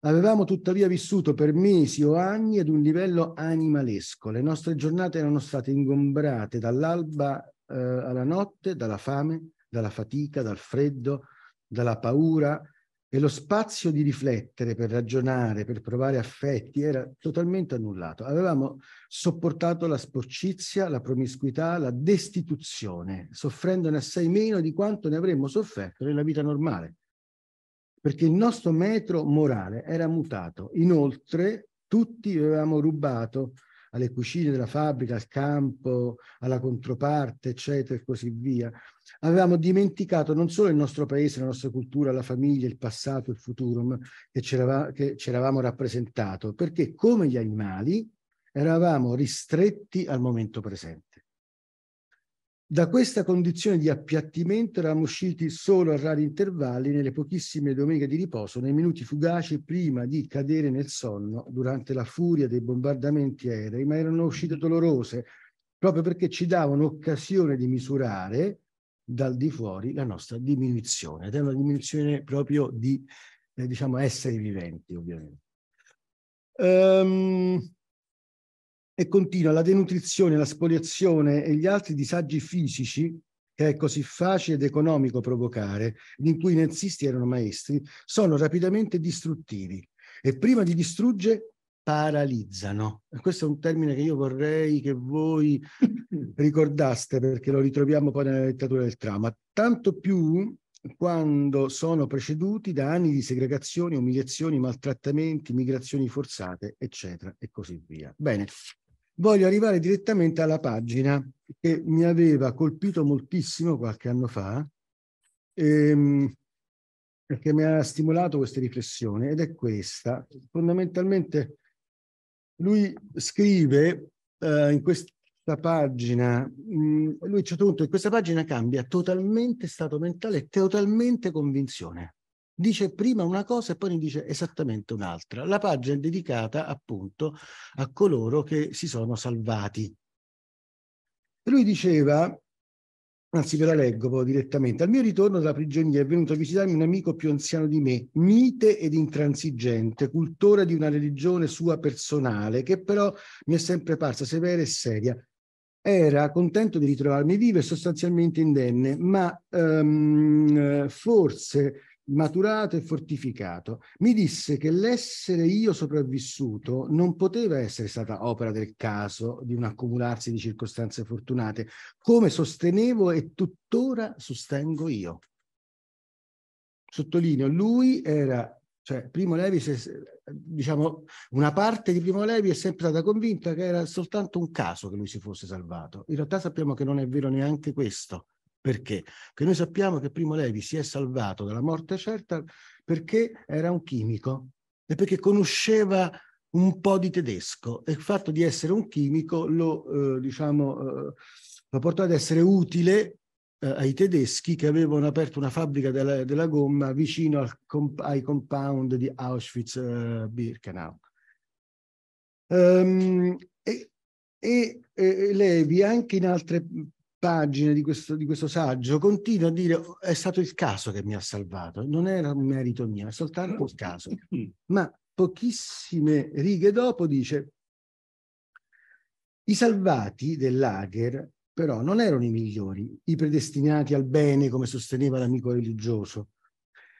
Avevamo tuttavia vissuto per mesi o anni ad un livello animalesco. Le nostre giornate erano state ingombrate dall'alba eh, alla notte, dalla fame, dalla fatica, dal freddo, dalla paura e lo spazio di riflettere, per ragionare, per provare affetti era totalmente annullato. Avevamo sopportato la sporcizia, la promiscuità, la destituzione, soffrendone assai meno di quanto ne avremmo sofferto nella vita normale, perché il nostro metro morale era mutato. Inoltre tutti avevamo rubato alle cucine della fabbrica, al campo, alla controparte, eccetera, e così via avevamo dimenticato non solo il nostro paese, la nostra cultura, la famiglia, il passato, il futuro che ci eravamo rappresentato, perché come gli animali eravamo ristretti al momento presente. Da questa condizione di appiattimento eravamo usciti solo a rari intervalli nelle pochissime domeniche di riposo, nei minuti fugaci prima di cadere nel sonno durante la furia dei bombardamenti aerei, ma erano uscite dolorose proprio perché ci davano occasione di misurare dal di fuori la nostra diminuzione, ed è una diminuzione proprio di, eh, diciamo, esseri viventi, ovviamente. Um, e continua la denutrizione, la spoliazione e gli altri disagi fisici che è così facile ed economico provocare, di cui i nazisti erano maestri, sono rapidamente distruttivi e prima di distruggere paralizzano. Questo è un termine che io vorrei che voi ricordaste perché lo ritroviamo poi nella letteratura del trauma, tanto più quando sono preceduti da anni di segregazioni, umiliazioni, maltrattamenti, migrazioni forzate, eccetera, e così via. Bene, voglio arrivare direttamente alla pagina che mi aveva colpito moltissimo qualche anno fa, ehm, perché mi ha stimolato questa riflessione, ed è questa. Fondamentalmente lui scrive eh, in questa pagina, mh, mm, lui c'è tutto, in questa pagina cambia totalmente stato mentale, totalmente convinzione. Dice prima una cosa e poi ne dice esattamente un'altra. La pagina è dedicata appunto a coloro che si sono salvati. Lui diceva Anzi, ve la leggo proprio direttamente. Al mio ritorno dalla prigionia è venuto a visitarmi un amico più anziano di me, mite ed intransigente, cultore di una religione sua personale, che però mi è sempre parsa severa e seria. Era contento di ritrovarmi vivo e sostanzialmente indenne, ma um, forse maturato e fortificato, mi disse che l'essere io sopravvissuto non poteva essere stata opera del caso, di un accumularsi di circostanze fortunate, come sostenevo e tuttora sostengo io. Sottolineo, lui era, cioè Primo Levi, se, diciamo, una parte di Primo Levi è sempre stata convinta che era soltanto un caso che lui si fosse salvato. In realtà sappiamo che non è vero neanche questo perché? Perché noi sappiamo che Primo Levi si è salvato dalla morte certa perché era un chimico e perché conosceva un po' di tedesco e il fatto di essere un chimico lo, eh, diciamo, eh, lo portò ad essere utile eh, ai tedeschi che avevano aperto una fabbrica della, della gomma vicino comp ai compound di Auschwitz-Birkenau. Eh, um, ehm, e, e, e, Levi anche in altre pagine di questo, di questo saggio, continua a dire oh, è stato il caso che mi ha salvato, non era un merito mio, è soltanto il caso. Ma pochissime righe dopo dice i salvati dell'Ager però non erano i migliori, i predestinati al bene come sosteneva l'amico religioso,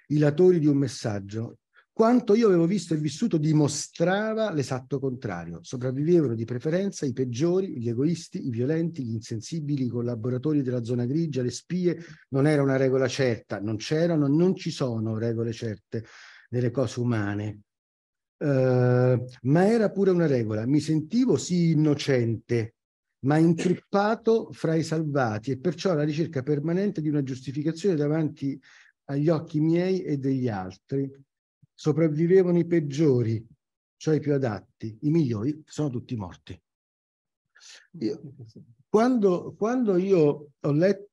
i latori di un messaggio, quanto io avevo visto e vissuto dimostrava l'esatto contrario. Sopravvivevano di preferenza i peggiori, gli egoisti, i violenti, gli insensibili, i collaboratori della zona grigia, le spie. Non era una regola certa, non c'erano, non ci sono regole certe delle cose umane. Uh, ma era pure una regola. Mi sentivo sì innocente, ma intrippato fra i salvati e perciò alla ricerca permanente di una giustificazione davanti agli occhi miei e degli altri sopravvivevano i peggiori, cioè i più adatti, i migliori sono tutti morti. Io, quando, quando io ho letto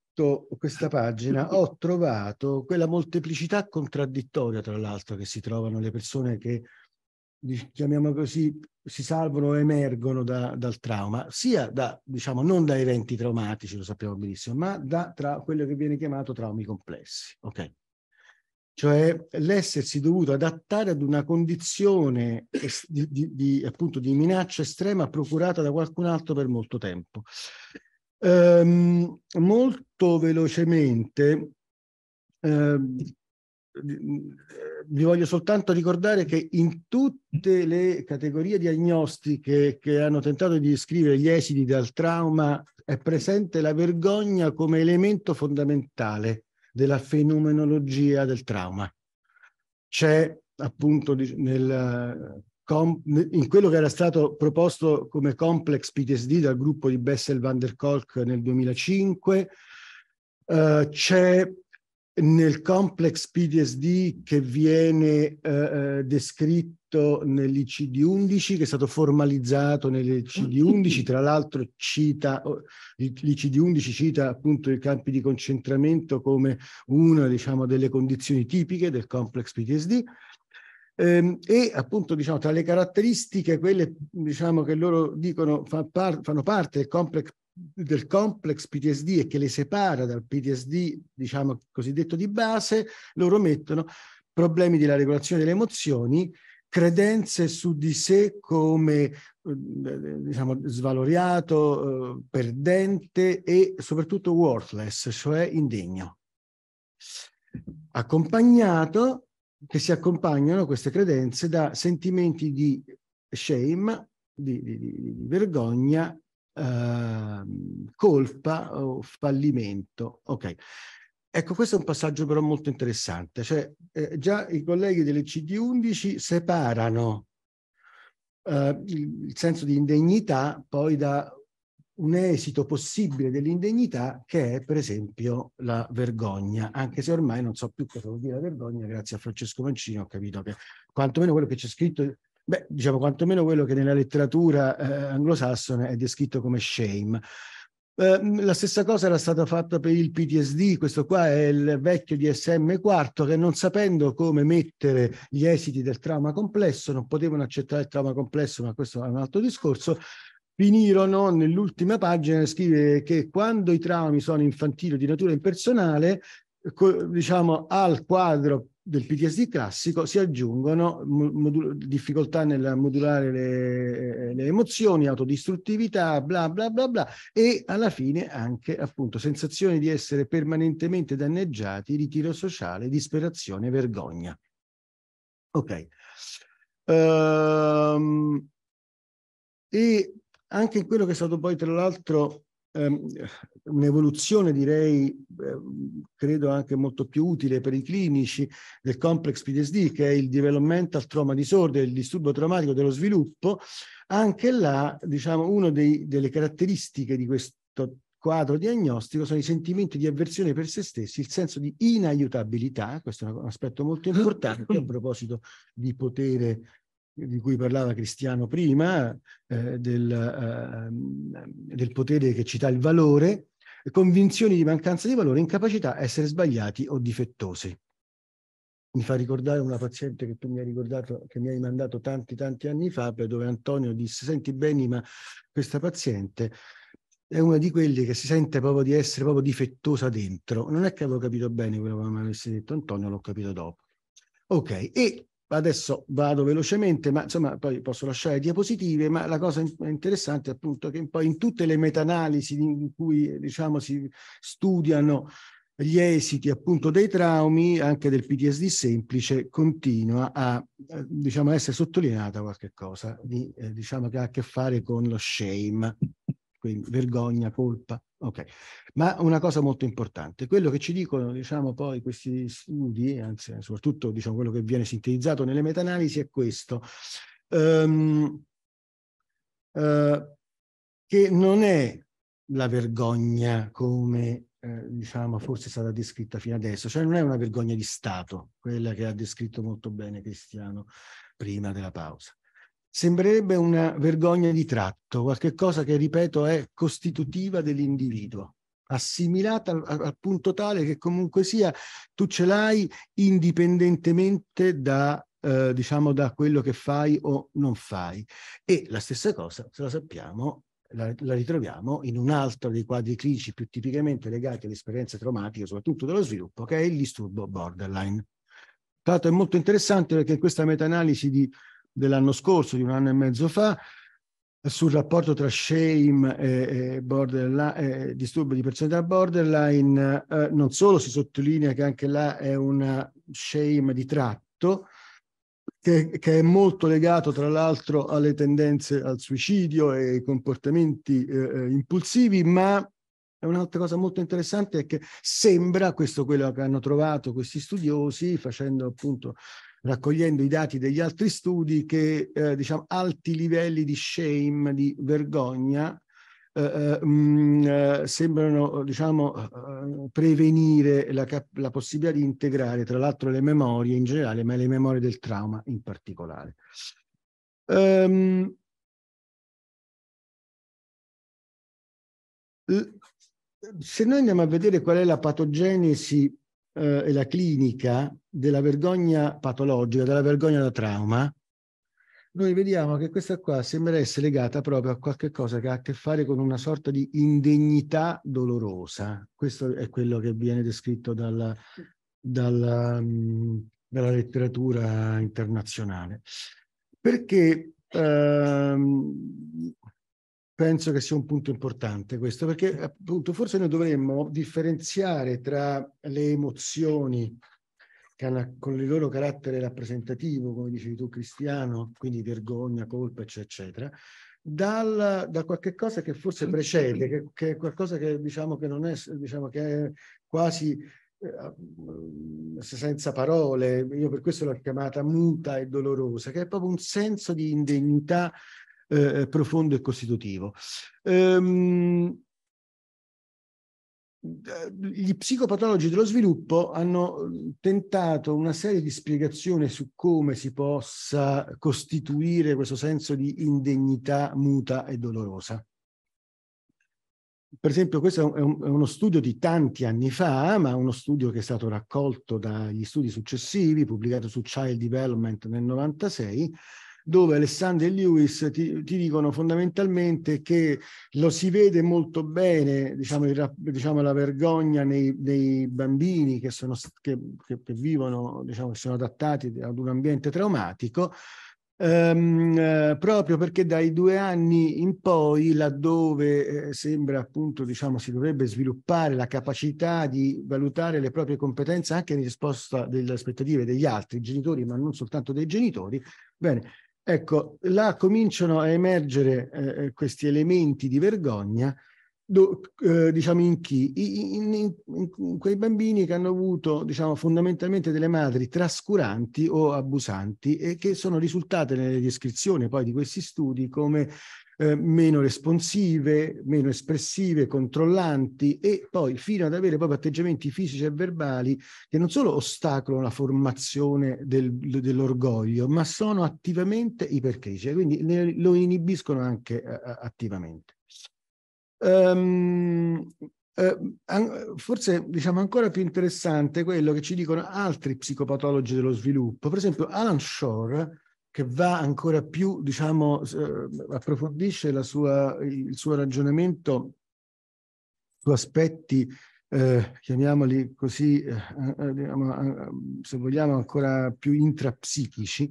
questa pagina ho trovato quella molteplicità contraddittoria, tra l'altro, che si trovano le persone che, chiamiamo così, si salvano o emergono da, dal trauma, sia da, diciamo, non da eventi traumatici, lo sappiamo benissimo, ma da tra quello che viene chiamato traumi complessi. Ok cioè l'essersi dovuto adattare ad una condizione di, di, di, appunto, di minaccia estrema procurata da qualcun altro per molto tempo. Ehm, molto velocemente ehm, vi voglio soltanto ricordare che in tutte le categorie diagnostiche che hanno tentato di descrivere gli esiti dal trauma è presente la vergogna come elemento fondamentale della fenomenologia del trauma. C'è appunto nel, in quello che era stato proposto come complex PTSD dal gruppo di Bessel van der Kolk nel 2005, eh, c'è nel complex PDSD che viene eh, eh descritto nell'ICD-11, che è stato formalizzato nell'ICD-11, ah, tra l'altro cita, eh, l'ICD-11 cita appunto i campi di concentramento come una diciamo, delle condizioni tipiche del complex PDSD, ehm, e appunto diciamo tra le caratteristiche quelle diciamo che loro dicono fa par fanno parte del complex del complex PTSD e che le separa dal PTSD, diciamo cosiddetto di base, loro mettono problemi della regolazione delle emozioni, credenze su di sé come eh, diciamo, svaloriato, eh, perdente e soprattutto worthless, cioè indegno. Accompagnato, che si accompagnano queste credenze da sentimenti di shame, di, di, di vergogna Ehm, colpa o fallimento. Ok. Ecco, questo è un passaggio però molto interessante, cioè eh, già i colleghi delle CD11 separano eh, il, il senso di indegnità poi da un esito possibile dell'indegnità che è per esempio la vergogna, anche se ormai non so più cosa vuol dire la vergogna, grazie a Francesco Mancini ho capito che quantomeno quello che c'è scritto Beh, diciamo quantomeno quello che nella letteratura eh, anglosassone è descritto come shame. Eh, la stessa cosa era stata fatta per il PTSD, questo qua è il vecchio DSM-4 che non sapendo come mettere gli esiti del trauma complesso, non potevano accettare il trauma complesso, ma questo è un altro discorso, finirono nell'ultima pagina scrive che quando i traumi sono infantili o di natura impersonale, diciamo al quadro del PTSD classico si aggiungono modul- difficoltà nel modulare le, eh, le, emozioni, autodistruttività, bla bla bla bla e alla fine anche appunto sensazioni di essere permanentemente danneggiati, ritiro sociale, disperazione, vergogna. Ok. Um, e anche in quello che è stato poi tra l'altro Ehm, un'evoluzione direi ehm, credo anche molto più utile per i clinici del complex PTSD che è il developmental trauma disorder, il disturbo traumatico dello sviluppo, anche là diciamo una delle caratteristiche di questo quadro diagnostico sono i sentimenti di avversione per se stessi, il senso di inaiutabilità, questo è un aspetto molto importante a proposito di potere di cui parlava Cristiano prima, eh, del, eh, del, potere che ci dà il valore, convinzioni di mancanza di valore, incapacità, a essere sbagliati o difettosi. Mi fa ricordare una paziente che tu mi hai ricordato, che mi hai mandato tanti tanti anni fa, dove Antonio disse, senti Benny, ma questa paziente è una di quelle che si sente proprio di essere proprio difettosa dentro. Non è che avevo capito bene quello che mi avesse detto Antonio, l'ho capito dopo. Ok, e Adesso vado velocemente, ma insomma poi posso lasciare diapositive, ma la cosa interessante appunto è che poi in tutte le meta-analisi in cui diciamo, si studiano gli esiti appunto dei traumi, anche del PTSD semplice, continua a eh, diciamo, essere sottolineata qualche cosa di, eh, diciamo, che ha a che fare con lo shame, quindi vergogna, colpa. Ok, ma una cosa molto importante, quello che ci dicono diciamo, poi questi studi, anzi soprattutto diciamo, quello che viene sintetizzato nelle meta-analisi è questo, um, uh, che non è la vergogna come eh, diciamo, forse è stata descritta fino adesso, cioè non è una vergogna di Stato, quella che ha descritto molto bene Cristiano prima della pausa. Sembrerebbe una vergogna di tratto, qualcosa che, ripeto, è costitutiva dell'individuo assimilata al, al, punto tale che comunque sia tu ce l'hai indipendentemente da, eh, diciamo, da quello che fai o non fai. E la stessa cosa, se la sappiamo, la, la ritroviamo in un altro dei quadri clinici più tipicamente legati all'esperienza traumatica, soprattutto dello sviluppo, che è il disturbo borderline. Tra l'altro è molto interessante perché in questa meta-analisi di dell'anno scorso, di un anno e mezzo fa, sul rapporto tra shame e, e disturbo di personalità borderline, eh, non solo si sottolinea che anche là è una shame di tratto, che, che è molto legato tra l'altro alle tendenze al suicidio e ai comportamenti eh, eh impulsivi, ma un'altra cosa molto interessante è che sembra, questo quello che hanno trovato questi studiosi, facendo appunto raccogliendo i dati degli altri studi, che eh, diciamo, alti livelli di shame, di vergogna, eh, mh, eh, mm, eh, sembrano diciamo, eh, prevenire la, la, possibilità di integrare, tra l'altro, le memorie in generale, ma le memorie del trauma in particolare. Um, se noi andiamo a vedere qual è la patogenesi eh, e la clinica della vergogna patologica, della vergogna da trauma, noi vediamo che questa qua sembra essere legata proprio a qualche cosa che ha a che fare con una sorta di indegnità dolorosa. Questo è quello che viene descritto dalla, dalla, mm, dalla letteratura internazionale. Perché ehm, penso che sia un punto importante questo, perché appunto forse noi dovremmo differenziare tra le emozioni che hanno, con il loro carattere rappresentativo, come dicevi tu Cristiano, quindi vergogna, colpa, eccetera, dal, da qualche cosa che forse precede, che, che è qualcosa che diciamo che non è, diciamo che è quasi eh, senza parole, io per questo l'ho chiamata muta e dolorosa, che è proprio un senso di indegnità eh, eh, profondo e costitutivo. Ehm, eh, gli psicopatologi dello sviluppo hanno tentato una serie di spiegazioni su come si possa costituire questo senso di indegnità muta e dolorosa. Per esempio, questo è, un, è uno studio di tanti anni fa, ma uno studio che è stato raccolto dagli studi successivi, pubblicato su Child Development nel 1996 dove Alessandro e Lewis ti, ti, dicono fondamentalmente che lo si vede molto bene, diciamo, il, diciamo la vergogna nei, nei bambini che, sono, che, che, che vivono, diciamo, che sono adattati ad un ambiente traumatico, Um, eh, proprio perché dai due anni in poi, laddove eh, sembra appunto, diciamo, si dovrebbe sviluppare la capacità di valutare le proprie competenze anche in risposta delle aspettative degli altri genitori, ma non soltanto dei genitori, bene, Ecco, là cominciano a emergere eh, eh questi elementi di vergogna do, eh, diciamo in chi? In, in, in, quei bambini che hanno avuto diciamo, fondamentalmente delle madri trascuranti o abusanti e che sono risultate nelle descrizioni poi di questi studi come eh, meno responsive, meno espressive, controllanti e poi fino ad avere proprio atteggiamenti fisici e verbali che non solo ostacolano la formazione del, dell'orgoglio, ma sono attivamente ipercritici, quindi ne, lo inibiscono anche eh, attivamente. Um, eh, forse diciamo ancora più interessante quello che ci dicono altri psicopatologi dello sviluppo, per esempio Alan Shore che va ancora più, diciamo, eh, approfondisce sua, il suo ragionamento su aspetti eh, chiamiamoli così, eh, eh, eh, diciamo, se vogliamo ancora più intrapsichici,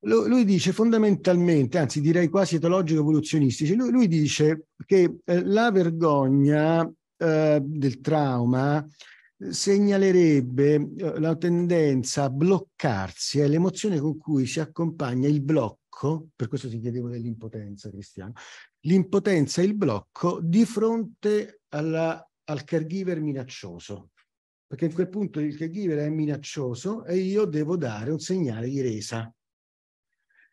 lui, dice fondamentalmente, anzi direi quasi etologico-evoluzionistici, lui, lui, dice che eh, la vergogna eh, del trauma segnalerebbe eh, la tendenza a bloccarsi, è l'emozione con cui si accompagna il blocco, per questo si chiedevo dell'impotenza cristiano, l'impotenza e il blocco di fronte alla al caregiver minaccioso, perché in quel punto il caregiver è minaccioso e io devo dare un segnale di resa.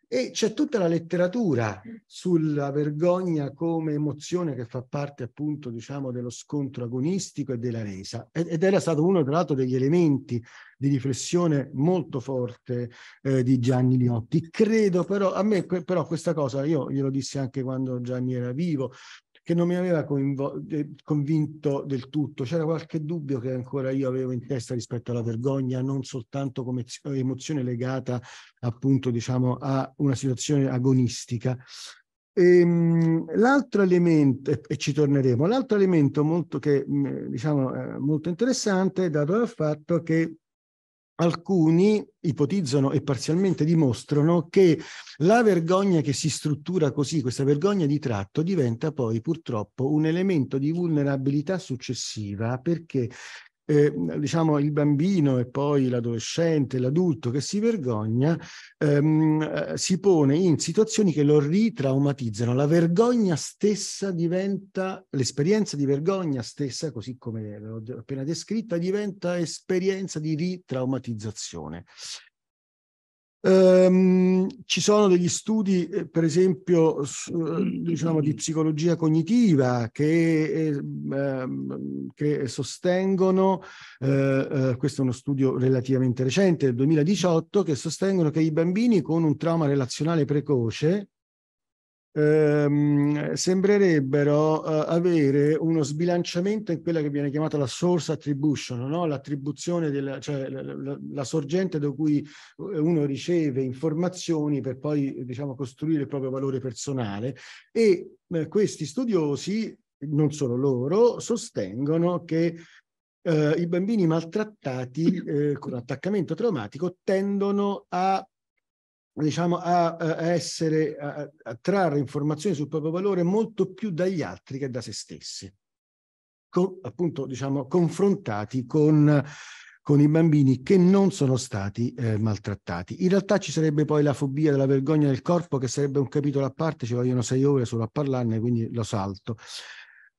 E c'è tutta la letteratura sulla vergogna come emozione che fa parte appunto, diciamo, dello scontro agonistico e della resa. Ed era stato uno, tra l'altro, degli elementi di riflessione molto forte eh, di Gianni Liotti. Credo però, a me però questa cosa, io glielo dissi anche quando Gianni era vivo, che non mi aveva convinto del tutto. C'era qualche dubbio che ancora io avevo in testa rispetto alla vergogna, non soltanto come emozione legata appunto diciamo a una situazione agonistica. Ehm, l'altro elemento, e ci torneremo, l'altro elemento molto, che, mm, diciamo, eh, molto interessante è dato dal fatto che Alcuni ipotizzano e parzialmente dimostrano che la vergogna che si struttura così, questa vergogna di tratto, diventa poi purtroppo un elemento di vulnerabilità successiva perché eh, diciamo, il bambino e poi l'adolescente, l'adulto che si vergogna, ehm, eh, si pone in situazioni che lo ritraumatizzano. La vergogna stessa diventa, l'esperienza di vergogna stessa, così come l'ho appena descritta, diventa esperienza di ritraumatizzazione. Ehm, ci sono degli studi, eh, per esempio, su, eh, mm. diciamo, di psicologia cognitiva che, eh, ehm, che sostengono, eh, eh, questo è uno studio relativamente recente del 2018, che sostengono che i bambini con un trauma relazionale precoce ehm, sembrerebbero eh, avere uno sbilanciamento in quella che viene chiamata la source attribution, no? l'attribuzione, della, cioè la, la, la, sorgente da cui eh, uno riceve informazioni per poi diciamo, costruire il proprio valore personale e eh, questi studiosi, non solo loro, sostengono che Uh, i bambini maltrattati uh, con attaccamento traumatico tendono a diciamo, a, a, essere, a, a trarre informazioni sul proprio valore molto più dagli altri che da se stessi, con, appunto, diciamo, confrontati con, con i bambini che non sono stati eh, maltrattati. In realtà ci sarebbe poi la fobia della vergogna del corpo, che sarebbe un capitolo a parte, ci vogliono sei ore solo a parlarne, quindi lo salto.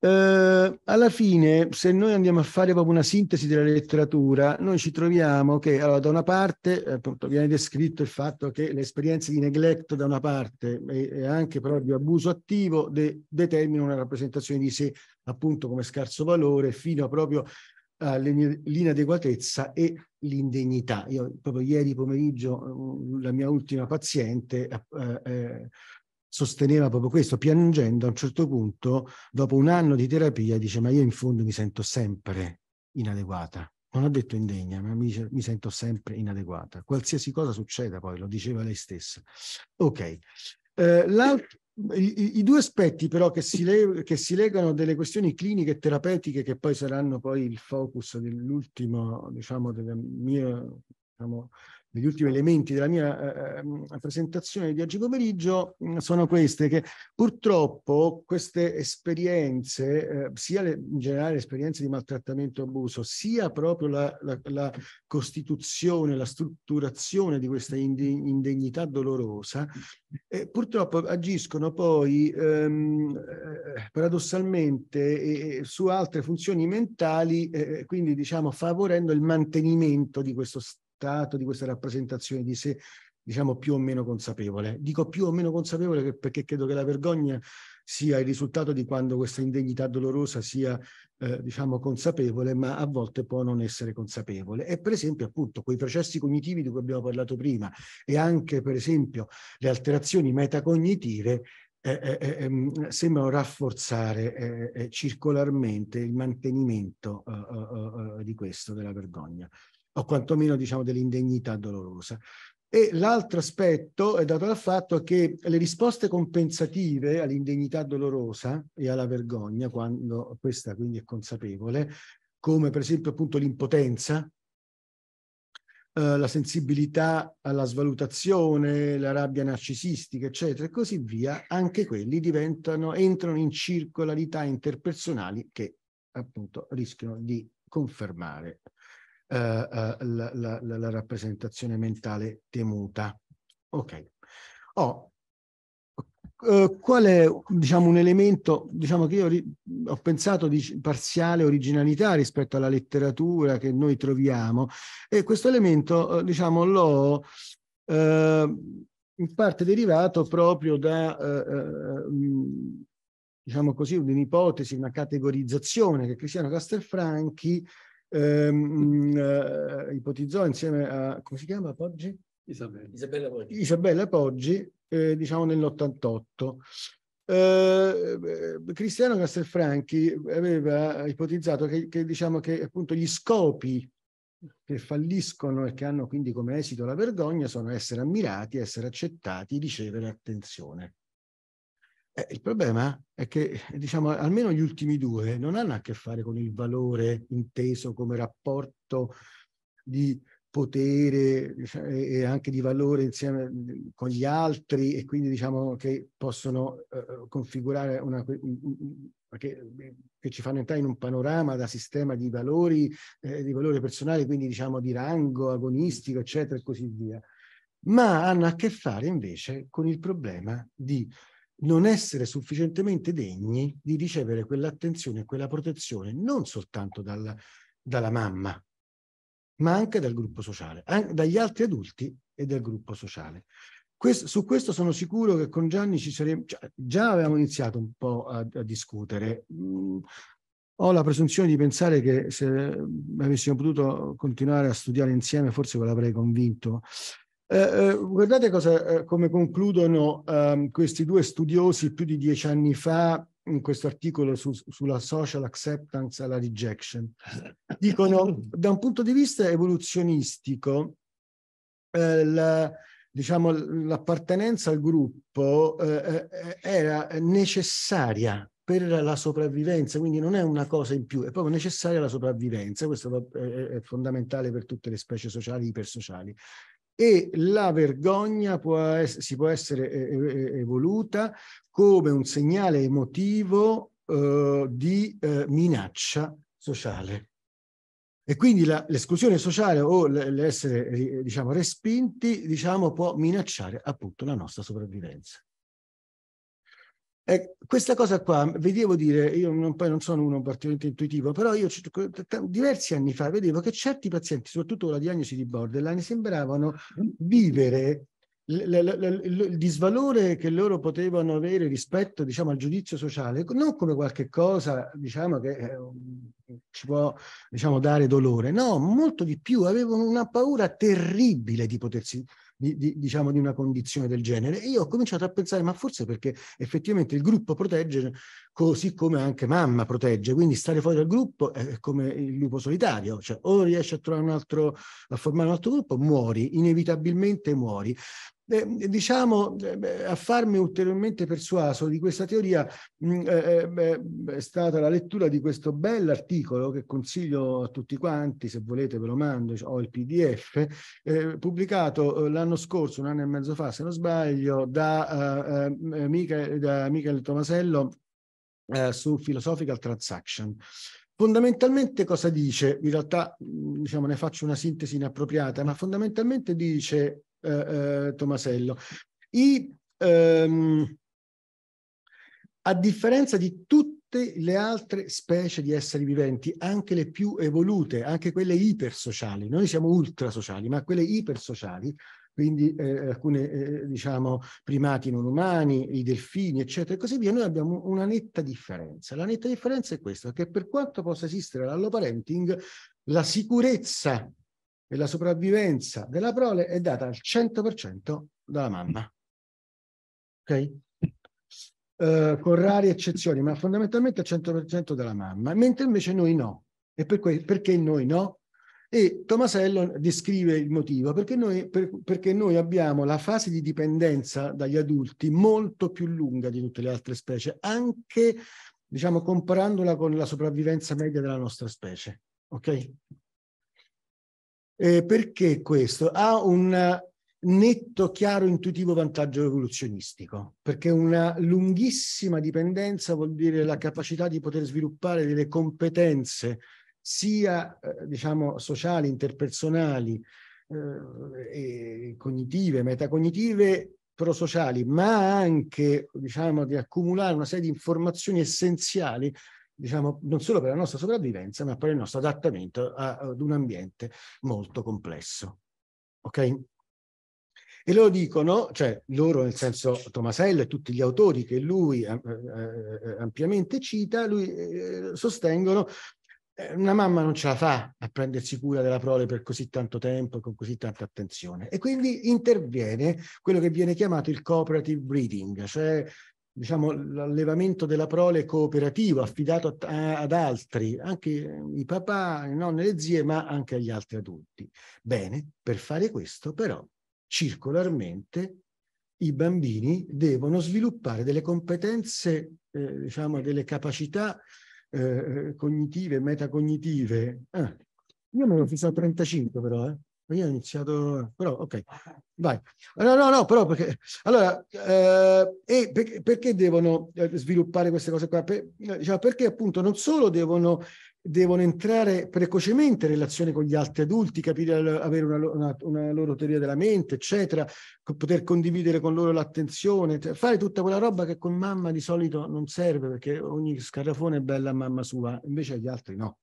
Eh, alla fine, se noi andiamo a fare proprio una sintesi della letteratura, noi ci troviamo che, allora, da una parte, appunto, viene descritto il fatto che le esperienze di neglect, da una parte, e, e anche proprio di abuso attivo, de, determinano una rappresentazione di sé, appunto, come scarso valore, fino a proprio all'inadeguatezza e l'indegnità. Io proprio ieri pomeriggio mm, la mia ultima paziente eh, eh, sosteneva proprio questo, piangendo a un certo punto, dopo un anno di terapia, dice ma io in fondo mi sento sempre inadeguata. Non ha detto indegna, ma mi, dice, mi sento sempre inadeguata. Qualsiasi cosa succeda poi, lo diceva lei stessa. Ok. Eh, i, i, due aspetti però che si, le, che si, legano delle questioni cliniche e terapeutiche che poi saranno poi il focus dell'ultimo, diciamo, del mio diciamo, negli ultimi elementi della mia eh, eh presentazione di oggi pomeriggio mm, sono queste, che purtroppo queste esperienze, eh, sia le, in generale le esperienze di maltrattamento e abuso, sia proprio la, la, la costituzione, la strutturazione di questa indegnità dolorosa, eh, purtroppo agiscono poi ehm, eh, paradossalmente su altre funzioni mentali, eh, quindi diciamo favorendo il mantenimento di questo stato risultato di questa rappresentazione di sé, diciamo più o meno consapevole. Dico più o meno consapevole perché credo che la vergogna sia il risultato di quando questa indegnità dolorosa sia, eh, diciamo, consapevole, ma a volte può non essere consapevole. E per esempio, appunto, quei processi cognitivi di cui abbiamo parlato prima e anche, per esempio, le alterazioni metacognitive eh, eh, eh, ehm, sembrano rafforzare eh, eh, circolarmente il mantenimento eh, di questo, della vergogna o quantomeno diciamo, dell'indegnità dolorosa. E l'altro aspetto è dato dal fatto che le risposte compensative all'indegnità dolorosa e alla vergogna, quando questa quindi è consapevole, come per esempio appunto l'impotenza, eh, la sensibilità alla svalutazione, la rabbia narcisistica, eccetera, e così via, anche quelli diventano, entrano in circolarità interpersonali che appunto rischiano di confermare eh, eh la, la, la, rappresentazione mentale temuta. Ok. Oh, eh, qual è diciamo, un elemento diciamo che io ho pensato di parziale originalità rispetto alla letteratura che noi troviamo e questo elemento eh, diciamo, l'ho eh, in parte derivato proprio da eh, mm, diciamo così, un'ipotesi, una categorizzazione che Cristiano Castelfranchi ehm, mm, eh, ipotizzò insieme a, come si chiama Poggi? Isabella, Isabella Poggi, Isabella Poggi eh, diciamo nell'88. Eh, eh, Cristiano Castelfranchi aveva ipotizzato che, che, diciamo che appunto gli scopi che falliscono e che hanno quindi come esito la vergogna sono essere ammirati, essere accettati, ricevere attenzione. Eh, il problema è che, diciamo, almeno gli ultimi due non hanno a che fare con il valore inteso come rapporto di potere diciamo, e anche di valore insieme con gli altri e quindi diciamo che possono eh, configurare una, che, che, ci fanno entrare in un panorama da sistema di valori, eh, di valore personale, quindi diciamo di rango agonistico, eccetera e così via, ma hanno a che fare invece con il problema di non essere sufficientemente degni di ricevere quell'attenzione e quella protezione non soltanto dalla, dalla mamma, ma anche dal gruppo sociale, anche dagli altri adulti e dal gruppo sociale. Questo, su questo sono sicuro che con Gianni ci saremmo... Già, cioè, già avevamo iniziato un po' a, a discutere. Mm, ho la presunzione di pensare che se avessimo potuto continuare a studiare insieme forse ve l'avrei convinto eh, eh, guardate cosa, eh, come concludono ehm, questi due studiosi più di dieci anni fa in questo articolo su, sulla social acceptance alla rejection. Dicono, da un punto di vista evoluzionistico, eh, la, diciamo, l'appartenenza al gruppo eh, eh, era necessaria per la sopravvivenza, quindi non è una cosa in più, è proprio necessaria la sopravvivenza, questo è fondamentale per tutte le specie sociali, e ipersociali e la vergogna può es- si può essere eh, eh, eh, evoluta come un segnale emotivo eh, di eh, minaccia sociale. E quindi l'esclusione sociale o l'essere diciamo, respinti diciamo, può minacciare appunto la nostra sopravvivenza. Eh, questa cosa qua, vedevo dire, io non, poi non sono uno particolarmente intuitivo, però io diversi anni fa vedevo che certi pazienti, soprattutto con la diagnosi di borderline, sembravano vivere il disvalore che loro potevano avere rispetto diciamo, al giudizio sociale, non come qualche cosa diciamo, che eh, ci può diciamo, dare dolore, no, molto di più, avevano una paura terribile di potersi di, di, diciamo, di, una condizione del genere. E io ho cominciato a pensare, ma forse perché effettivamente il gruppo protegge così come anche mamma protegge, quindi stare fuori dal gruppo è come il lupo solitario, cioè o riesci a trovare un altro, a formare un altro gruppo, muori, inevitabilmente muori eh, diciamo, eh, a farmi ulteriormente persuaso di questa teoria mh, mm, eh, eh è stata la lettura di questo bell'articolo che consiglio a tutti quanti, se volete ve lo mando, cioè, ho il PDF, eh, pubblicato eh, l'anno scorso, un anno e mezzo fa, se non sbaglio, da, Michele, da Michele Tomasello su Philosophical Transaction. Fondamentalmente cosa dice? In realtà mm, diciamo, ne faccio una sintesi inappropriata, ma fondamentalmente dice eh, eh, Tomasello. I, ehm, a differenza di tutte le altre specie di esseri viventi, anche le più evolute, anche quelle ipersociali, noi siamo ultrasociali, ma quelle ipersociali, quindi eh, alcuni eh, diciamo, primati non umani, i delfini, eccetera, e così via, noi abbiamo una netta differenza. La netta differenza è questa, che per quanto possa esistere l'alloparenting, la sicurezza e la sopravvivenza della prole è data al 100% dalla mamma. Ok? Eh, con rare eccezioni, ma fondamentalmente al 100% dalla mamma, mentre invece noi no. E per perché noi no? E Tomasello descrive il motivo, perché noi, per, perché noi, abbiamo la fase di dipendenza dagli adulti molto più lunga di tutte le altre specie, anche diciamo comparandola con la sopravvivenza media della nostra specie. Ok? Eh, perché questo? Ha un netto, chiaro, intuitivo vantaggio evoluzionistico, perché una lunghissima dipendenza vuol dire la capacità di poter sviluppare delle competenze sia eh, diciamo sociali, interpersonali, eh, cognitive, metacognitive, prosociali, ma anche diciamo di accumulare una serie di informazioni essenziali diciamo, non solo per la nostra sopravvivenza, ma per il nostro adattamento a, ad un ambiente molto complesso. Ok? E loro dicono, cioè loro nel senso Tomasello e tutti gli autori che lui eh, eh ampiamente cita, lui eh, sostengono eh, una mamma non ce la fa a prendersi cura della prole per così tanto tempo e con così tanta attenzione e quindi interviene quello che viene chiamato il cooperative breeding, cioè diciamo, l'allevamento della prole cooperativo affidato a, ad altri, anche i papà, i nonni, le zie, ma anche agli altri adulti. Bene, per fare questo però circolarmente i bambini devono sviluppare delle competenze, eh, diciamo, delle capacità eh, eh cognitive, metacognitive. Ah, io me lo fisso a 35 però, eh. Io ho iniziato, però ok, ah, ah. vai. No, no, no, però perché, allora, eh, e per, perché devono eh, sviluppare queste cose qua? Per, diciamo, perché appunto non solo devono, devono, entrare precocemente in relazione con gli altri adulti, capire, avere una, una, una loro teoria della mente, eccetera, poter condividere con loro l'attenzione, cioè, fare tutta quella roba che con mamma di solito non serve, perché ogni scarrafone è bella mamma sua, invece agli altri no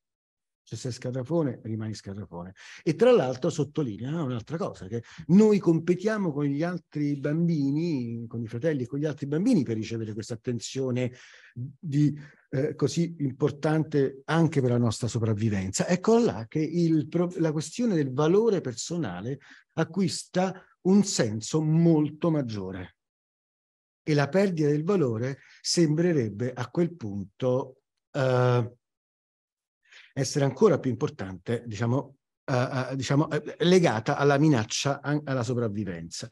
se sei scatrafone, rimani scatrafone. E tra l'altro sottolinea un'altra cosa, che noi competiamo con gli altri bambini, con i fratelli e con gli altri bambini per ricevere questa attenzione di, eh, così importante anche per la nostra sopravvivenza. Ecco là che il, la questione del valore personale acquista un senso molto maggiore. E la perdita del valore sembrerebbe a quel punto... Eh, essere ancora più importante, diciamo, eh, eh diciamo eh, legata alla minaccia alla sopravvivenza.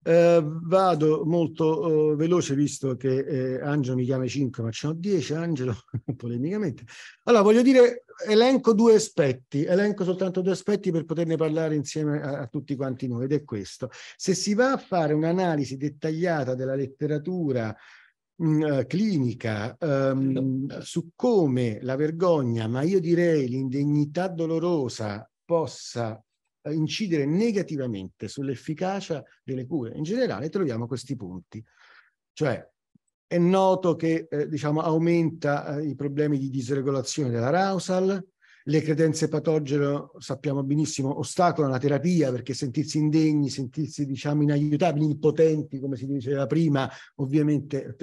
Eh, vado molto eh, veloce visto che eh, Angelo mi chiama 5 ma ce n'ho 10 Angelo polemicamente allora voglio dire elenco due aspetti elenco soltanto due aspetti per poterne parlare insieme a, a tutti quanti noi ed è questo se si va a fare un'analisi dettagliata della letteratura Mm, eh, clinica ehm, su come la vergogna, ma io direi l'indegnità dolorosa possa eh, incidere negativamente sull'efficacia delle cure. In generale troviamo questi punti, cioè è noto che eh, diciamo, aumenta eh, i problemi di disregolazione della dell'arousal, le credenze patogene, sappiamo benissimo, ostacolano la terapia perché sentirsi indegni, sentirsi diciamo inaiutabili, impotenti, come si diceva prima, ovviamente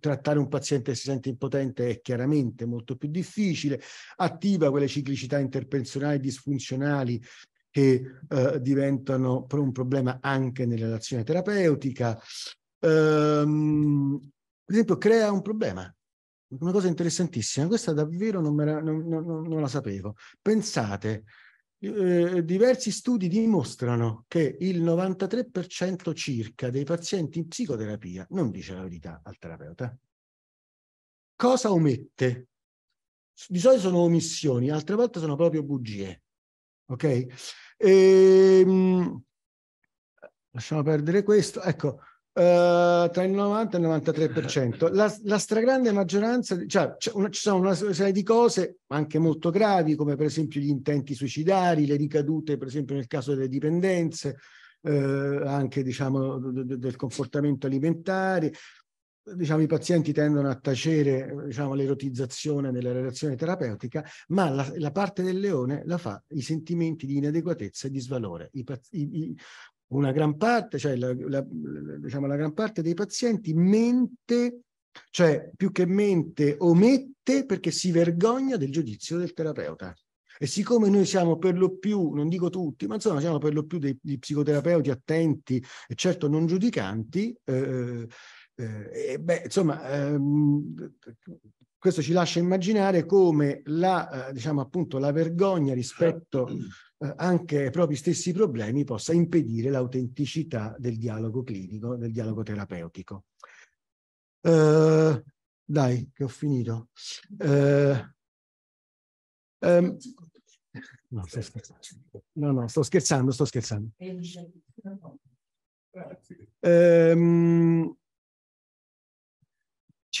trattare un paziente che si sente impotente è chiaramente molto più difficile, attiva quelle ciclicità interpersonali disfunzionali che eh, diventano un problema anche nella relazione terapeutica. Ehm, per esempio, crea un problema, una cosa interessantissima, questa davvero non, la, non, non, non la sapevo. Pensate, eh, diversi studi dimostrano che il 93% circa dei pazienti in psicoterapia non dice la verità al terapeuta. Cosa omette? Di solito sono omissioni, altre volte sono proprio bugie. Ok? E, ehm, lasciamo perdere questo. Ecco, eh, tra il 90 e il 93%. La, la stragrande maggioranza, cioè, una, ci sono una serie di cose anche molto gravi, come per esempio gli intenti suicidari, le ricadute, per esempio nel caso delle dipendenze, eh, anche diciamo, del, del comportamento alimentare. Diciamo, I pazienti tendono a tacere diciamo, l'erotizzazione nella relazione terapeutica, ma la, la, parte del leone la fa i sentimenti di inadeguatezza e di svalore. I, i, una gran parte, cioè la, la, diciamo la gran parte dei pazienti mente, cioè più che mente, omette perché si vergogna del giudizio del terapeuta. E siccome noi siamo per lo più, non dico tutti, ma insomma siamo per lo più dei, dei psicoterapeuti attenti e certo non giudicanti, eh, eh, eh beh, insomma, ehm, questo ci lascia immaginare come la, eh, diciamo appunto, la vergogna rispetto eh, anche i propri stessi problemi possa impedire l'autenticità del dialogo clinico, del dialogo terapeutico. Eh, dai, che ho finito. Eh, ehm, no, sto scherzando. No, no, sto scherzando, sto scherzando. Ehm,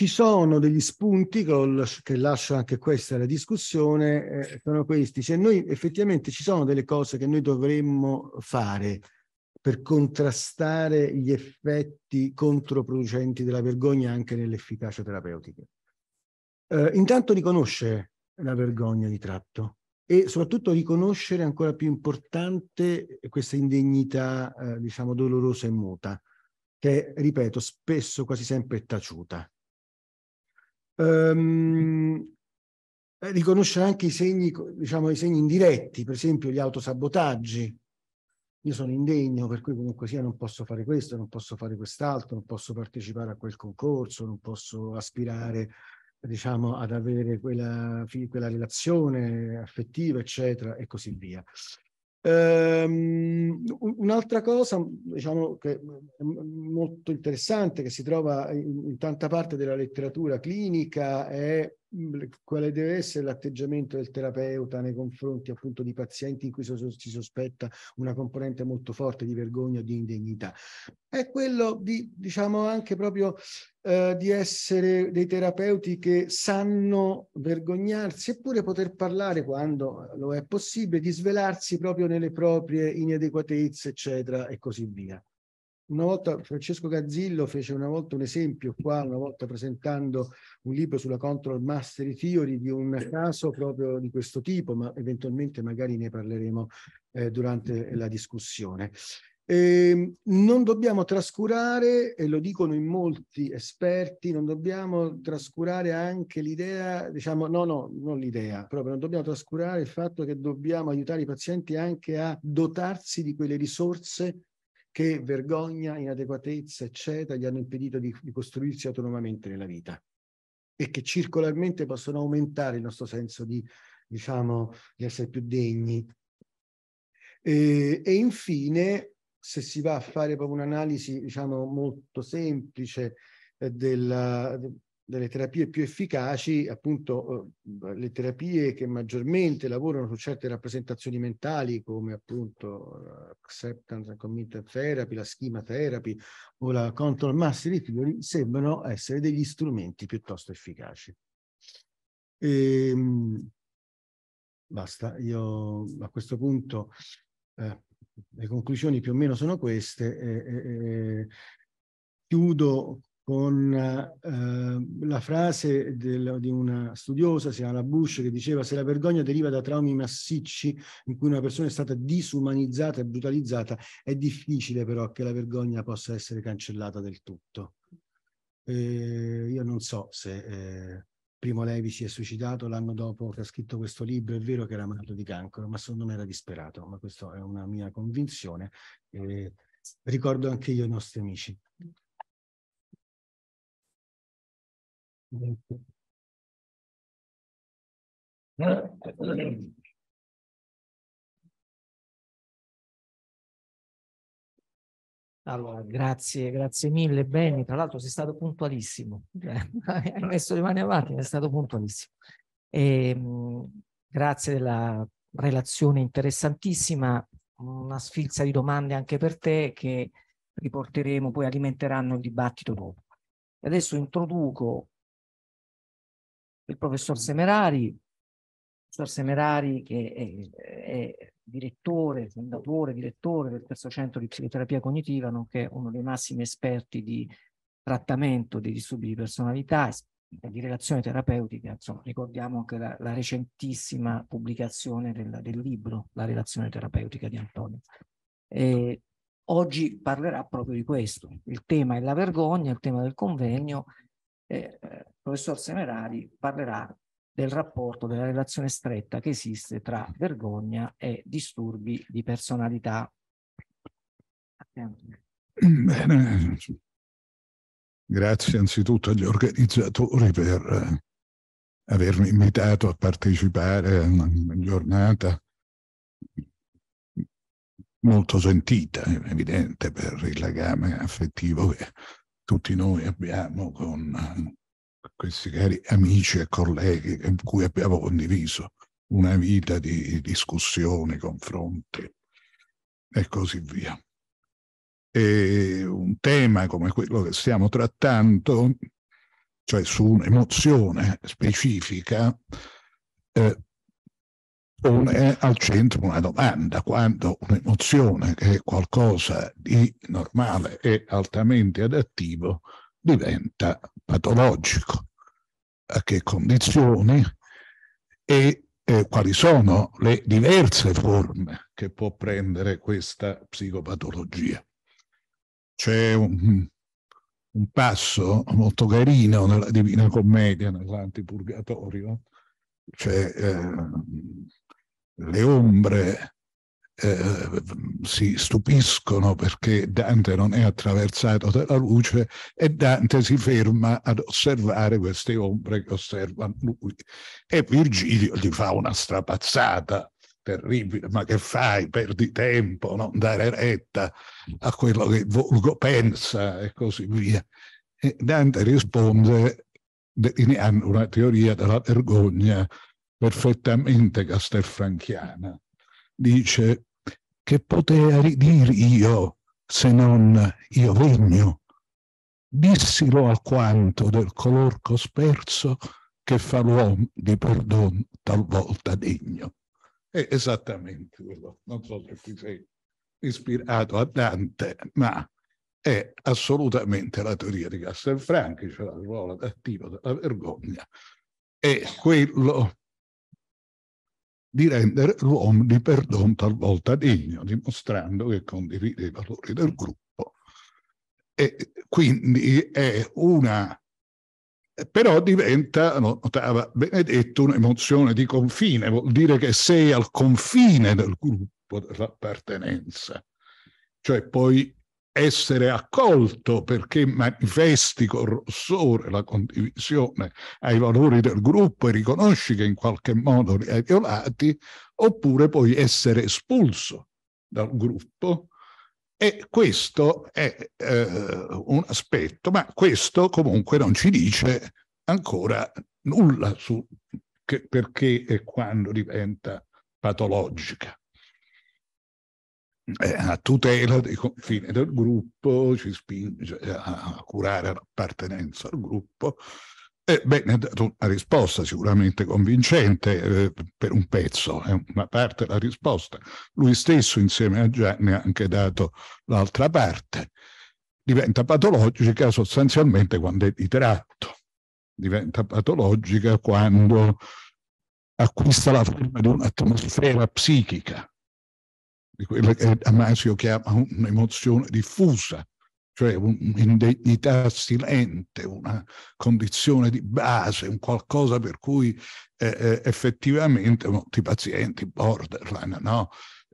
ci sono degli spunti che lascio anche questa alla discussione, eh, sono questi, cioè noi effettivamente ci sono delle cose che noi dovremmo fare per contrastare gli effetti controproducenti della vergogna anche nell'efficacia terapeutica. Eh, intanto riconoscere la vergogna di tratto e soprattutto riconoscere ancora più importante questa indegnità, eh, diciamo, dolorosa e muta, che, ripeto, spesso quasi sempre è taciuta. Ehm, eh, riconoscere anche i segni, diciamo, i segni indiretti, per esempio gli autosabotaggi. Io sono indegno, per cui comunque sia non posso fare questo, non posso fare quest'altro, non posso partecipare a quel concorso, non posso aspirare diciamo, ad avere quella, quella relazione affettiva, eccetera, e così via. Um, un'altra cosa diciamo, che è molto interessante, che si trova in, in tanta parte della letteratura clinica, è Mm, quale deve essere l'atteggiamento del terapeuta nei confronti appunto di pazienti in cui si sospetta una componente molto forte di vergogna o di indegnità. È quello di, diciamo, anche proprio eh, di essere dei terapeuti che sanno vergognarsi eppure poter parlare quando lo è possibile, di svelarsi proprio nelle proprie inadeguatezze, eccetera, e così via una volta Francesco Gazzillo fece una volta un esempio qua, una volta presentando un libro sulla Control Mastery Theory di un caso proprio di questo tipo, ma eventualmente magari ne parleremo eh, durante la discussione. Eh, non dobbiamo trascurare, e lo dicono in molti esperti, non dobbiamo trascurare anche l'idea, diciamo, no, no, non l'idea, proprio non dobbiamo trascurare il fatto che dobbiamo aiutare i pazienti anche a dotarsi di quelle risorse che vergogna, inadeguatezza, eccetera, gli hanno impedito di, di costruirsi autonomamente nella vita e che circolarmente possono aumentare il nostro senso di, diciamo, di essere più degni. E, e infine, se si va a fare proprio un'analisi, diciamo, molto semplice eh, della, delle terapie più efficaci, appunto eh, le terapie che maggiormente lavorano su certe rappresentazioni mentali, come appunto eh, acceptance and commitment therapy, la schema therapy o la control mastery theory, sembrano essere degli strumenti piuttosto efficaci. E, ehm, basta, io a questo punto eh, le conclusioni più o meno sono queste. Eh, eh chiudo con eh, la frase del, di una studiosa, si chiama Bush, che diceva se la vergogna deriva da traumi massicci in cui una persona è stata disumanizzata e brutalizzata, è difficile però che la vergogna possa essere cancellata del tutto. Eh, io non so se eh, Primo Levi si è suicidato l'anno dopo che ha scritto questo libro, è vero che era malato di cancro, ma secondo me era disperato, ma questa è una mia convinzione. ricordo anche io i nostri amici Allora, grazie, grazie mille Benny, tra l'altro sei stato puntualissimo, cioè, hai messo le mani avanti, ma è stato puntualissimo. E, ehm, grazie della relazione interessantissima, una sfilza di domande anche per te che riporteremo, poi alimenteranno il dibattito dopo. Adesso introduco il professor Semerari, professor Semerari che è, è direttore, fondatore, direttore del terzo centro di psicoterapia cognitiva, nonché uno dei massimi esperti di trattamento dei disturbi di personalità e di relazione terapeutica. Insomma, ricordiamo anche la, la recentissima pubblicazione del, del, libro La relazione terapeutica di Antonio. E oggi parlerà proprio di questo. Il tema è la vergogna, il tema del convegno eh, il professor Semerari parlerà del rapporto, della relazione stretta che esiste tra vergogna e disturbi di personalità. Bene. Grazie anzitutto agli organizzatori per eh, avermi invitato a partecipare a una giornata molto sentita, evidente, per il legame affettivo che tutti noi abbiamo con questi cari amici e colleghi con cui abbiamo condiviso una vita di discussioni, confronti e così via. E un tema come quello che stiamo trattando, cioè su un'emozione specifica, eh, pone al centro una domanda, quando un'emozione che è qualcosa di normale e altamente adattivo diventa patologico. A che condizioni e eh, quali sono le diverse forme che può prendere questa psicopatologia? C'è un, un passo molto carino nella Divina Commedia, nell'Antipurgatorio, c'è eh, le ombre eh, si stupiscono perché Dante non è attraversato dalla luce e Dante si ferma ad osservare queste ombre che osservano lui. E Virgilio gli fa una strapazzata terribile, ma che fai? Perdi tempo, non dare retta a quello che il vulgo pensa e così via. E Dante risponde delineando una teoria della vergogna perfettamente castelfranchiana, dice che potei dir io se non io vegno, dissilo alquanto del color cosperso che fa l'uomo di perdon talvolta degno. È esattamente quello, non so se ti sei ispirato a Dante, ma è assolutamente la teoria di Castelfranchi, cioè la scuola attiva della vergogna, è quello di rendere l'uomo di perdono talvolta degno, dimostrando che condivide i valori del gruppo. E quindi è una però diventa, notava Benedetto, un'emozione di confine, vuol dire che sei al confine del gruppo dell'appartenenza, cioè poi essere accolto perché manifesti con rossore la condivisione ai valori del gruppo e riconosci che in qualche modo li hai violati, oppure puoi essere espulso dal gruppo. E questo è eh, un aspetto, ma questo comunque non ci dice ancora nulla su che, perché e quando diventa patologica eh, a tutela dei confini del gruppo, ci spinge a curare l'appartenenza al gruppo. Ebbene, eh, è dato una risposta sicuramente convincente eh, per un pezzo, è eh, una parte la risposta. Lui stesso, insieme a Gianni, ha anche dato l'altra parte. Diventa patologica sostanzialmente quando è ritratto, diventa patologica quando acquista la forma di un'atmosfera psichica, Amasio chiama un'emozione diffusa, cioè un'indegnità silente, una condizione di base, un qualcosa per cui eh, eh effettivamente molti pazienti borderline no?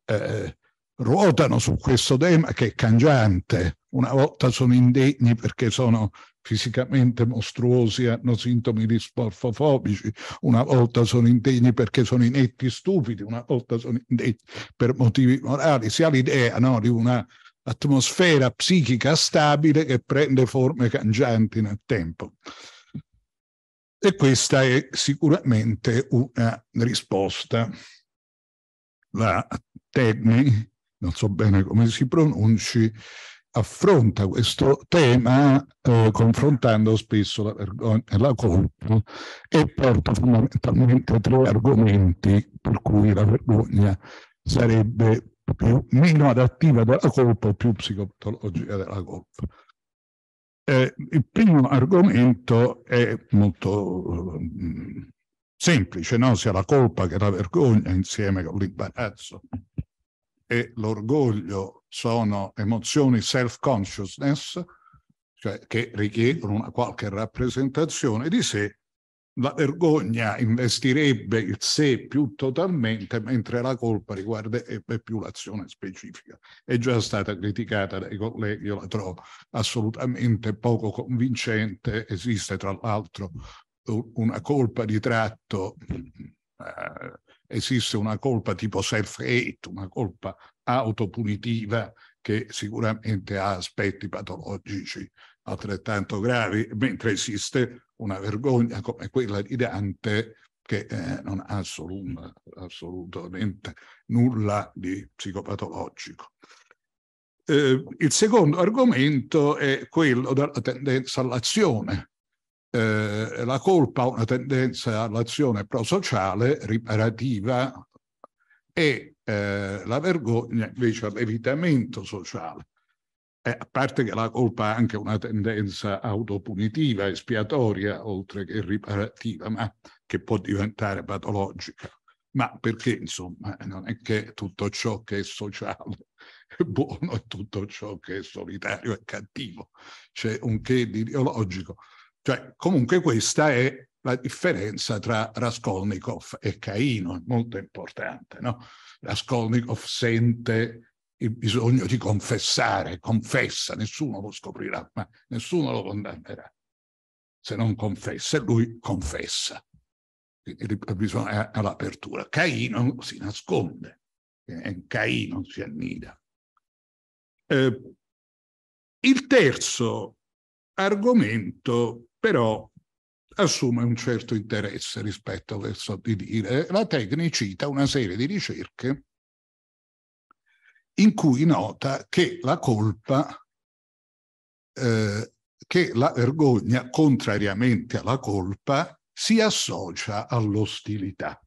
eh, ruotano su questo tema che è cangiante. Una volta sono indegni perché sono fisicamente mostruosi hanno sintomi di sporfofobici, una volta sono indegni perché sono inetti stupidi, una volta sono indegni per motivi morali. Si ha l'idea no, di una atmosfera psichica stabile che prende forme cangianti nel tempo. E questa è sicuramente una risposta. La Tegni, non so bene come si pronunci, affronta questo tema eh, confrontando spesso la vergogna e eh, la colpa e porta fondamentalmente tre argomenti per cui la vergogna sarebbe più, meno adattiva della colpa o più psicopatologica della colpa. Eh, il primo argomento è molto eh, semplice, no? sia la colpa che la vergogna insieme con l'imbarazzo e l'orgoglio sono emozioni self-consciousness, cioè che richiedono una qualche rappresentazione di sé, la vergogna investirebbe il sé più totalmente, mentre la colpa riguarderebbe più l'azione specifica. È già stata criticata dai colleghi, io la trovo assolutamente poco convincente. Esiste tra l'altro una colpa di tratto eh, esiste una colpa tipo self-hate, una colpa autopunitiva che sicuramente ha aspetti patologici altrettanto gravi, mentre esiste una vergogna come quella di Dante che eh, non ha assolut assolutamente nulla di psicopatologico. Eh, il secondo argomento è quello della tendenza all'azione, eh, la colpa ha una tendenza all'azione prosociale riparativa e eh, la vergogna invece all'evitamento sociale. Eh, a parte che la colpa ha anche una tendenza autopunitiva, espiatoria, oltre che riparativa, ma che può diventare patologica. Ma perché, insomma, non è che tutto ciò che è sociale è buono e tutto ciò che è solitario è cattivo. C'è un che di ideologico. Cioè, comunque questa è la differenza tra Raskolnikov e Caino, molto importante. No? Raskolnikov sente il bisogno di confessare, confessa, nessuno lo scoprirà, ma nessuno lo condannerà. Se non confessa, e lui confessa. Quindi bisogna all'apertura. Caino si nasconde, Caino si annida. Eh, il terzo argomento però assume un certo interesse rispetto verso di dire. La Tecni cita una serie di ricerche in cui nota che la colpa, eh, che la vergogna, contrariamente alla colpa, si associa all'ostilità.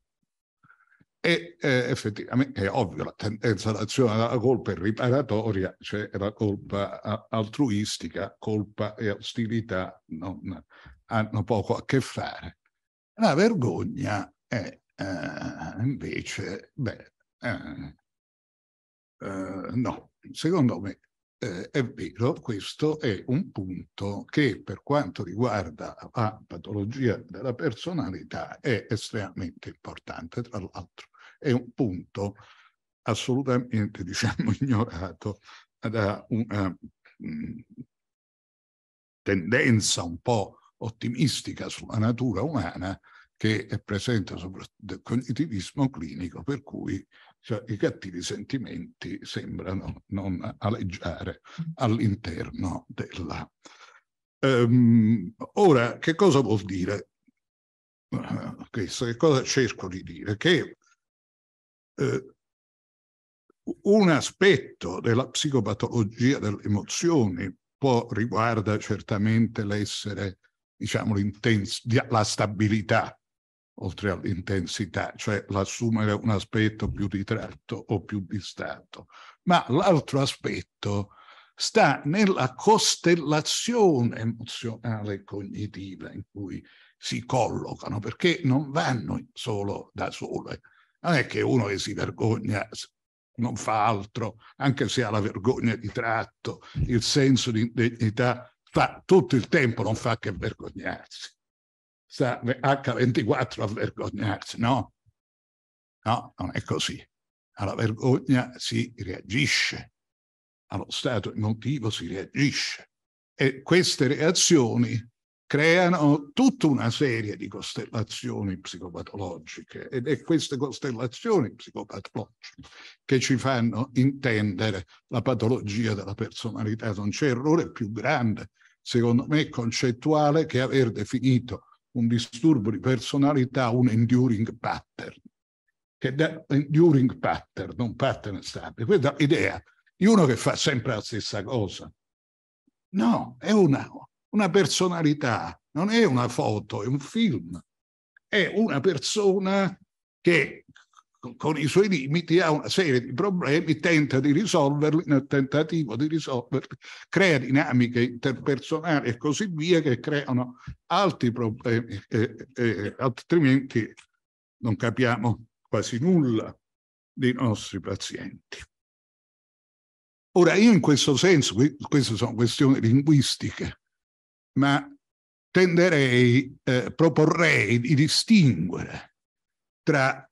E eh, effettivamente è ovvio, la tendenza eh, all'azione cioè, della colpa è riparatoria, cioè la colpa altruistica, colpa e ostilità non, hanno poco a che fare. La vergogna è eh, invece, beh, eh, eh no, secondo me eh, è vero, questo è un punto che per quanto riguarda la patologia della personalità è estremamente importante, tra l'altro è un punto assolutamente, diciamo, ignorato da una mm, tendenza un po' ottimistica sulla natura umana che è presente soprattutto nel cognitivismo clinico, per cui cioè, I cattivi sentimenti sembrano non aleggiare mm. all'interno della... Um, ora, che cosa vuol dire questo? Eh, che cosa cerco di dire? Che uh, un aspetto della psicopatologia delle emozioni può riguarda certamente l'essere, diciamo, la stabilità oltre all'intensità, cioè l'assumere un aspetto più ritratto o più distratto, ma l'altro aspetto sta nella costellazione emozionale e cognitiva in cui si collocano, perché non vanno solo da sole. Non è che uno che si vergogna non fa altro, anche se ha la vergogna di tratto, il senso di indegnità, fa tutto il tempo, non fa che vergognarsi sta H24 a vergognarsi. No, no, non è così. Alla vergogna si reagisce, allo stato emotivo si reagisce e queste reazioni creano tutta una serie di costellazioni psicopatologiche ed è queste costellazioni psicopatologiche che ci fanno intendere la patologia della personalità. Non c'è errore più grande, secondo me, concettuale che aver definito un disturbo di personalità, un enduring pattern, che da enduring pattern, non pattern stabile. Questa idea di uno che fa sempre la stessa cosa. No, è una, una personalità, non è una foto, è un film. È una persona che con i suoi limiti ha una serie di problemi, tenta di risolverli, nel tentativo di risolverli crea dinamiche interpersonali e così via che creano altri problemi, eh, eh, altrimenti non capiamo quasi nulla dei nostri pazienti. Ora, io in questo senso, queste sono questioni linguistiche, ma tenderei, eh, proporrei di distinguere tra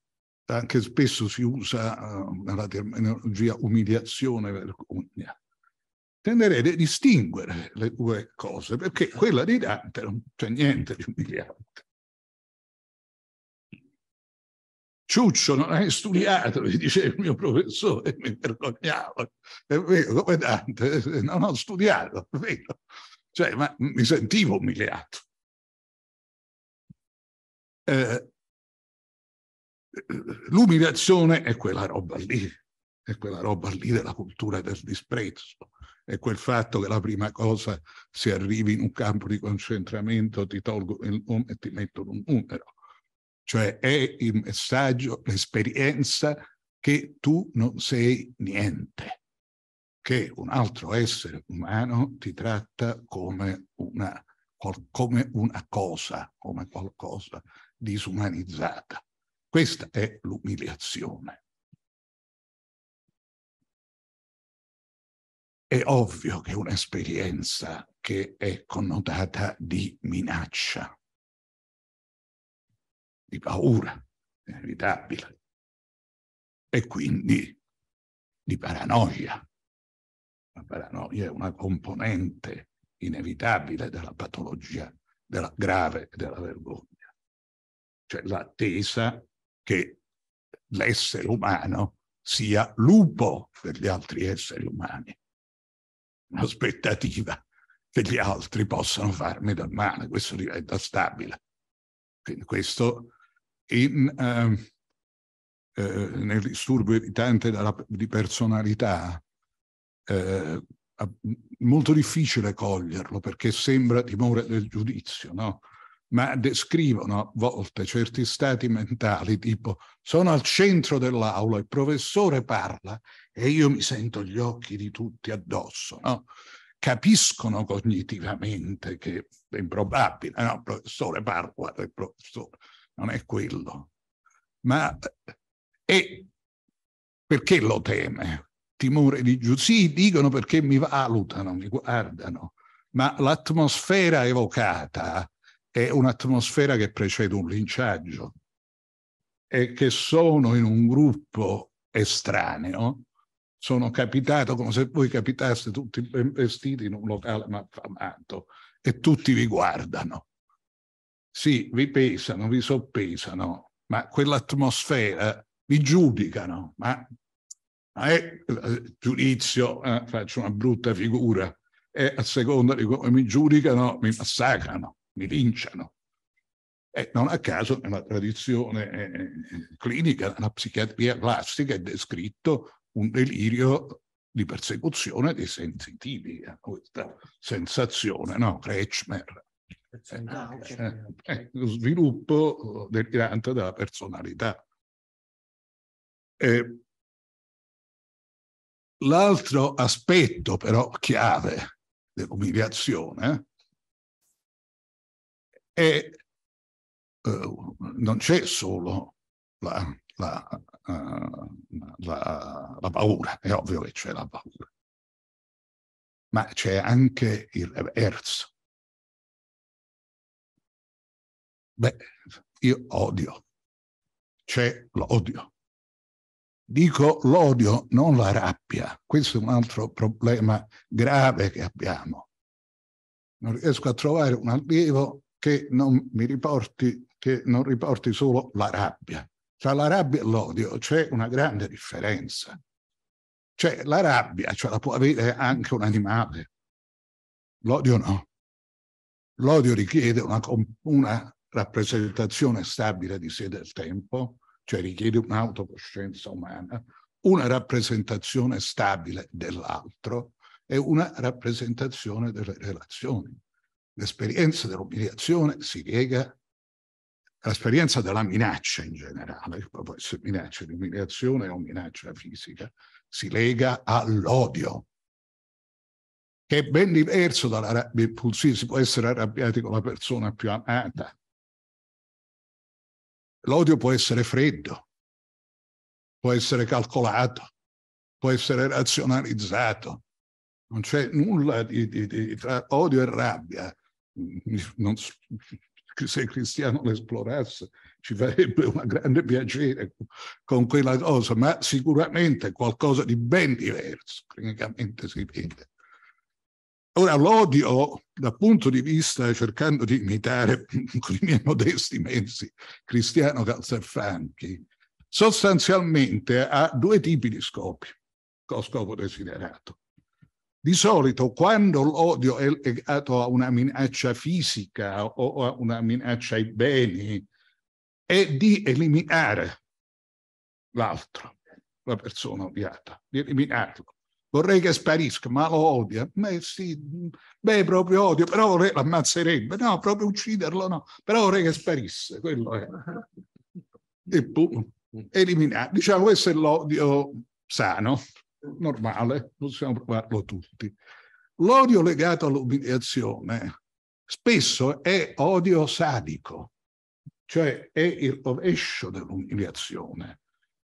anche spesso si usa uh, la terminologia umiliazione, vergogna. Tenderei a distinguere le due cose, perché quella di Dante non c'è niente di umiliante. Ciuccio non hai studiato, mi dice il mio professore, mi vergognavo. È vero, come Dante, eh, non ho studiato, è vero. Cioè, ma mi sentivo umiliato. Eh, l'umiliazione è quella roba lì, è quella roba lì della cultura del disprezzo, è quel fatto che la prima cosa, se arrivi in un campo di concentramento, ti tolgo il nome e ti mettono un numero. Cioè è il messaggio, l'esperienza che tu non sei niente, che un altro essere umano ti tratta come una, come una cosa, come qualcosa disumanizzata. Questa è l'umiliazione. È ovvio che è un'esperienza che è connotata di minaccia, di paura, inevitabile, e quindi di paranoia. La paranoia è una componente inevitabile della patologia della grave della vergogna, cioè l'attesa che l'essere umano sia lupo per gli altri esseri umani. Un'aspettativa che gli altri possano farmi del male, questo diventa stabile. Quindi questo in, eh, eh, nel disturbo evitante della, di personalità eh, molto difficile coglierlo perché sembra timore del giudizio, no? ma descrivono a volte certi stati mentali, tipo sono al centro dell'aula, il professore parla e io mi sento gli occhi di tutti addosso. No? Capiscono cognitivamente che è improbabile, no, il professore parla, il professore, non è quello. Ma eh, e perché lo teme? Timore di giù. Sì, dicono perché mi valutano, mi guardano, ma l'atmosfera evocata è un'atmosfera che precede un linciaggio e che sono in un gruppo estraneo, sono capitato come se voi capitaste tutti ben vestiti in un locale malfamato e tutti vi guardano. Sì, vi pesano, vi soppesano, ma quell'atmosfera vi giudicano, ma, ma è eh, giudizio, eh, faccio una brutta figura, e a seconda di come mi giudicano mi massacrano mi linciano. E non a caso nella tradizione eh, eh, clinica, nella psichiatria classica, è descritto un delirio di persecuzione dei sensitivi, eh, questa sensazione, no? Kretschmer. No, ah, eh, lo sviluppo delirante della personalità. l'altro aspetto però chiave dell'umiliazione e eh, non c'è solo la, la, uh, la, la, paura, è ovvio che c'è la paura, ma c'è anche il reverso. Beh, io odio, c'è l'odio. Dico l'odio, non la rabbia. Questo è un altro problema grave che abbiamo. Non riesco a trovare un allievo che non mi riporti, che non riporti solo la rabbia. Tra la rabbia e l'odio c'è una grande differenza. Cioè la rabbia ce cioè la può avere anche un animale, l'odio no. L'odio richiede una, una rappresentazione stabile di sé del tempo, cioè richiede un'autocoscienza umana, una rappresentazione stabile dell'altro e una rappresentazione delle relazioni. L'esperienza dell'umiliazione si lega all'esperienza della minaccia in generale, può essere minaccia di umiliazione o minaccia fisica, si lega all'odio, che è ben diverso dalla rabbia impulsiva, si può essere arrabbiati con la persona più amata. L'odio può essere freddo, può essere calcolato, può essere razionalizzato. Non c'è nulla di, di, di, tra odio e rabbia, non, se Cristiano l'esplorasse ci farebbe un grande piacere con quella cosa, ma sicuramente qualcosa di ben diverso, clinicamente si vede. Ora l'odio dal punto di vista, cercando di imitare con i miei modesti mezzi, Cristiano Calzafranchi, sostanzialmente ha due tipi di scopi, con scopo desiderato. Di solito quando l'odio è legato a una minaccia fisica o a una minaccia ai beni, è di eliminare l'altro, la persona odiata, di eliminarlo. Vorrei che sparisca, ma lo odia. Beh, sì, beh, proprio odio, però vorrei l'ammazzerebbe. No, proprio ucciderlo, no. Però vorrei che sparisse, quello è. E poi eliminare. Diciamo, questo è l'odio sano, normale, possiamo provarlo tutti. L'odio legato all'umiliazione spesso è odio sadico, cioè è il rovescio dell'umiliazione,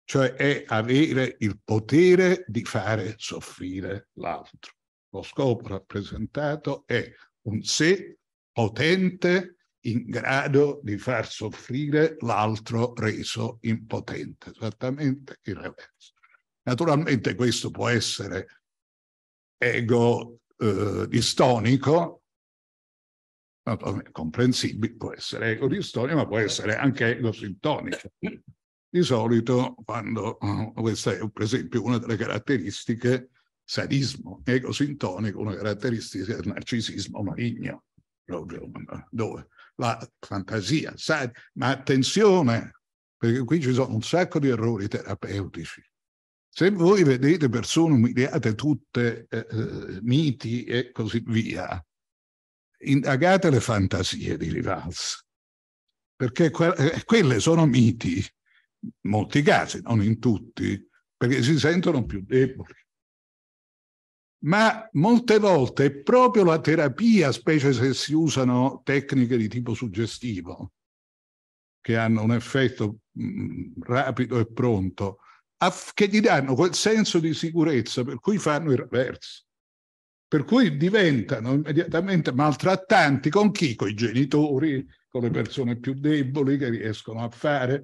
cioè è avere il potere di fare soffrire l'altro. Lo scopo rappresentato è un sé potente in grado di far soffrire l'altro reso impotente, esattamente il reverso. Naturalmente questo può essere ego eh, distonico, comprensibile, può essere ego distonico, ma può essere anche ego sintonico. Di solito, quando eh, questa è per esempio una delle caratteristiche, sadismo, ego sintonico, una caratteristica del narcisismo maligno, proprio eh, dove la fantasia, sa, ma attenzione, perché qui ci sono un sacco di errori terapeutici se voi vedete persone umiliate tutte, eh, eh, miti e così via, indagate le fantasie di Rivals, perché que- eh, quelle sono miti, in molti casi, non in tutti, perché si sentono più deboli. Ma molte volte è proprio la terapia, specie se si usano tecniche di tipo suggestivo, che hanno un effetto mh, mm, rapido e pronto, che gli danno quel senso di sicurezza per cui fanno il reverso. Per cui diventano immediatamente maltrattanti con chi? Con i genitori, con le persone più deboli che riescono a fare.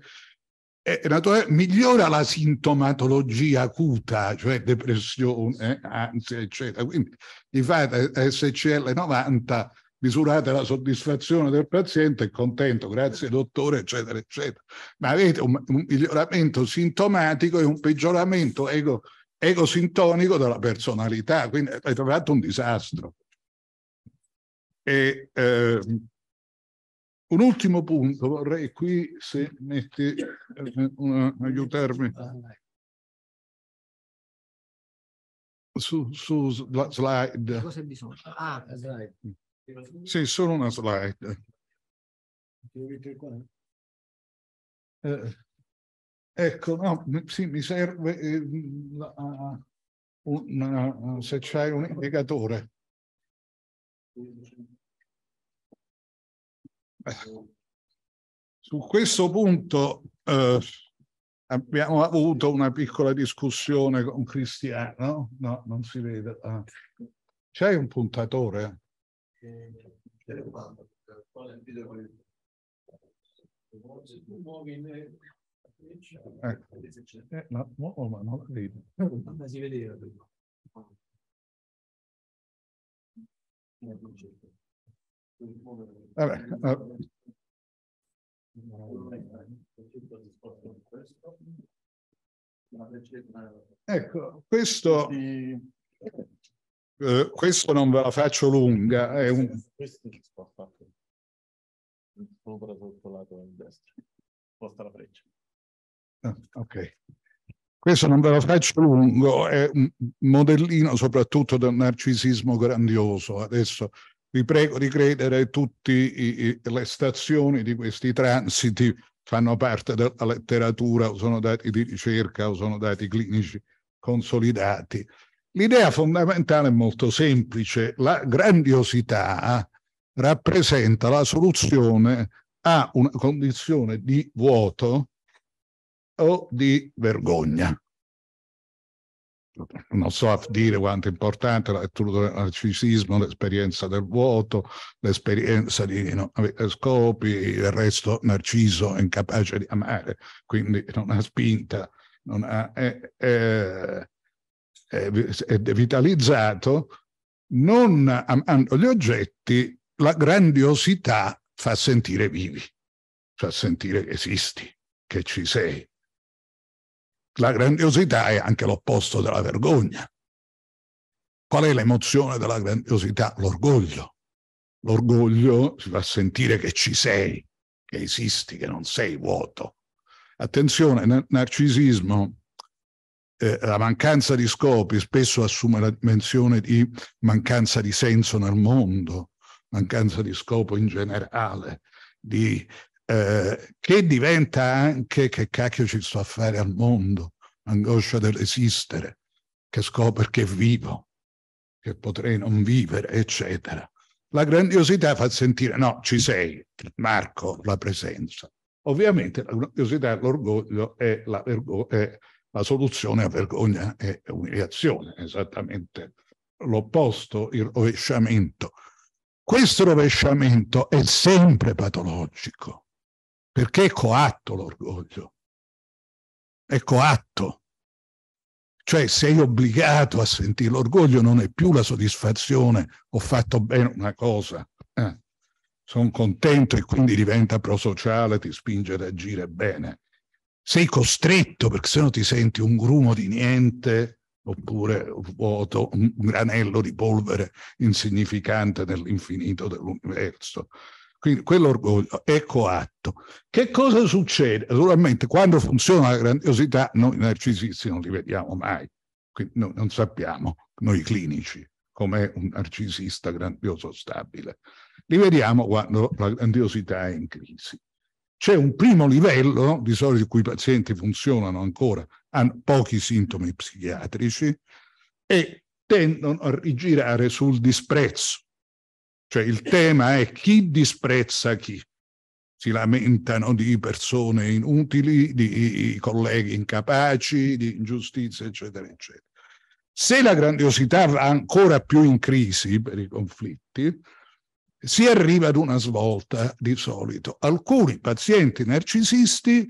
E, migliora la sintomatologia acuta, cioè depressione, eh, ansia, eccetera. Quindi di fate SCL 90 misurate la soddisfazione del paziente, è contento, grazie dottore, eccetera, eccetera. Ma avete un, un miglioramento sintomatico e un peggioramento ego, egosintonico della personalità, quindi eh, avete fatto un disastro. E, eh, un ultimo punto, vorrei qui, se metti, eh, una, aiutarmi su, su slide. Cosa hai bisogno? Ah, slide. Sì, solo una slide. Eh, ecco, no, sì, mi serve eh, una, se c'è un indicatore. su questo punto eh, abbiamo avuto una piccola discussione con Cristiano. No, non si vede. Ah. C'è un puntatore? Se tu muovi in Ecco. Eh, no, no, ma non la vedo. Ma si vedeva prima. Vabbè. Eh. Ecco, questo... Eh, questo non ve la faccio lunga. È un... ok. Questo non ve lo faccio lungo, è un modellino soprattutto del narcisismo grandioso. Adesso vi prego di credere, tutte le stazioni di questi transiti fanno parte della letteratura, o sono dati di ricerca, o sono dati clinici consolidati. L'idea fondamentale è molto semplice, la grandiosità rappresenta la soluzione a una condizione di vuoto o di vergogna. Non so dire quanto è importante la lettura del narcisismo, l'esperienza del vuoto, l'esperienza di non eh, scopi, il resto narciso è incapace di amare, quindi non ha spinta, non ha... Eh, eh, vitalizzato, non amando gli oggetti, la grandiosità fa sentire vivi, fa sentire che esisti, che ci sei. La grandiosità è anche l'opposto della vergogna. Qual è l'emozione della grandiosità? L'orgoglio. L'orgoglio si fa sentire che ci sei, che esisti, che non sei vuoto. Attenzione, nel narcisismo eh, la mancanza di scopi spesso assume la dimensione di mancanza di senso nel mondo, mancanza di scopo in generale, di, eh, che diventa anche che cacchio ci sto a fare al mondo, angoscia dell'esistere, che scopo che vivo, che potrei non vivere, eccetera. La grandiosità fa sentire, no, ci sei, marco la presenza. Ovviamente la grandiosità, l'orgoglio è, la, vergogna. La soluzione a vergogna e umiliazione, esattamente l'opposto, il rovesciamento. Questo rovesciamento è sempre patologico, perché è coatto l'orgoglio. È coatto. Cioè sei obbligato a sentire l'orgoglio, non è più la soddisfazione, ho fatto bene una cosa, eh, sono contento e quindi diventa prosociale, ti spinge ad agire bene sei costretto perché se no ti senti un grumo di niente oppure vuoto, un granello di polvere insignificante nell'infinito dell'universo. Quindi quell'orgoglio è coatto. Ecco che cosa succede? Naturalmente quando funziona la grandiosità noi narcisisti non li vediamo mai, quindi noi non sappiamo, noi clinici, com'è un narcisista grandioso stabile. Li vediamo quando la grandiosità è in crisi. C'è un primo livello, di solito cui i pazienti funzionano ancora, hanno pochi sintomi psichiatrici e tendono a rigirare sul disprezzo. Cioè il tema è chi disprezza chi. Si lamentano di persone inutili, di colleghi incapaci, di ingiustizie, eccetera, eccetera. Se la grandiosità va ancora più in crisi per i conflitti, si arriva ad una svolta di solito. Alcuni pazienti narcisisti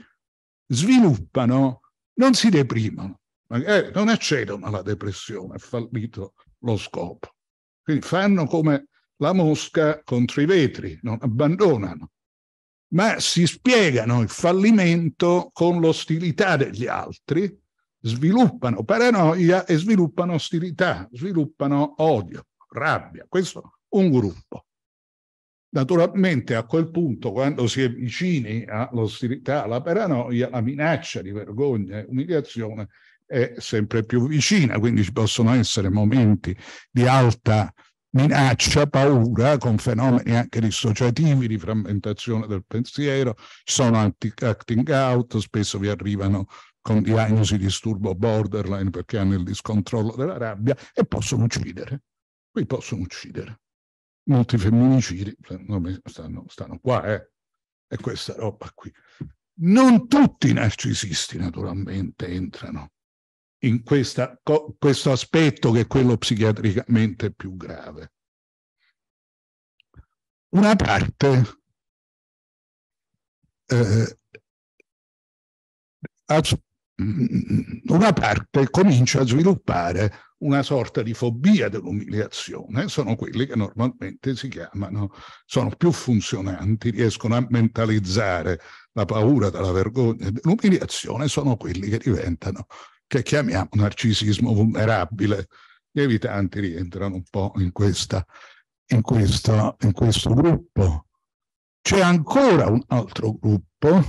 sviluppano, non si deprimono, eh, non accedono alla depressione, è fallito lo scopo. Quindi fanno come la mosca contro i vetri, non abbandonano, ma si spiegano il fallimento con l'ostilità degli altri, sviluppano paranoia e sviluppano ostilità, sviluppano odio, rabbia. Questo è un gruppo. Naturalmente a quel punto, quando si è vicini all'ostilità, alla paranoia, la minaccia di vergogna e umiliazione è sempre più vicina, quindi ci possono essere momenti di alta minaccia, paura, con fenomeni anche dissociativi, di frammentazione del pensiero, ci sono acting out, spesso vi arrivano con diagnosi di disturbo borderline perché hanno il discontrollo della rabbia e possono uccidere. Qui possono uccidere molti femminicidi cioè, me, stanno, stanno, qua, eh. È questa roba qui. Non tutti i narcisisti naturalmente entrano in questa, co, questo aspetto che è quello psichiatricamente più grave. Una parte eh, una parte comincia a sviluppare una sorta di fobia dell'umiliazione, sono quelli che normalmente si chiamano, sono più funzionanti, riescono a mentalizzare la paura della vergogna e dell'umiliazione, sono quelli che diventano, che chiamiamo narcisismo vulnerabile. Gli evitanti rientrano un po' in, questa, in, questa, in questo gruppo. C'è ancora un altro gruppo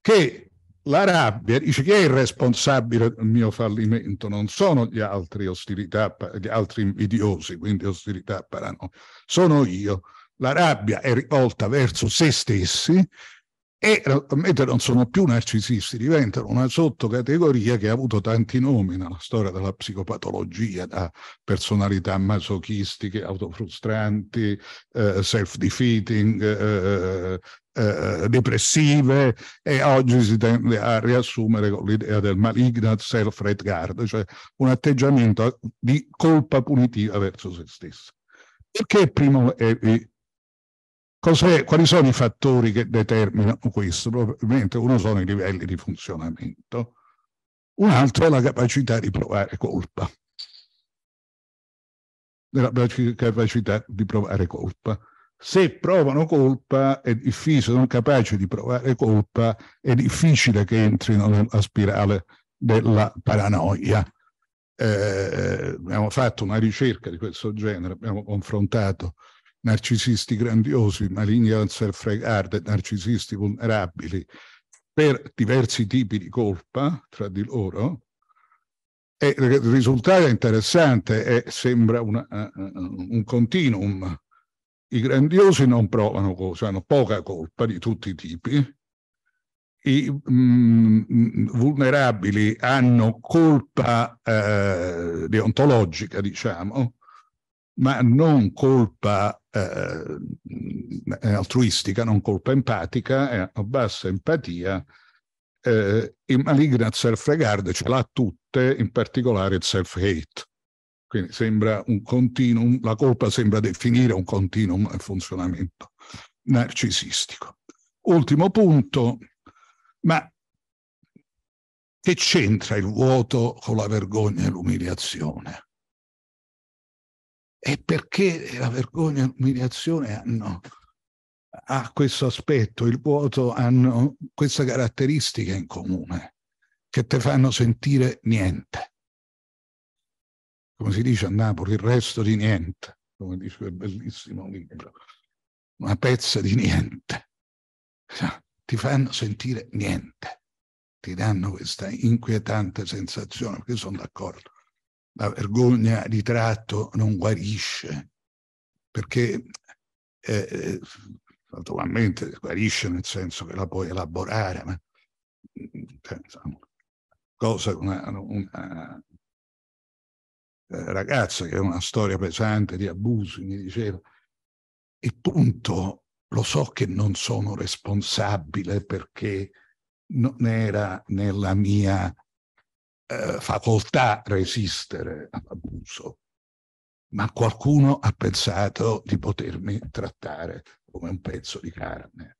che la rabbia, dice chi è il responsabile del mio fallimento? Non sono gli altri, ostilità, gli altri invidiosi, quindi ostilità paranoia, sono io. La rabbia è rivolta verso se stessi e naturalmente eh, non sono più narcisisti, diventano una sottocategoria che ha avuto tanti nomi nella storia della psicopatologia, da personalità masochistiche, autofrustranti, eh, self-defeating, eh, eh, eh depressive e oggi si tende a riassumere con l'idea del malignant self-redguard, cioè un atteggiamento di colpa punitiva verso se stessi. Perché Primo è, eh, Cos'è, quali sono i fattori che determinano questo? Probabilmente uno sono i livelli di funzionamento, un altro è la capacità di provare colpa. La capacità di provare colpa. Se provano colpa, è difficile, sono capaci di provare colpa, è difficile che entrino nella spirale della paranoia. Eh, abbiamo fatto una ricerca di questo genere, abbiamo confrontato narcisisti grandiosi, maligni al self-regard, narcisisti vulnerabili, per diversi tipi di colpa tra di loro, e il risultato è interessante, è, sembra una, eh, eh, un continuum. I grandiosi non provano cosa, hanno poca colpa di tutti i tipi, i mh, mm, vulnerabili hanno colpa eh, deontologica, diciamo, ma non colpa eh, eh, altruistica, non colpa empatica, a bassa empatia, eh, il malignant self-regard ce l'ha tutte, in particolare il self-hate. Quindi sembra un continuum, la colpa sembra definire un continuum nel funzionamento narcisistico. Ultimo punto, ma che c'entra il vuoto con la vergogna e l'umiliazione? E perché la vergogna e l'umiliazione hanno ha questo aspetto, il vuoto hanno questa caratteristica in comune, che ti fanno sentire niente. Come si dice a Napoli, il resto di niente, come dice quel bellissimo libro, una pezza di niente. Cioè, ti fanno sentire niente, ti danno questa inquietante sensazione, perché sono d'accordo la vergogna di tratto non guarisce, perché eh, eh, naturalmente guarisce nel senso che la puoi elaborare, ma cioè, insomma, cosa una, una eh, ragazza che ha una storia pesante di abusi mi diceva, e punto, lo so che non sono responsabile perché non era nella mia eh, facoltà resistere all'abuso, ma qualcuno ha pensato di potermi trattare come un pezzo di carne.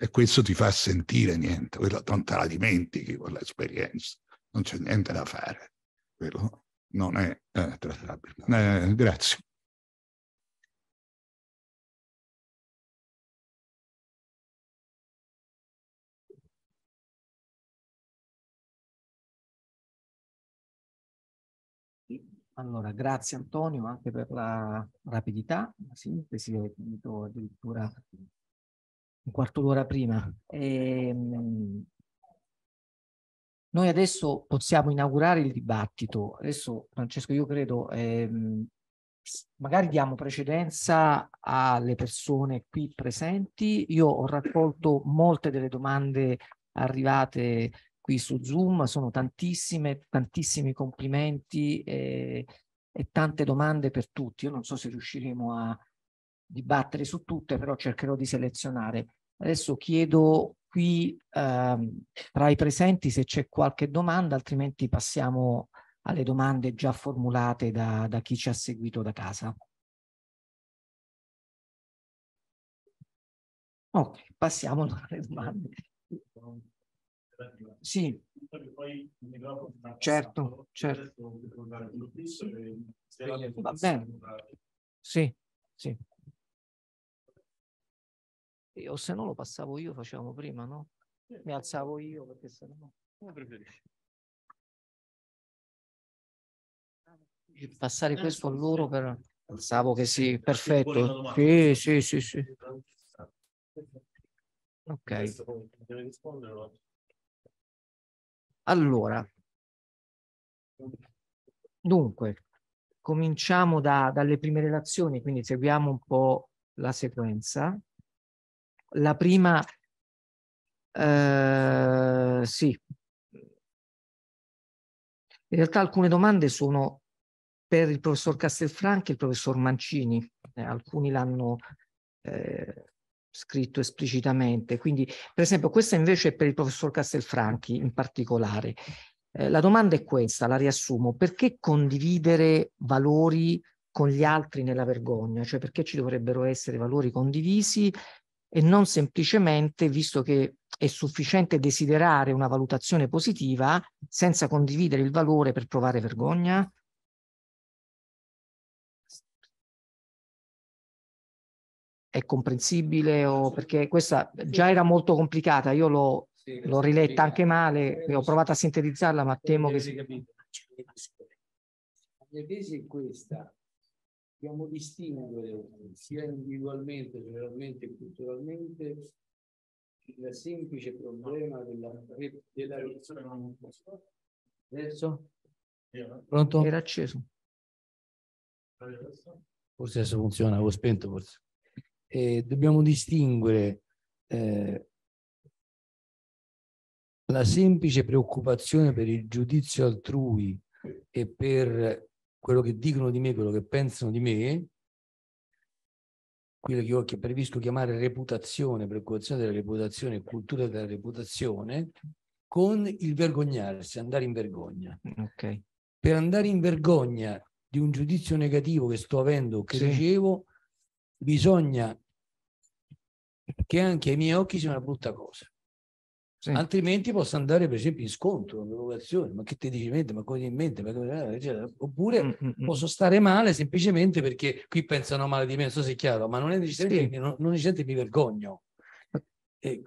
E questo ti fa sentire niente, quello non te la dimentichi quell'esperienza, non c'è niente da fare, quello non è eh, trattabile. Eh, grazie. Allora, grazie Antonio anche per la rapidità, la sintesi, avete finito addirittura un quarto d'ora prima. E, ehm, noi adesso possiamo inaugurare il dibattito. Adesso, Francesco, io credo, eh, magari diamo precedenza alle persone qui presenti. Io ho raccolto molte delle domande arrivate qui su Zoom, sono tantissime, tantissimi complimenti e, eh, e tante domande per tutti. Io non so se riusciremo a dibattere su tutte, però cercherò di selezionare. Adesso chiedo qui ehm, tra i presenti se c'è qualche domanda, altrimenti passiamo alle domande già formulate da, da chi ci ha seguito da casa. Ok, passiamo alle domande. Sì. Certo, certo. Va bene. Sì, sì. O se no lo passavo io, facevamo prima, no? Mi alzavo io perché se no... Come preferisci? Passare eh, questo a loro per... Pensavo che sì, perfetto. Sì, sì, sì, sì. Ok. Allora, dunque, cominciamo da, dalle prime relazioni, quindi seguiamo un po' la sequenza. La prima, eh, sì, in realtà alcune domande sono per il professor Castelfranchi e il professor Mancini, eh, alcuni l'hanno eh, scritto esplicitamente. Quindi, per esempio, questa invece è per il professor Castelfranchi in particolare. Eh, la domanda è questa, la riassumo. Perché condividere valori con gli altri nella vergogna? Cioè perché ci dovrebbero essere valori condivisi e non semplicemente, visto che è sufficiente desiderare una valutazione positiva senza condividere il valore per provare vergogna? è comprensibile o perché questa già era molto complicata, io l'ho, l'ho riletta anche male, ho provato a sintetizzarla, ma temo che... Si... La mia tesi è questa, dobbiamo distinguere sia individualmente, generalmente e culturalmente il semplice problema della, della... Adesso? Pronto? Era acceso. Forse adesso funziona, avevo spento forse eh, dobbiamo distinguere eh, la semplice preoccupazione per il giudizio altrui e per quello che dicono di me, quello che pensano di me, quello che io ho previsto chiamare reputazione, preoccupazione della reputazione, cultura della reputazione, con il vergognarsi, andare in vergogna. Okay. Per andare in vergogna di un giudizio negativo che sto avendo, che sì. ricevo, bisogna che anche ai miei occhi sia una brutta cosa. Sì. Altrimenti posso andare, per esempio, in scontro, in provocazione, ma che te dici in mente, ma cosa in mente? Eh, eccetera. Oppure mm-hmm. posso stare male semplicemente perché qui pensano male di me, non so se è chiaro, ma non è necessario, sì. non, non necessariamente mi vergogno. E,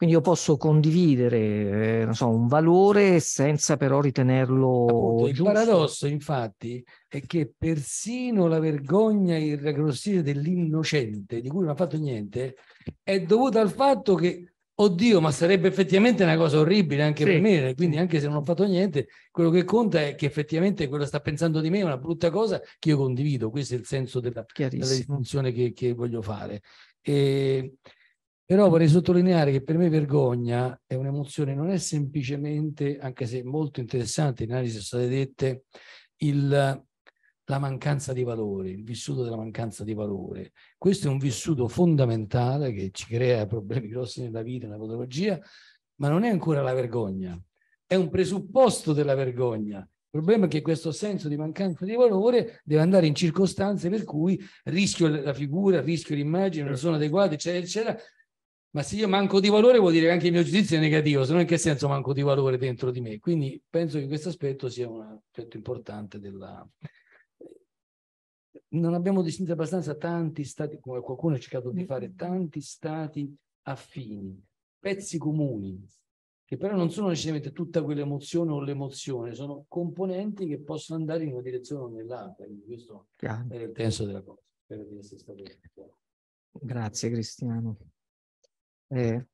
quindi io posso condividere eh, so, un valore senza però ritenerlo Appunto, giusto. Il paradosso, infatti, è che persino la vergogna e il raggrossire dell'innocente, di cui non ha fatto niente, è dovuta al fatto che, oddio, ma sarebbe effettivamente una cosa orribile anche sì. per me, quindi anche se non ho fatto niente, quello che conta è che effettivamente quello che sta pensando di me è una brutta cosa che io condivido. Questo è il senso della, della funzione che, che voglio fare. E però vorrei sottolineare che per me vergogna è un'emozione, non è semplicemente, anche se molto interessante, in analisi sono state dette, il, la mancanza di valore, il vissuto della mancanza di valore. Questo è un vissuto fondamentale che ci crea problemi grossi nella vita, nella patologia, ma non è ancora la vergogna, è un presupposto della vergogna. Il problema è che questo senso di mancanza di valore deve andare in circostanze per cui rischio la figura, rischio l'immagine, non certo. sono adeguate, eccetera, eccetera, ma se io manco di valore vuol dire che anche il mio giudizio è negativo, se no in che senso manco di valore dentro di me? Quindi penso che questo aspetto sia un aspetto importante della... Non abbiamo distinto abbastanza tanti stati, come qualcuno ha cercato di fare, mm-hmm. tanti stati affini, pezzi comuni, che però non sono necessariamente tutta quell'emozione o l'emozione, sono componenti che possono andare in una direzione o nell'altra. Quindi questo Chiaro. era il senso della cosa. Spero di essere stato chiaro. Grazie Cristiano. Eh,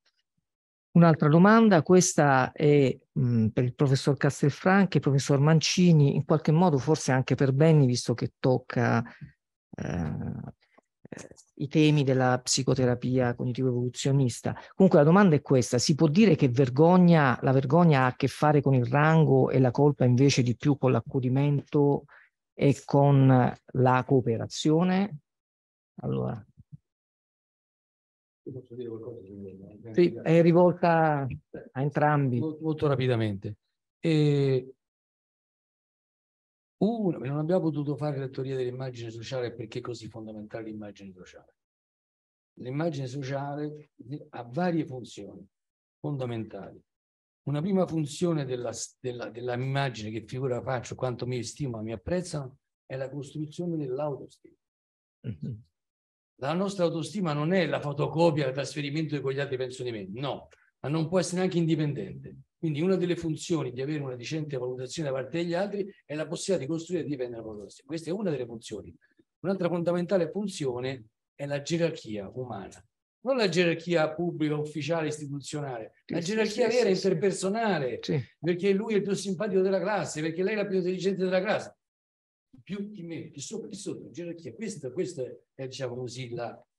Un'altra domanda, questa è mh, mm, per il professor Castelfranchi, il professor Mancini, in qualche modo forse anche per Benni, visto che tocca eh, i temi della psicoterapia cognitivo-evoluzionista. Comunque la domanda è questa, si può dire che vergogna, la vergogna ha a che fare con il rango e la colpa invece di più con l'accudimento e con la cooperazione? Allora, Posso dire qualcosa? Eh, sì, è rivolta a entrambi. Molto, molto rapidamente. E una, non abbiamo potuto fare la teoria dell'immagine sociale perché è così fondamentale l'immagine sociale. L'immagine sociale ha varie funzioni fondamentali. Una prima funzione dell'immagine della, della che figura faccio, quanto mi stimo, mi apprezzano, è la costruzione dell'autostima. Mhm. La nostra autostima non è la fotocopia, il trasferimento con gli altri pensionamenti, no, ma non può essere neanche indipendente. Quindi una delle funzioni di avere una decente valutazione da parte degli altri è la possibilità di costruire e difendere la propria Questa è una delle funzioni. Un'altra fondamentale funzione è la gerarchia umana. Non la gerarchia pubblica, ufficiale, istituzionale, la gerarchia vera interpersonale, perché lui è il più simpatico della classe, perché lei è la più intelligente della classe più di me, di sopra di sotto, in gerarchia. Questo, questo è, diciamo così,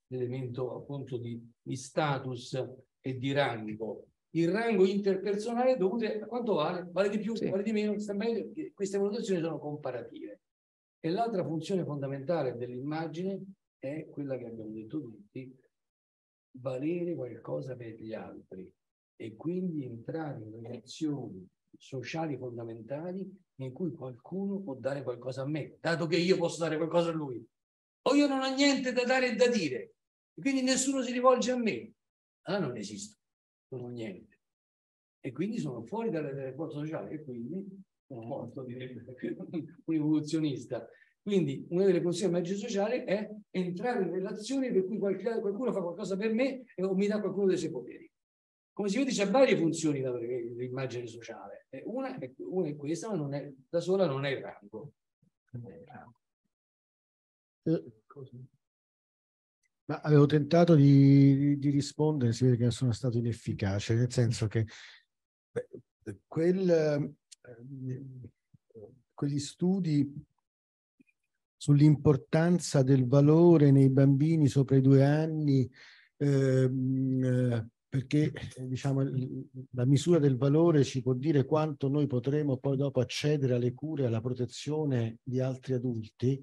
l'elemento appunto di, di, status e di rango. Il rango interpersonale è dovuto a quanto vale, vale di più, sì. vale di meno, sta meglio. Queste valutazioni sono comparative. E l'altra funzione fondamentale dell'immagine è quella che abbiamo detto tutti, valere qualcosa per gli altri e quindi entrare in relazioni sociali fondamentali in cui qualcuno può dare qualcosa a me, dato che io posso dare qualcosa a lui. O io non ho niente da dare e da dire, e quindi nessuno si rivolge a me. Allora ah, non esisto, non ho niente. E quindi sono fuori dal rapporto sociale e quindi sono morto, direbbe un evoluzionista. Quindi una delle funzioni della magia sociale è entrare in relazione per cui qualcuno fa qualcosa per me o mi dà qualcuno dei suoi poteri come si vede c'è varie funzioni dell'immagine sociale. Eh, una è, una è questa, ma è, da sola non è il rango. Eh, ma avevo tentato di, di, rispondere, si vede che sono stato inefficace, nel senso che quel, eh, quegli studi sull'importanza del valore nei bambini sopra i due anni ehm, eh, perché eh, diciamo, la misura del valore ci può dire quanto noi potremo poi dopo accedere alle cure, alla protezione di altri adulti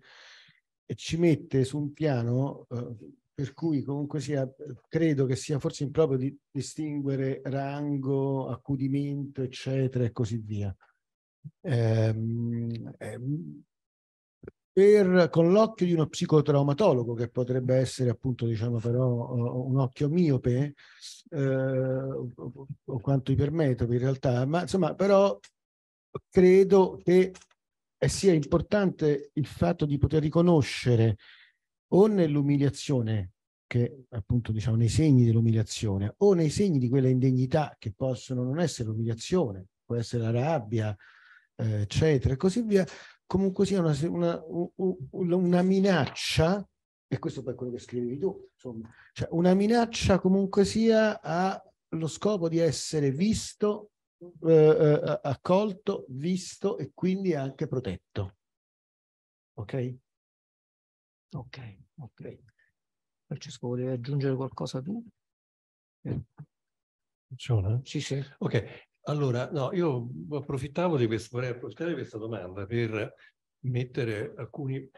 e ci mette su un piano eh, per cui comunque sia, credo che sia forse improprio di distinguere rango, accudimento, eccetera e così via. Ehm, ehm per, con l'occhio di uno psicotraumatologo che potrebbe essere appunto diciamo però un occhio miope eh, o quanto ipermetro in realtà ma insomma però credo che eh, sia importante il fatto di poter riconoscere o nell'umiliazione che appunto diciamo nei segni dell'umiliazione o nei segni di quella indegnità che possono non essere umiliazione, può essere la rabbia eh, eccetera e così via comunque sia una, una, una minaccia, e questo poi è quello che scrivi tu, insomma, cioè una minaccia comunque sia ha lo scopo di essere visto, eh, eh accolto, visto e quindi anche protetto. Ok? Ok, ok. Francesco, volevi aggiungere qualcosa tu? Eh. Funziona? Sì, sì. Ok, allora, no, io approfittavo di questo, vorrei approfittare di questa domanda per mettere alcuni,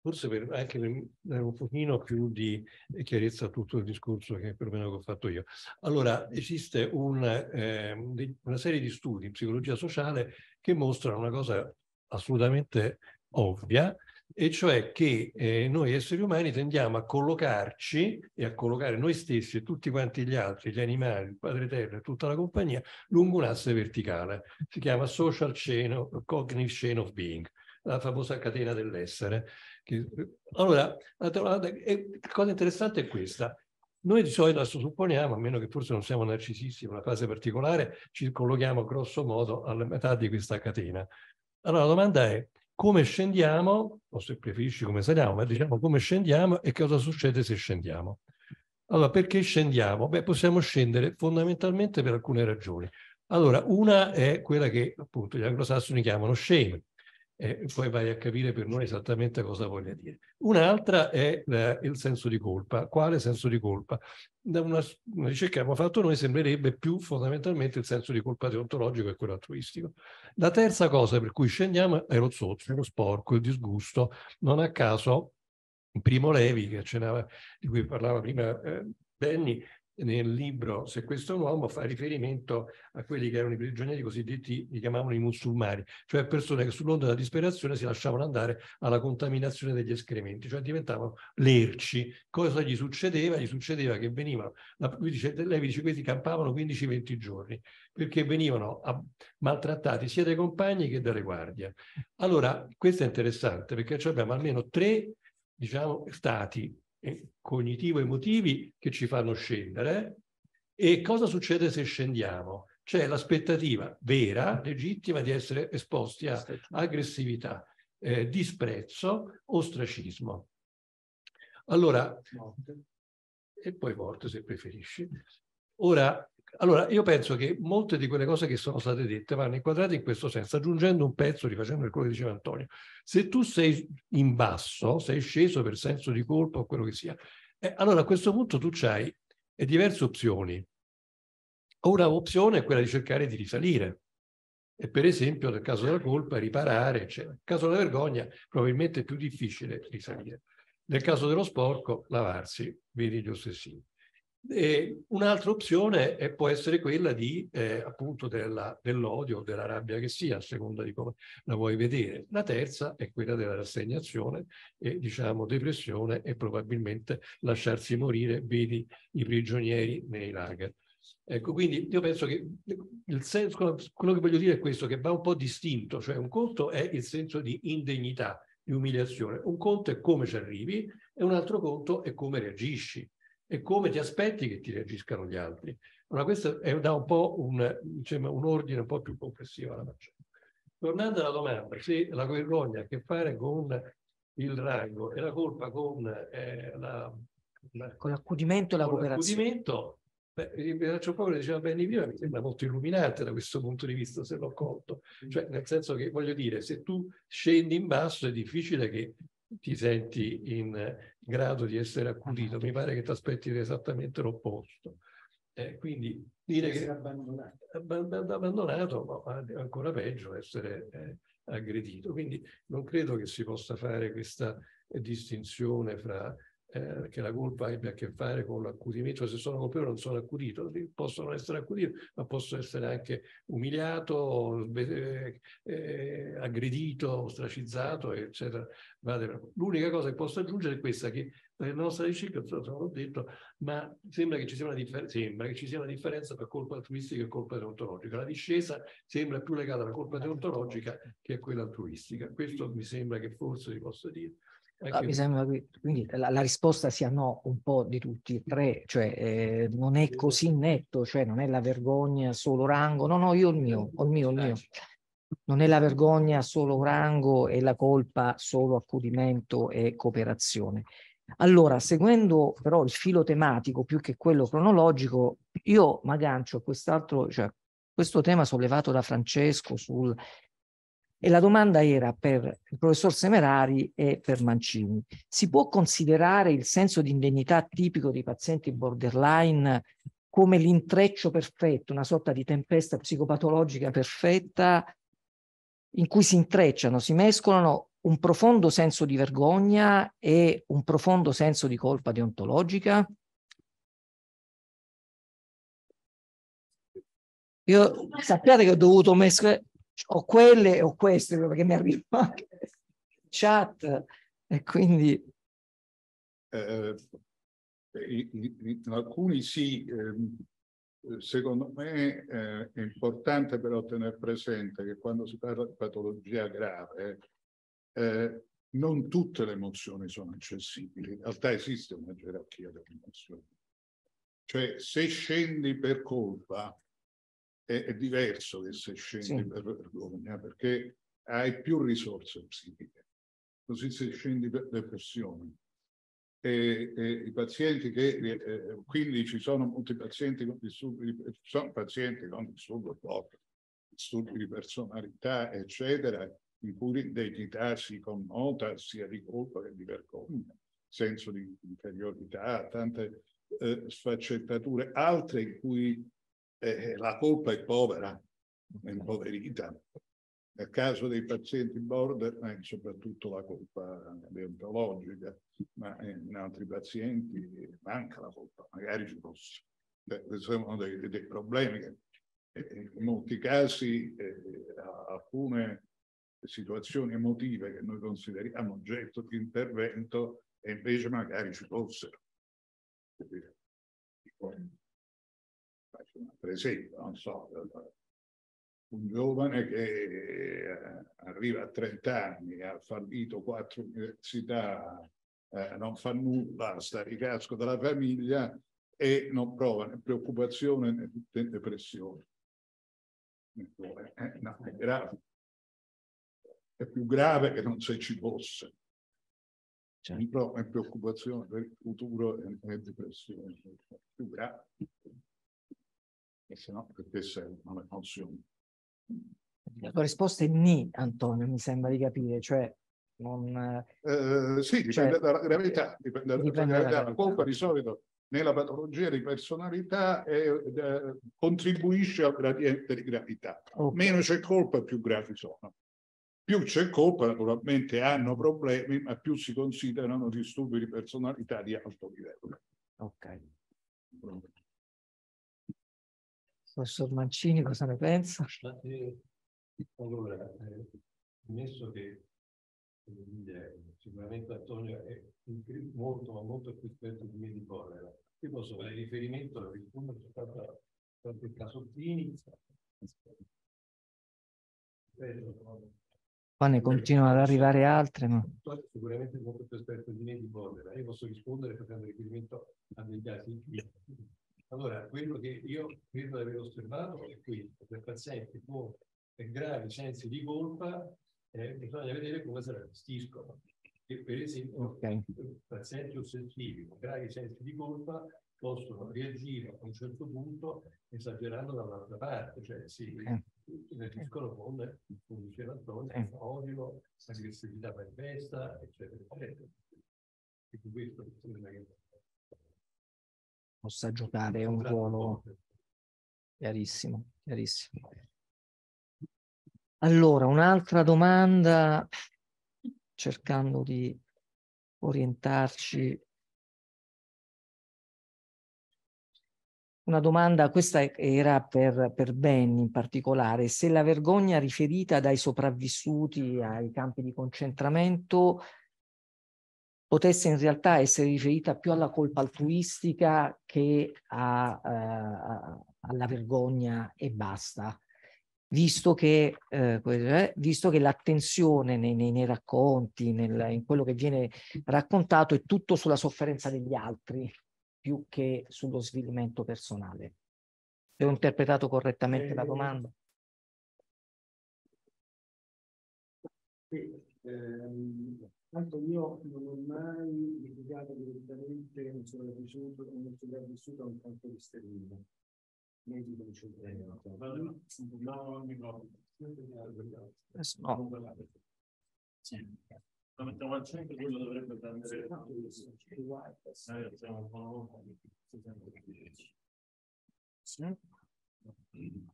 forse per anche per dare un pochino più di chiarezza a tutto il discorso che perlomeno ho fatto io. Allora, esiste una, eh, una serie di studi in psicologia sociale che mostrano una cosa assolutamente ovvia, e cioè che eh, noi esseri umani tendiamo a collocarci e a collocare noi stessi e tutti quanti gli altri, gli animali, il padre terra e tutta la compagnia, lungo un asse verticale. Si chiama social chain, cognitive chain of being, la famosa catena dell'essere. Allora, la cosa interessante è questa. Noi di solito adesso supponiamo, a meno che forse non siamo narcisisti in una fase particolare, ci collochiamo grosso modo alla metà di questa catena. Allora la domanda è, come scendiamo, o se preferisci come saliamo, ma diciamo come scendiamo e cosa succede se scendiamo. Allora, perché scendiamo? Beh, possiamo scendere fondamentalmente per alcune ragioni. Allora, una è quella che appunto gli anglosassoni chiamano shame, e poi vai a capire per noi esattamente cosa voglia dire. Un'altra è eh, il senso di colpa. Quale senso di colpa? Da una, una, ricerca che abbiamo fatto noi sembrerebbe più fondamentalmente il senso di colpa deontologico e quello altruistico. La terza cosa per cui scendiamo è lo zozzo, lo sporco, il disgusto. Non a caso Primo Levi, che accennava, di cui parlava prima eh, Benny, nel libro Se questo è un uomo fa riferimento a quelli che erano i prigionieri cosiddetti, li chiamavano i musulmani, cioè persone che sull'onda della disperazione si lasciavano andare alla contaminazione degli escrementi, cioè diventavano lerci. Cosa gli succedeva? Gli succedeva che venivano, lui dice, lei dice, questi campavano 15-20 giorni, perché venivano maltrattati sia dai compagni che dalle guardie. Allora, questo è interessante perché abbiamo almeno tre diciamo, stati cognitivo-emotivi che ci fanno scendere. E cosa succede se scendiamo? C'è l'aspettativa vera, legittima, di essere esposti a aggressività, eh, disprezzo, ostracismo. Allora, e poi morte se preferisci. Ora, allora, io penso che molte di quelle cose che sono state dette vanno inquadrate in questo senso, aggiungendo un pezzo, rifacendo quello che diceva Antonio. Se tu sei in basso, sei sceso per senso di colpa o quello che sia, eh, allora a questo punto tu hai eh, diverse opzioni. Una opzione è quella di cercare di risalire. E per esempio, nel caso della colpa, riparare, eccetera. Nel caso della vergogna, probabilmente è più difficile risalire. Nel caso dello sporco, lavarsi, vedi gli ossessivi un'altra opzione è, può essere quella di, eh, appunto della, dell'odio o della rabbia che sia, a seconda di come la vuoi vedere. La terza è quella della rassegnazione e diciamo depressione e probabilmente lasciarsi morire, vedi i prigionieri nei lager. Ecco, quindi io penso che il senso, quello che voglio dire è questo, che va un po' distinto, cioè un conto è il senso di indegnità, di umiliazione, un conto è come ci arrivi e un altro conto è come reagisci e come ti aspetti che ti reagiscano gli altri. Ma questo è, da un po' un, diciamo, un ordine un po' più complessivo alla faccenda. Tornando alla domanda, se la vergogna ha a che fare con il rango e la colpa con eh, la, la, con l'accudimento e la cooperazione. Beh, Veraccio diceva bene prima, mi sembra molto illuminante da questo punto di vista, se l'ho colto. Mm. Cioè, nel senso che, voglio dire, se tu scendi in basso è difficile che ti senti in grado di essere accudito. Mi pare che ti aspetti esattamente l'opposto. Eh, quindi dire che... Abbandonato. abbandonato, ma ancora peggio essere eh, aggredito. Quindi non credo che si possa fare questa distinzione fra eh, che la colpa abbia a che fare con l'accudimento, cioè se sono colpevole non sono accudito, possono essere accuditi, ma posso essere anche umiliato, eh, eh, aggredito, ostracizzato, eccetera. L'unica cosa che posso aggiungere è questa, che eh, nella nostra ricerca, l'ho detto, ma sembra che, ci sia una differenza, sembra che ci sia una differenza tra colpa altruistica e colpa deontologica. La discesa sembra più legata alla colpa ah, certo, deontologica certo. che a quella altruistica. Questo mi sembra che forse si possa dire. Ah, mi sembra quindi la, la, risposta sia no un po' di tutti e tre, cioè eh, non è così netto, cioè non è la vergogna solo rango, no no io il mio, certo, ho il mio, il mio. Certo. Non è la vergogna solo rango e la colpa solo accudimento e cooperazione. Allora, seguendo però il filo tematico più che quello cronologico, io mi aggancio a quest'altro, cioè questo tema sollevato da Francesco sul e la domanda era per il professor Semerari e per Mancini. Si può considerare il senso di indennità tipico dei pazienti borderline come l'intreccio perfetto, una sorta di tempesta psicopatologica perfetta in cui si intrecciano, si mescolano un profondo senso di vergogna e un profondo senso di colpa deontologica? Io sappiate che ho dovuto mescolare o quelle o queste, perché mi arriva anche chat e quindi... Eh, eh in alcuni sì, ehm, secondo me eh, è importante però tenere presente che quando si parla di patologia grave eh, non tutte le emozioni sono accessibili, in realtà esiste una gerarchia delle emozioni. Cioè se scendi per colpa è, è diverso che se scendi sì. per vergogna perché hai più risorse psichiche. Così se scendi per depressione. E, e i pazienti che eh, eh quindi ci sono molti pazienti con disturbi, sono pazienti con disturbi, disturbi di personalità, eccetera, in cui l'identità si connota sia di colpa che di vergogna, senso di inferiorità, tante eh, sfaccettature, altre in cui eh, eh, la colpa è povera, è impoverita. Nel caso dei pazienti border, borderline, eh, soprattutto la colpa deontologica, ma eh, in altri pazienti manca la colpa, magari ci fosse. questo sono dei, dei problemi che in molti casi eh, alcune situazioni emotive che noi consideriamo oggetto di intervento e invece magari ci fossero per esempio, non so, un giovane che eh, arriva a 30 anni, ha fallito quattro università, eh, non fa nulla, sta di casco dalla famiglia e non prova né preoccupazione né depressione. Eh, no, è grave. È più grave che non se ci fosse. Certo. Non prova né preoccupazione per il futuro e depressione. È più grave. E se no, perché serve una cauzione? La tua risposta è ni, Antonio, mi sembra di capire, cioè non... Eh, sì, dipende cioè, dalla gravità, dipende, dipende dalla gravità. Colpa di solito nella patologia di personalità è, eh, contribuisce al gradiente di gravità. Okay. Meno c'è colpa, più gravi sono. Più c'è colpa, naturalmente hanno problemi, ma più si considerano disturbi di personalità di alto livello. Ok. Professor Mancini, cosa ne pensa? Allora, eh, ammesso che eh, sicuramente Antonio è molto, ma molto più esperto di me di Borrera, io posso fare riferimento alla risposta che ha fatto qualche Casottini. Qua ne continuano ad arrivare altre. Ma... Sicuramente molto più esperto di me di Borrera, io posso rispondere facendo riferimento a dei dati allora, quello che io credo di aver osservato è questo, per pazienti con gravi sensi di colpa eh, bisogna vedere come si gestiscono. Per esempio, okay. pazienti ossessivi con gravi sensi di colpa possono reagire a un certo punto esagerando dall'altra parte, cioè si eh. reagiscono con, come diceva Antonio, eh. odio, aggressività manifesta, eccetera, eccetera. E questo è il problema che possa giocare un ruolo chiarissimo, chiarissimo. Allora, un'altra domanda, cercando di orientarci. Una domanda, questa era per, per Ben in particolare, se la vergogna riferita dai sopravvissuti ai campi di concentramento potesse in realtà essere riferita più alla colpa altruistica che a, eh, alla vergogna e basta, visto che, eh, eh, visto che l'attenzione nei, nei, nei, racconti, nel, in quello che viene raccontato, è tutto sulla sofferenza degli altri più che sullo svilimento personale. Se ho interpretato correttamente eh, la domanda. Sì, ehm Tanto io non ho mai litigato direttamente, non sono vissuto, non sono vissuto a un campo di sterlina. Medico di centro. No, no, Lo mettiamo al centro, quello dovrebbe prendere. Noi siamo un po' Sì.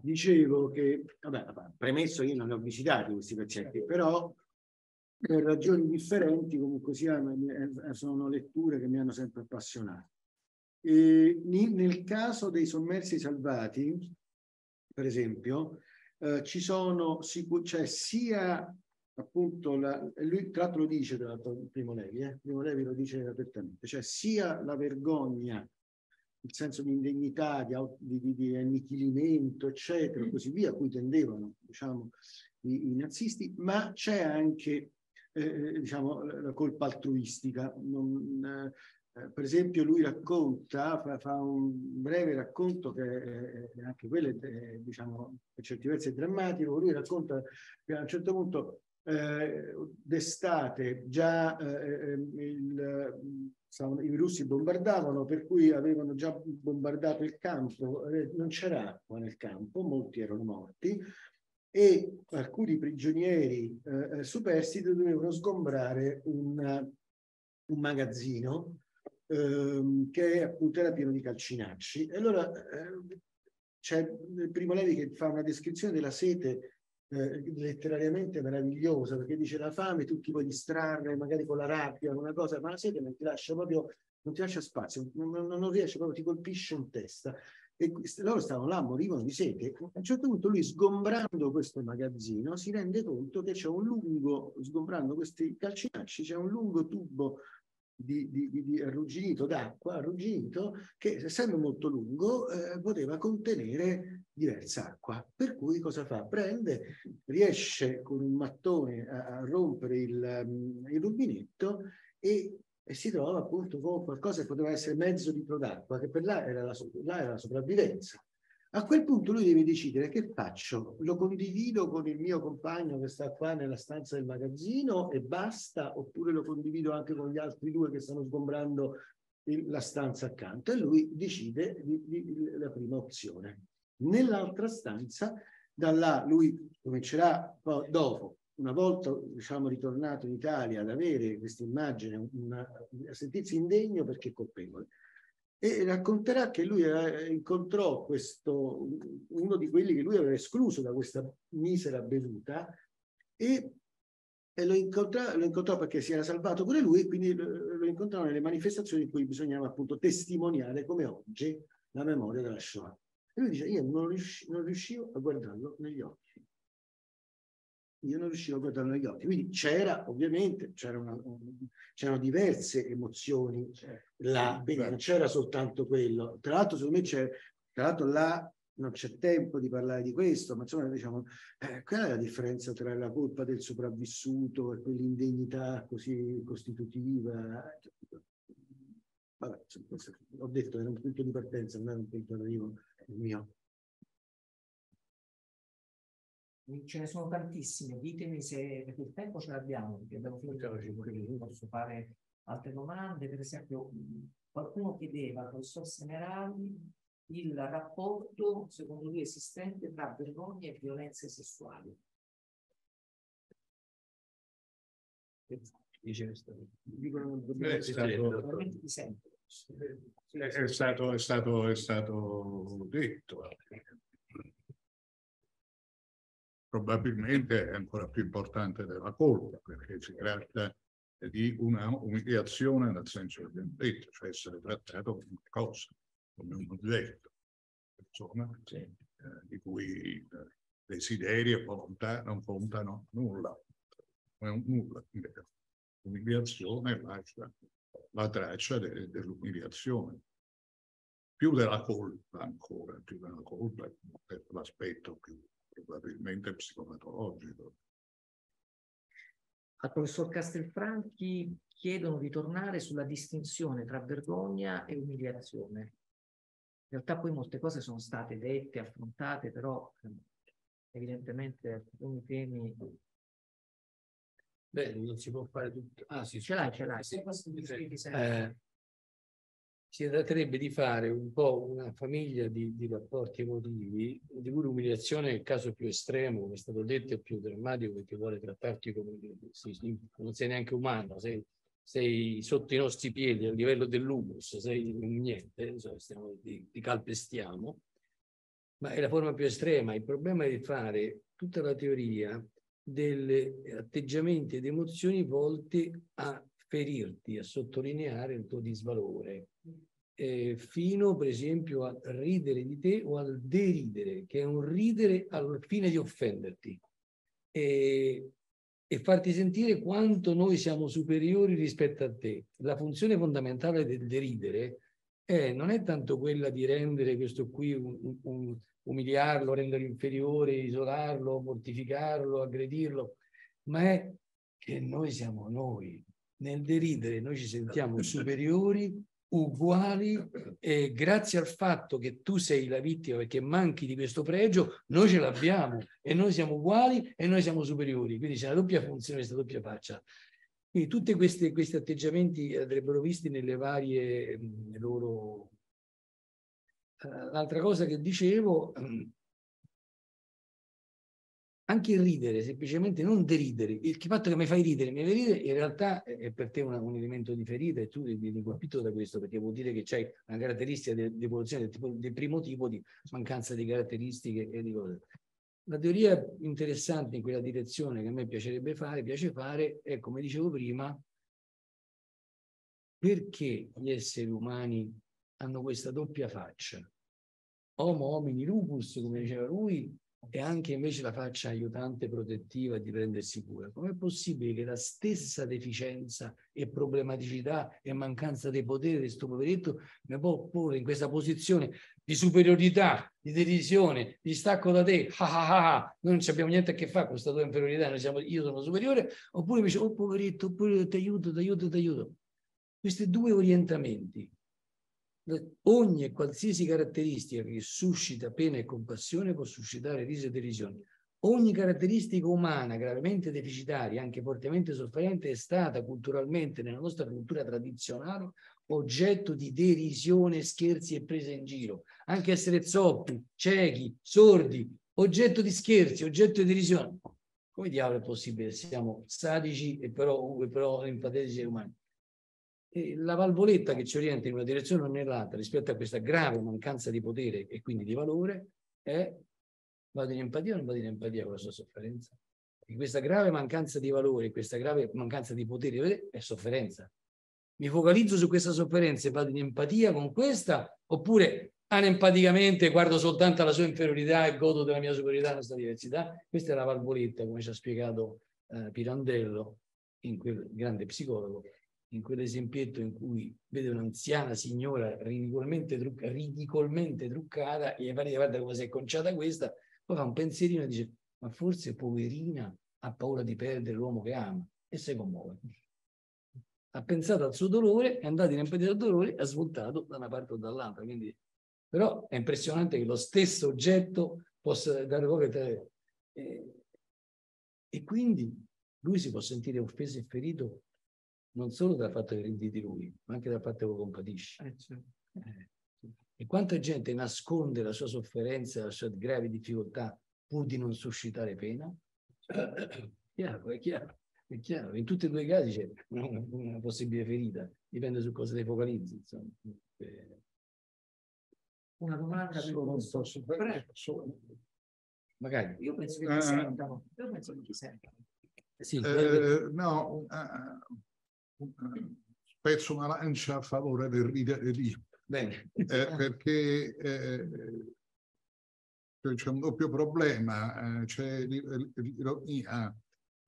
dicevo che, vabbè, vabbè, premesso io non li ho visitati questi pazienti, certo. però per ragioni differenti comunque sia eh, eh, sono letture che mi hanno sempre appassionato. E nel caso dei sommersi salvati, per esempio, eh, ci sono, cioè sia appunto, la, lui tra l'altro lo dice tra Primo Levi, eh, Primo Levi lo dice apertamente, cioè sia la vergogna il senso di indegnità, di, di, di annichilimento, eccetera, mm. così via, a cui tendevano diciamo, i, i nazisti, ma c'è anche eh, eh diciamo, la colpa altruistica. Non, eh, per esempio lui racconta, fa, fa, un breve racconto che eh, eh anche quello è, diciamo, per certi versi è drammatico, lui racconta che a un certo punto eh, d'estate già il stavano, i russi bombardavano, per cui avevano già bombardato il campo, eh, non c'era acqua nel campo, molti erano morti e alcuni prigionieri eh, eh superstiti dovevano sgombrare una, un magazzino ehm, che appunto era pieno di calcinacci. E allora eh, c'è eh, Primo Levi che fa una descrizione della sete eh, letterariamente meravigliosa, perché dice la fame tu ti puoi distrarre magari con la rabbia, con una cosa, ma la sete non ti lascia proprio, non ti lascia spazio, non, non riesce proprio, ti colpisce in testa. E loro stavano là, morivano di sete. A un certo punto lui, sgombrando questo magazzino, si rende conto che c'è un lungo, sgombrando questi calcinacci, c'è un lungo tubo di, di, di, arrugginito d'acqua, arrugginito, che essendo molto lungo eh, poteva contenere diversa acqua. Per cui cosa fa? Prende, riesce con un mattone a, a rompere il, mm, il rubinetto e, e, si trova appunto con qualcosa che poteva essere mezzo litro d'acqua, che per là era la, là era la sopravvivenza. A quel punto lui deve decidere che faccio, lo condivido con il mio compagno che sta qua nella stanza del magazzino e basta, oppure lo condivido anche con gli altri due che stanno sgombrando la stanza accanto e lui decide la prima opzione. Nell'altra stanza, da là lui comincerà poi dopo, una volta diciamo, ritornato in Italia, ad avere questa immagine, a sentirsi indegno perché colpevole. E racconterà che lui eh, incontrò questo, uno di quelli che lui aveva escluso da questa misera bevuta e e lo, incontrò, lo incontrò perché si era salvato pure lui, quindi eh, lo incontrò nelle manifestazioni in cui bisognava appunto testimoniare come oggi la memoria della Shoah. E lui dice, io non, riusci, non riuscivo a guardarlo negli occhi. Io non riuscivo a guardarlo negli occhi. Quindi c'era, ovviamente, c'erano diverse emozioni certo. là, quindi non c'era soltanto quello. Tra l'altro, secondo me, c'è, tra l'altro là non c'è tempo di parlare di questo, ma insomma, diciamo, eh, qual è la differenza tra la colpa del sopravvissuto e quell'indegnità così costitutiva? Vabbè, insomma, ho detto, era un punto di partenza, non era un punto di arrivo il mio. Ce ne sono tantissime, ditemi se perché il tempo ce l'abbiamo, perché abbiamo finito, posso fare altre domande. Per esempio, qualcuno chiedeva al professor Semerali il rapporto, secondo lui, esistente tra vergogna e violenze sessuali. Dice questo. Dicono, eh, stato... sento. È stato, è stato, è stato detto. Probabilmente è ancora più importante della colpa, perché si tratta di una umiliazione nel senso che abbiamo detto, cioè essere trattato come una cosa, come un oggetto, persona sì. eh, di cui eh, desideri e volontà non contano nulla, nulla. Umiliazione lascia la traccia de, dell'umiliazione, più della colpa ancora, più della colpa è l'aspetto più probabilmente psicopatologico. Al professor Castelfranchi chiedono di tornare sulla distinzione tra vergogna e umiliazione. In realtà poi molte cose sono state dette, affrontate, però ehm, evidentemente alcuni temi Beh, non si può fare tutto. Ah, sì, ce l'hai, ce l'hai. Sì, eh, si tratterebbe di fare un po' una famiglia di, di rapporti emotivi, di cui l'umiliazione è il caso più estremo, come è stato detto, è più drammatico perché vuole trattarti come sì, non sei neanche umano, sei, sei, sotto i nostri piedi a livello dell'humus, sei niente, so, stiamo, ti, ti calpestiamo. Ma è la forma più estrema. Il problema è di fare tutta la teoria delle atteggiamenti ed emozioni volte a ferirti, a sottolineare il tuo disvalore, eh, fino per esempio a ridere di te o al deridere, che è un ridere al fine di offenderti e, e farti sentire quanto noi siamo superiori rispetto a te. La funzione fondamentale del deridere è, eh, non è tanto quella di rendere questo qui un, un, umiliarlo, renderlo inferiore, isolarlo, mortificarlo, aggredirlo, ma è che noi siamo noi. Nel deridere noi ci sentiamo eh, superiori, uguali e grazie al fatto che tu sei la vittima perché manchi di questo pregio, noi ce l'abbiamo e noi siamo uguali e noi siamo superiori. Quindi c'è una doppia funzione, questa doppia faccia. Quindi tutti questi atteggiamenti andrebbero visti nelle varie loro eh, l'altra cosa che dicevo, ehm, anche il ridere, semplicemente non deridere, il fatto che mi fai ridere, mi fai ridere in realtà è per te una, un elemento di ferita e tu vieni colpito da questo perché vuol dire che c'hai una caratteristica di, di evoluzione del, del, primo tipo di mancanza di caratteristiche e di cose. La teoria interessante in quella direzione che a me piacerebbe fare, piace fare, è come dicevo prima, perché gli esseri umani hanno questa doppia faccia. Homo homini lupus, come diceva lui, e anche invece la faccia aiutante protettiva di prendersi cura. Com'è possibile che la stessa deficienza e problematicità e mancanza dei poteri di questo poveretto mi può porre in questa posizione di superiorità, di derisione, di stacco da te, ah ah ah, ah. noi non abbiamo niente a che fare con questa tua inferiorità, noi siamo, io sono superiore, oppure invece, oh poveretto, oppure ti aiuto, ti aiuto, ti aiuto. Questi due orientamenti ogni e qualsiasi caratteristica che suscita pena e compassione può suscitare riso e derisione. Ogni caratteristica umana gravemente deficitaria, anche fortemente sofferente, è stata culturalmente, nella nostra cultura tradizionale, oggetto di derisione, scherzi e presa in giro. Anche essere zoppi, ciechi, sordi, oggetto di scherzi, oggetto di derisione. Come diavolo è possibile? Siamo sadici e però, però empatetici e umani. E la valvoletta che ci orienta in una direzione o nell'altra rispetto a questa grave mancanza di potere e quindi di valore è vado in empatia o non vado in empatia con la sua sofferenza? E questa grave mancanza di valore, questa grave mancanza di potere è sofferenza. Mi focalizzo su questa sofferenza e vado in empatia con questa oppure anempaticamente guardo soltanto alla sua inferiorità e godo della mia superiorità, nella sua diversità? Questa è la valvoletta, come ci ha spiegato eh, Pirandello, in quel grande psicologo, in quell'esempietto in cui vede un'anziana signora ridicolmente, trucca, ridicolmente truccata e pare di guarda come si è conciata questa, poi fa un pensierino e dice ma forse poverina ha paura di perdere l'uomo che ama e si commuove. Ha pensato al suo dolore, è andato in empatia del dolore e ha svoltato da una parte o dall'altra. Quindi, però è impressionante che lo stesso oggetto possa dare voce e, eh, e quindi lui si può sentire offeso e ferito non solo dal fatto che ridi di lui, ma anche dal fatto che lo compatisci. Eh, certo. eh. E quanta gente nasconde la sua sofferenza, la sua grave difficoltà pur di non suscitare pena? È chiaro, è chiaro, è chiaro. In tutti e due i casi c'è una, una possibile ferita, dipende su cosa ti focalizzi. Insomma. Eh. Una domanda per solo, questo. Solo, Magari. Io penso che ti eh. sentano. Io penso che ti sentano. Sì, eh, no, uh, spezzo una lancia a favore del ridere lì. Bene. Eh, perché eh, c'è un doppio problema, eh, c'è l'ironia,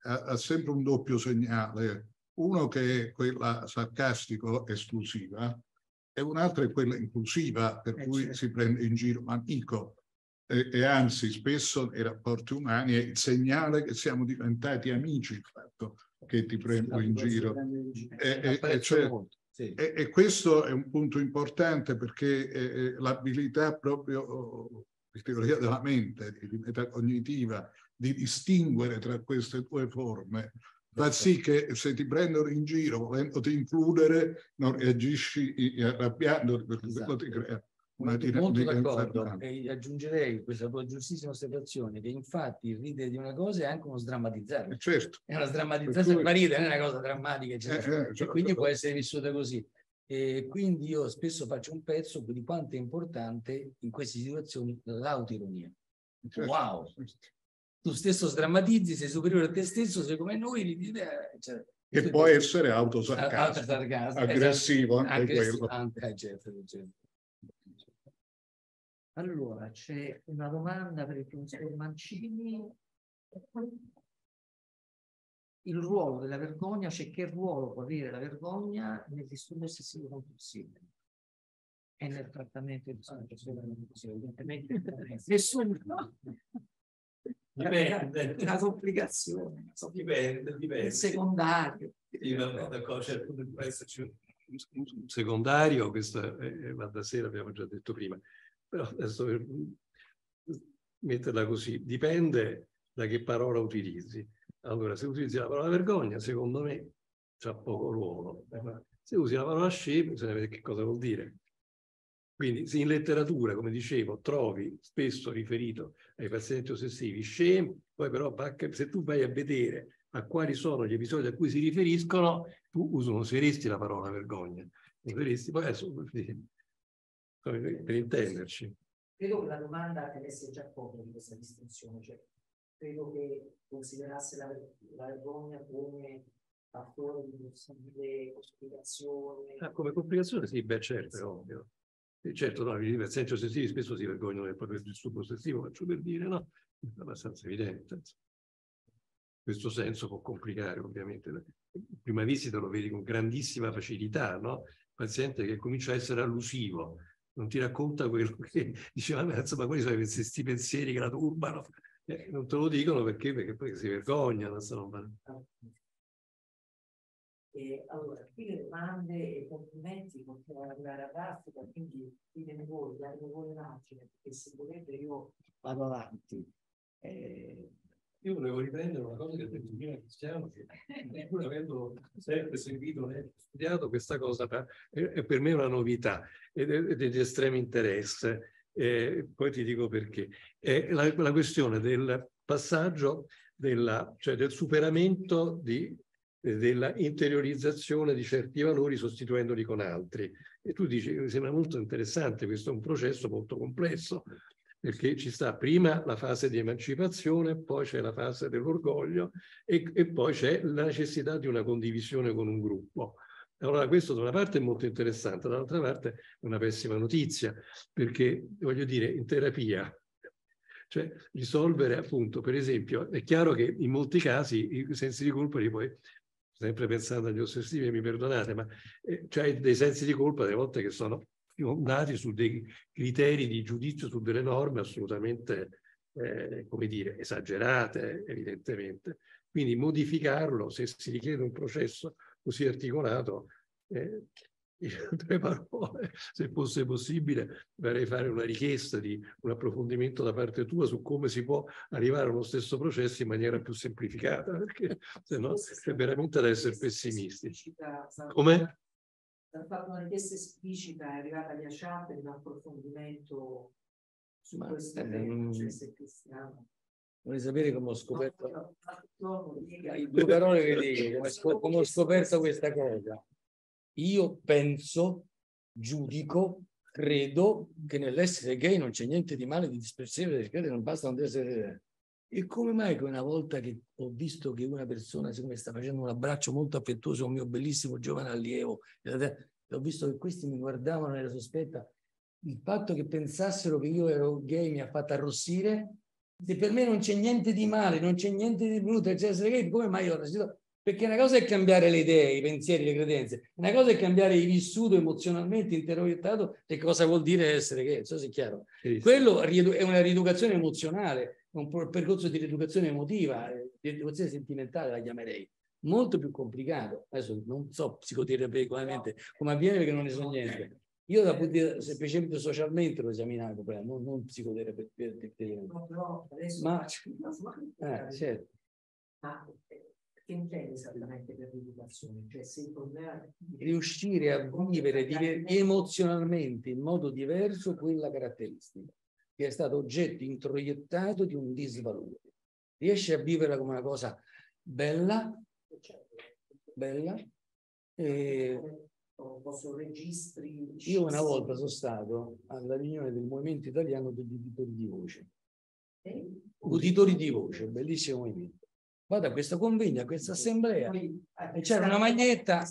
ha, sempre un doppio segnale, uno che è quella sarcastico-esclusiva e un'altra è quella inclusiva, per eh, cui certo. si prende in giro un amico e, e, anzi spesso nei rapporti umani è il segnale che siamo diventati amici il fatto che ti prendo in giro. E, e, cioè, sì. e, questo è un punto importante perché eh, eh l'abilità proprio di oh, oh, teoria della mente, di metacognitiva, di distinguere tra queste due forme, fa sì certo. che se ti prendono in giro, volendoti includere, non reagisci eh, arrabbiandoti perché esatto. quello ti crea molto, molto d'accordo e aggiungerei questa tua giustissima osservazione che infatti il ridere di una cosa è anche uno sdrammatizzare. Eh, certo. È una sdrammatizzazione, cui... ma ridere non è una cosa drammatica, certo. eh, eh, certo. quindi può certo. essere vissuta così. E quindi io spesso faccio un pezzo di quanto è importante in queste situazioni l'autironia. Certo. Wow! Certo. Tu stesso sdrammatizzi, sei superiore a te stesso, sei come noi, ridi, eh, eccetera. può essere autosarcasmo, autosarcasmo esatto. aggressivo anche aggressivo, quello. Anche, eh, certo, certo. Allora, c'è una domanda per il professor Mancini. Il ruolo della vergogna, cioè che ruolo può avere la vergogna nel disturbo ossessivo compulsivo e nel trattamento di disturbo compulsivo? Evidentemente nessuno. Dipende. Una complicazione. Dipende, dipende. Il secondario. Sì, vabbè, secondario, questo va da sé, l'abbiamo già detto prima però adesso per eh, metterla così, dipende da che parola utilizzi. Allora, se utilizzi la parola vergogna, secondo me c'ha poco ruolo. Eh, se usi la parola scemo, bisogna vedere che cosa vuol dire. Quindi se in letteratura, come dicevo, trovi spesso riferito ai pazienti ossessivi scemi, poi però se tu vai a vedere a quali sono gli episodi a cui si riferiscono, tu useresti la parola vergogna. Useresti, poi adesso, per, per intenderci. Credo che la domanda tenesse già conto di questa distinzione, cioè credo che considerasse la, la vergogna come fattore di possibile complicazione. Ah, come complicazione? Sì, beh, certo, è ovvio. Certo, no, i pazienti ossessivi spesso si vergognano del proprio disturbo ossessivo, faccio per dire, no, è abbastanza evidente. Questo senso può complicare ovviamente. In prima visita lo vedi con grandissima facilità, no? Il paziente che comincia a essere allusivo, non ti racconta quello che diceva, ma insomma, quali sono questi pensieri che la turbano, eh, non te lo dicono perché, perché poi si vergognano. Insomma. E allora, qui le domande e i complimenti continuano ad arrivare all'Africa, quindi ditemi voi, datemi voi un'azione, perché se volete io vado avanti. Eh, io volevo riprendere una cosa che ha detto Gina Cristiano, che pur avendo sempre seguito e eh, studiato questa cosa, eh, è per me una novità ed è di estremo interesse. Eh, poi ti dico perché. È la, la, questione del passaggio, della, cioè del superamento di, della interiorizzazione di certi valori sostituendoli con altri. E tu dici, mi sembra molto interessante, questo è un processo molto complesso, perché ci sta prima la fase di emancipazione, poi c'è la fase dell'orgoglio e, e, poi c'è la necessità di una condivisione con un gruppo. Allora questo da una parte è molto interessante, dall'altra parte è una pessima notizia, perché voglio dire in terapia, cioè risolvere appunto, per esempio, è chiaro che in molti casi i sensi di colpa li puoi sempre pensando agli ossessivi, mi perdonate, ma eh, c'è cioè dei sensi di colpa delle volte che sono fondati su dei criteri di giudizio su delle norme assolutamente, eh, come dire, esagerate evidentemente. Quindi modificarlo, se si richiede un processo così articolato, eh, in altre parole, se fosse possibile, vorrei fare una richiesta di un approfondimento da parte tua su come si può arrivare allo stesso processo in maniera più semplificata, perché se no è veramente da essere pessimisti. Come? hanno fatto una richiesta esplicita, è arrivata via chat per un approfondimento su Ma, questo ehm, tema, cioè se cristiano. Vuoi sapere come ho scoperto? No, due parole che dico, come, ho scoperto questa cosa. Io penso, giudico, credo che nell'essere gay non c'è niente di male, di dispersivo, perché non basta non essere gay. E come mai che una volta che ho visto che una persona, siccome sta facendo un abbraccio molto affettuoso a un mio bellissimo giovane allievo, ho visto che questi mi guardavano nella sospetta, il fatto che pensassero che io ero gay mi ha fatto arrossire, se per me non c'è niente di male, non c'è niente di brutto, cioè, eccetera, gay, come mai io ho arrossito? Perché una cosa è cambiare le idee, i pensieri, le credenze, una cosa è cambiare il vissuto emozionalmente interrogato che cosa vuol dire essere gay, non so se è chiaro. Sì, sì. Quello è una rieducazione emozionale, un percorso di rieducazione emotiva, eh, di rieducazione sentimentale la chiamerei, molto più complicato. Adesso non so psicoterapeuticamente come avviene perché non ne so niente. Io da dire, semplicemente socialmente lo esaminavo, non, non psicoterapeuticamente. No, adesso ma, eh, certo. ma eh, che intendi esattamente per l'educazione? Cioè, se il problema... Riuscire a vivere emozionalmente in modo diverso quella caratteristica che è stato oggetto introiettato di un disvalore. Riesce a viverla come una cosa bella, bella. E io una volta sono stato alla riunione del Movimento Italiano degli Uditori di Voce. Uditori di Voce, bellissimo movimento. Vado a questa convegna, a questa assemblea, e c'era una maglietta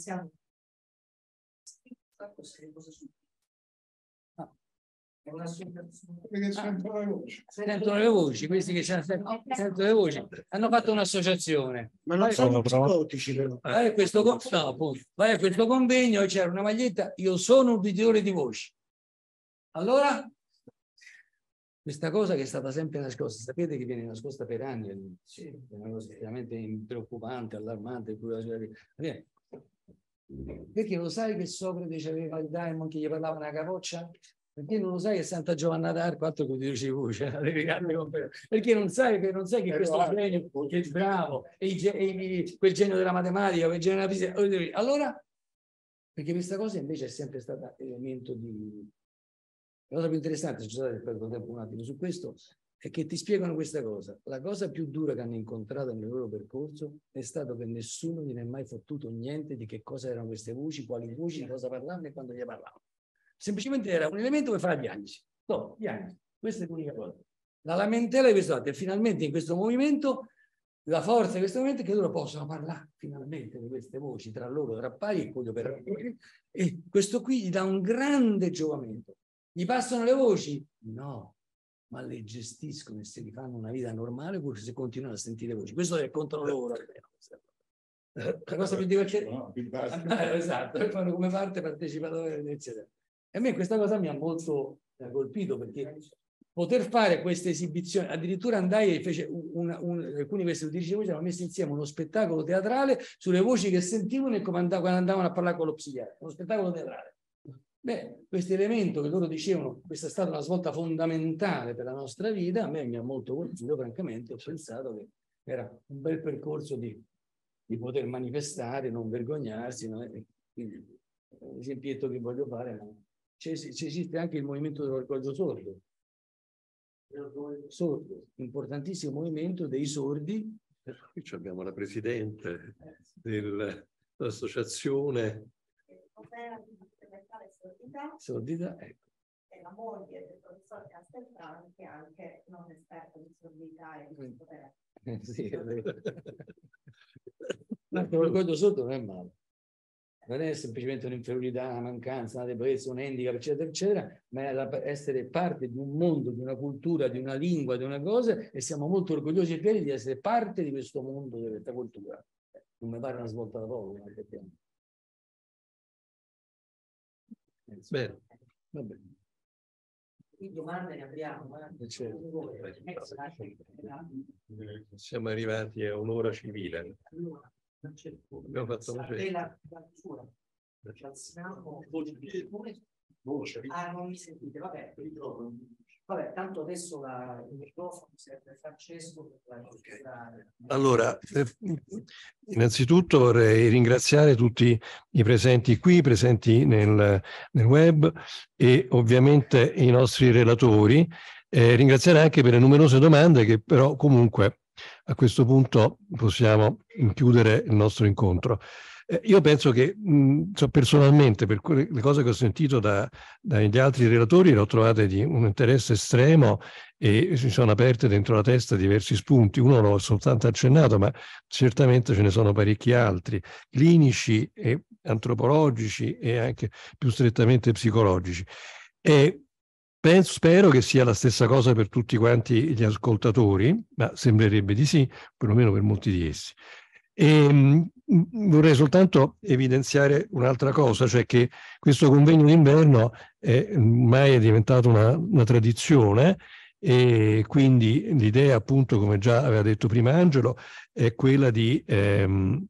sentono le Sentono le voci, questi che eh, sentono, le voci. Hanno fatto un'associazione. Ma non vai sono psicotici però. Vai a, questo, no, vai a questo convegno e c'era una maglietta, io sono un uditore di voci. Allora, questa cosa che è stata sempre nascosta, sapete che viene nascosta per anni, sì. è una cosa veramente preoccupante, allarmante, eh, perché lo sai che Socrate aveva il daimon che gli parlava una capoccia? perché non lo sai che Santa Giovanna d'Arco altro che dice cioè, voce, perché non sai che, non sai che eh, questo bravo. genio, eh, che è bravo, e, i, e, quel genio della matematica, quel genio della fisica, oh, allora, perché questa cosa invece è sempre stata elemento di... La cosa più interessante, scusate, perdo tempo un attimo su questo, è che ti spiegano questa cosa. La cosa più dura che hanno incontrato nel loro percorso è stato che nessuno gli ne è mai fottuto niente di che cosa erano queste voci, quali voci, di cosa parlavano e quando gli parlavano semplicemente era un elemento per fare la diagnosi. No, diagnosi. Questa è l'unica cosa. La lamentela di questo atto è finalmente in questo movimento la forza di questo momento è che loro possono parlare finalmente di queste voci tra loro, tra pari e con gli operatori, e questo qui gli dà un grande giovamento. Gli passano le voci? No, ma le gestiscono e se li fanno una vita normale oppure se continuano a sentire voci. Questo è contro loro. La cosa più divertente. No, ah, esatto, fanno come parte partecipatore, eccetera. E a me questa cosa mi ha molto colpito perché poter fare queste esibizioni, addirittura andai e fece una, un, alcuni di questi udici di voce hanno messo insieme uno spettacolo teatrale sulle voci che sentivano e come andavano, quando andavano a parlare con lo psichiatra, uno spettacolo teatrale. Beh, questo elemento che loro dicevano, questa è stata una svolta fondamentale per la nostra vita, a me mi ha molto colpito, francamente, ho pensato che era un bel percorso di, di poter manifestare, non vergognarsi, no? quindi l'esempietto che voglio fare è esiste anche il movimento dell'orgoglio sordo. sordo, importantissimo movimento dei sordi. Eh, qui abbiamo la presidente dell'associazione Sordità, Sordità, ecco. E la moglie del professor Castelfran, che anche non esperto di sordità e di potere. Mm. Eh, sì, l'orgoglio sordo non è male non è semplicemente un'inferiorità, una mancanza, una debolezza, un handicap, eccetera, eccetera, ma è la, essere parte di un mondo, di una cultura, di una lingua, di una cosa e siamo molto orgogliosi e fieri di essere parte di questo mondo, di questa cultura. Non mi pare una svolta da poco, ma effettivamente. Bene. Va bene. Domande ne abbiamo. Eh? eh certo. Eh. Siamo arrivati a un'ora civile. Allora non c'è il cuore. Abbiamo fatto la bella natura. Ah, non mi sentite, vabbè, ritrovo. Vabbè, tanto adesso la, il microfono serve Francesco per okay. Allora, eh, innanzitutto vorrei ringraziare tutti i presenti qui, presenti nel, nel web e ovviamente i nostri relatori. Eh, ringraziare anche per le numerose domande che però comunque a questo punto possiamo chiudere il nostro incontro. Eh, io penso che mh, so, personalmente, per que- le cose che ho sentito da, dagli altri relatori, le ho trovate di un interesse estremo e si sono aperte dentro la testa diversi spunti. Uno l'ho soltanto accennato, ma certamente ce ne sono parecchi altri, clinici e antropologici e anche più strettamente psicologici. E Penso, spero che sia la stessa cosa per tutti quanti gli ascoltatori, ma sembrerebbe di sì, perlomeno per molti di essi. E, ehm, vorrei soltanto evidenziare un'altra cosa, cioè che questo convegno d'inverno è, ormai è diventato una, una tradizione e quindi l'idea appunto, come già aveva detto prima Angelo, è quella di ehm,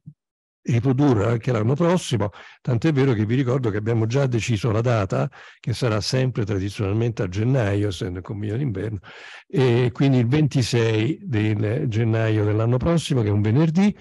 riprodurre anche l'anno prossimo, tant'è vero che vi ricordo che abbiamo già deciso la data, che sarà sempre tradizionalmente a gennaio, essendo il convegno d'inverno, e quindi il 26 del gennaio dell'anno prossimo, che è un venerdì,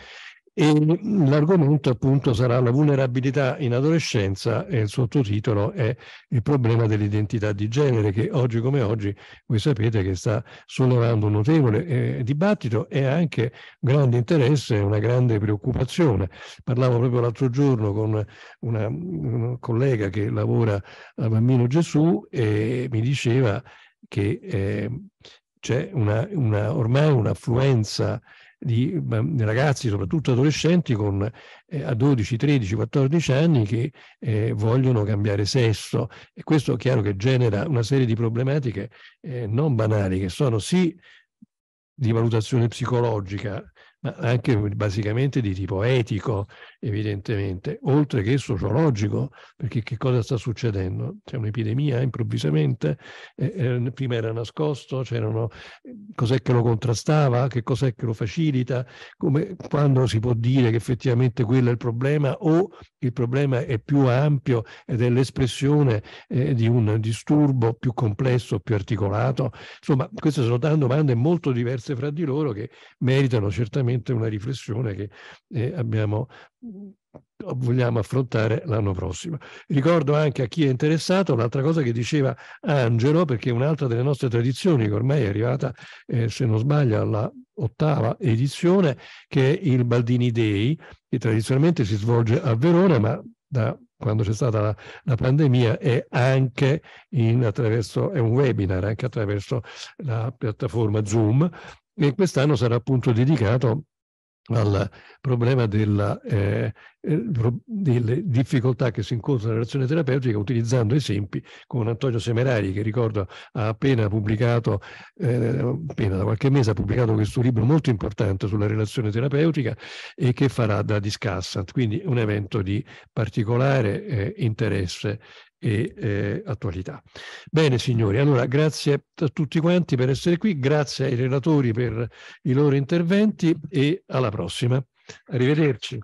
e l'argomento appunto sarà la vulnerabilità in adolescenza e il sottotitolo è il problema dell'identità di genere che oggi come oggi voi sapete che sta sollevando un notevole eh, dibattito e anche grande interesse e una grande preoccupazione. Parlavo proprio l'altro giorno con una, una collega che lavora a Bambino Gesù e mi diceva che eh, c'è una, una, ormai un'affluenza di ragazzi, soprattutto adolescenti, con, eh, a 12, 13, 14 anni che eh, vogliono cambiare sesso. E questo è chiaro che genera una serie di problematiche eh, non banali, che sono sì di valutazione psicologica ma anche basicamente di tipo etico, evidentemente, oltre che sociologico, perché che cosa sta succedendo? C'è un'epidemia improvvisamente, eh, eh, prima era nascosto, c'erano, eh, cos'è che lo contrastava, che cos'è che lo facilita, come, quando si può dire che effettivamente quello è il problema o il problema è più ampio ed è l'espressione eh, di un disturbo più complesso, più articolato. Insomma, queste sono tante domande molto diverse fra di loro che meritano certamente sicuramente una riflessione che eh, abbiamo vogliamo affrontare l'anno prossimo. Ricordo anche a chi è interessato l'altra cosa che diceva Angelo, perché un'altra delle nostre tradizioni che ormai è arrivata, eh, se non sbaglio, alla ottava edizione, che è il Baldini Day, che tradizionalmente si svolge a Verona, ma da quando c'è stata la, la pandemia è anche in, attraverso, è un webinar anche attraverso la piattaforma Zoom e quest'anno sarà appunto dedicato al problema della, eh, eh delle difficoltà che si incontra nella relazione terapeutica utilizzando esempi con Antonio Semerari che ricordo ha appena pubblicato, eh, appena da qualche mese ha pubblicato questo libro molto importante sulla relazione terapeutica e che farà da discussant, quindi un evento di particolare eh, interesse e eh, attualità. Bene signori, allora grazie a tutti quanti per essere qui, grazie ai relatori per i loro interventi e alla prossima. Arrivederci.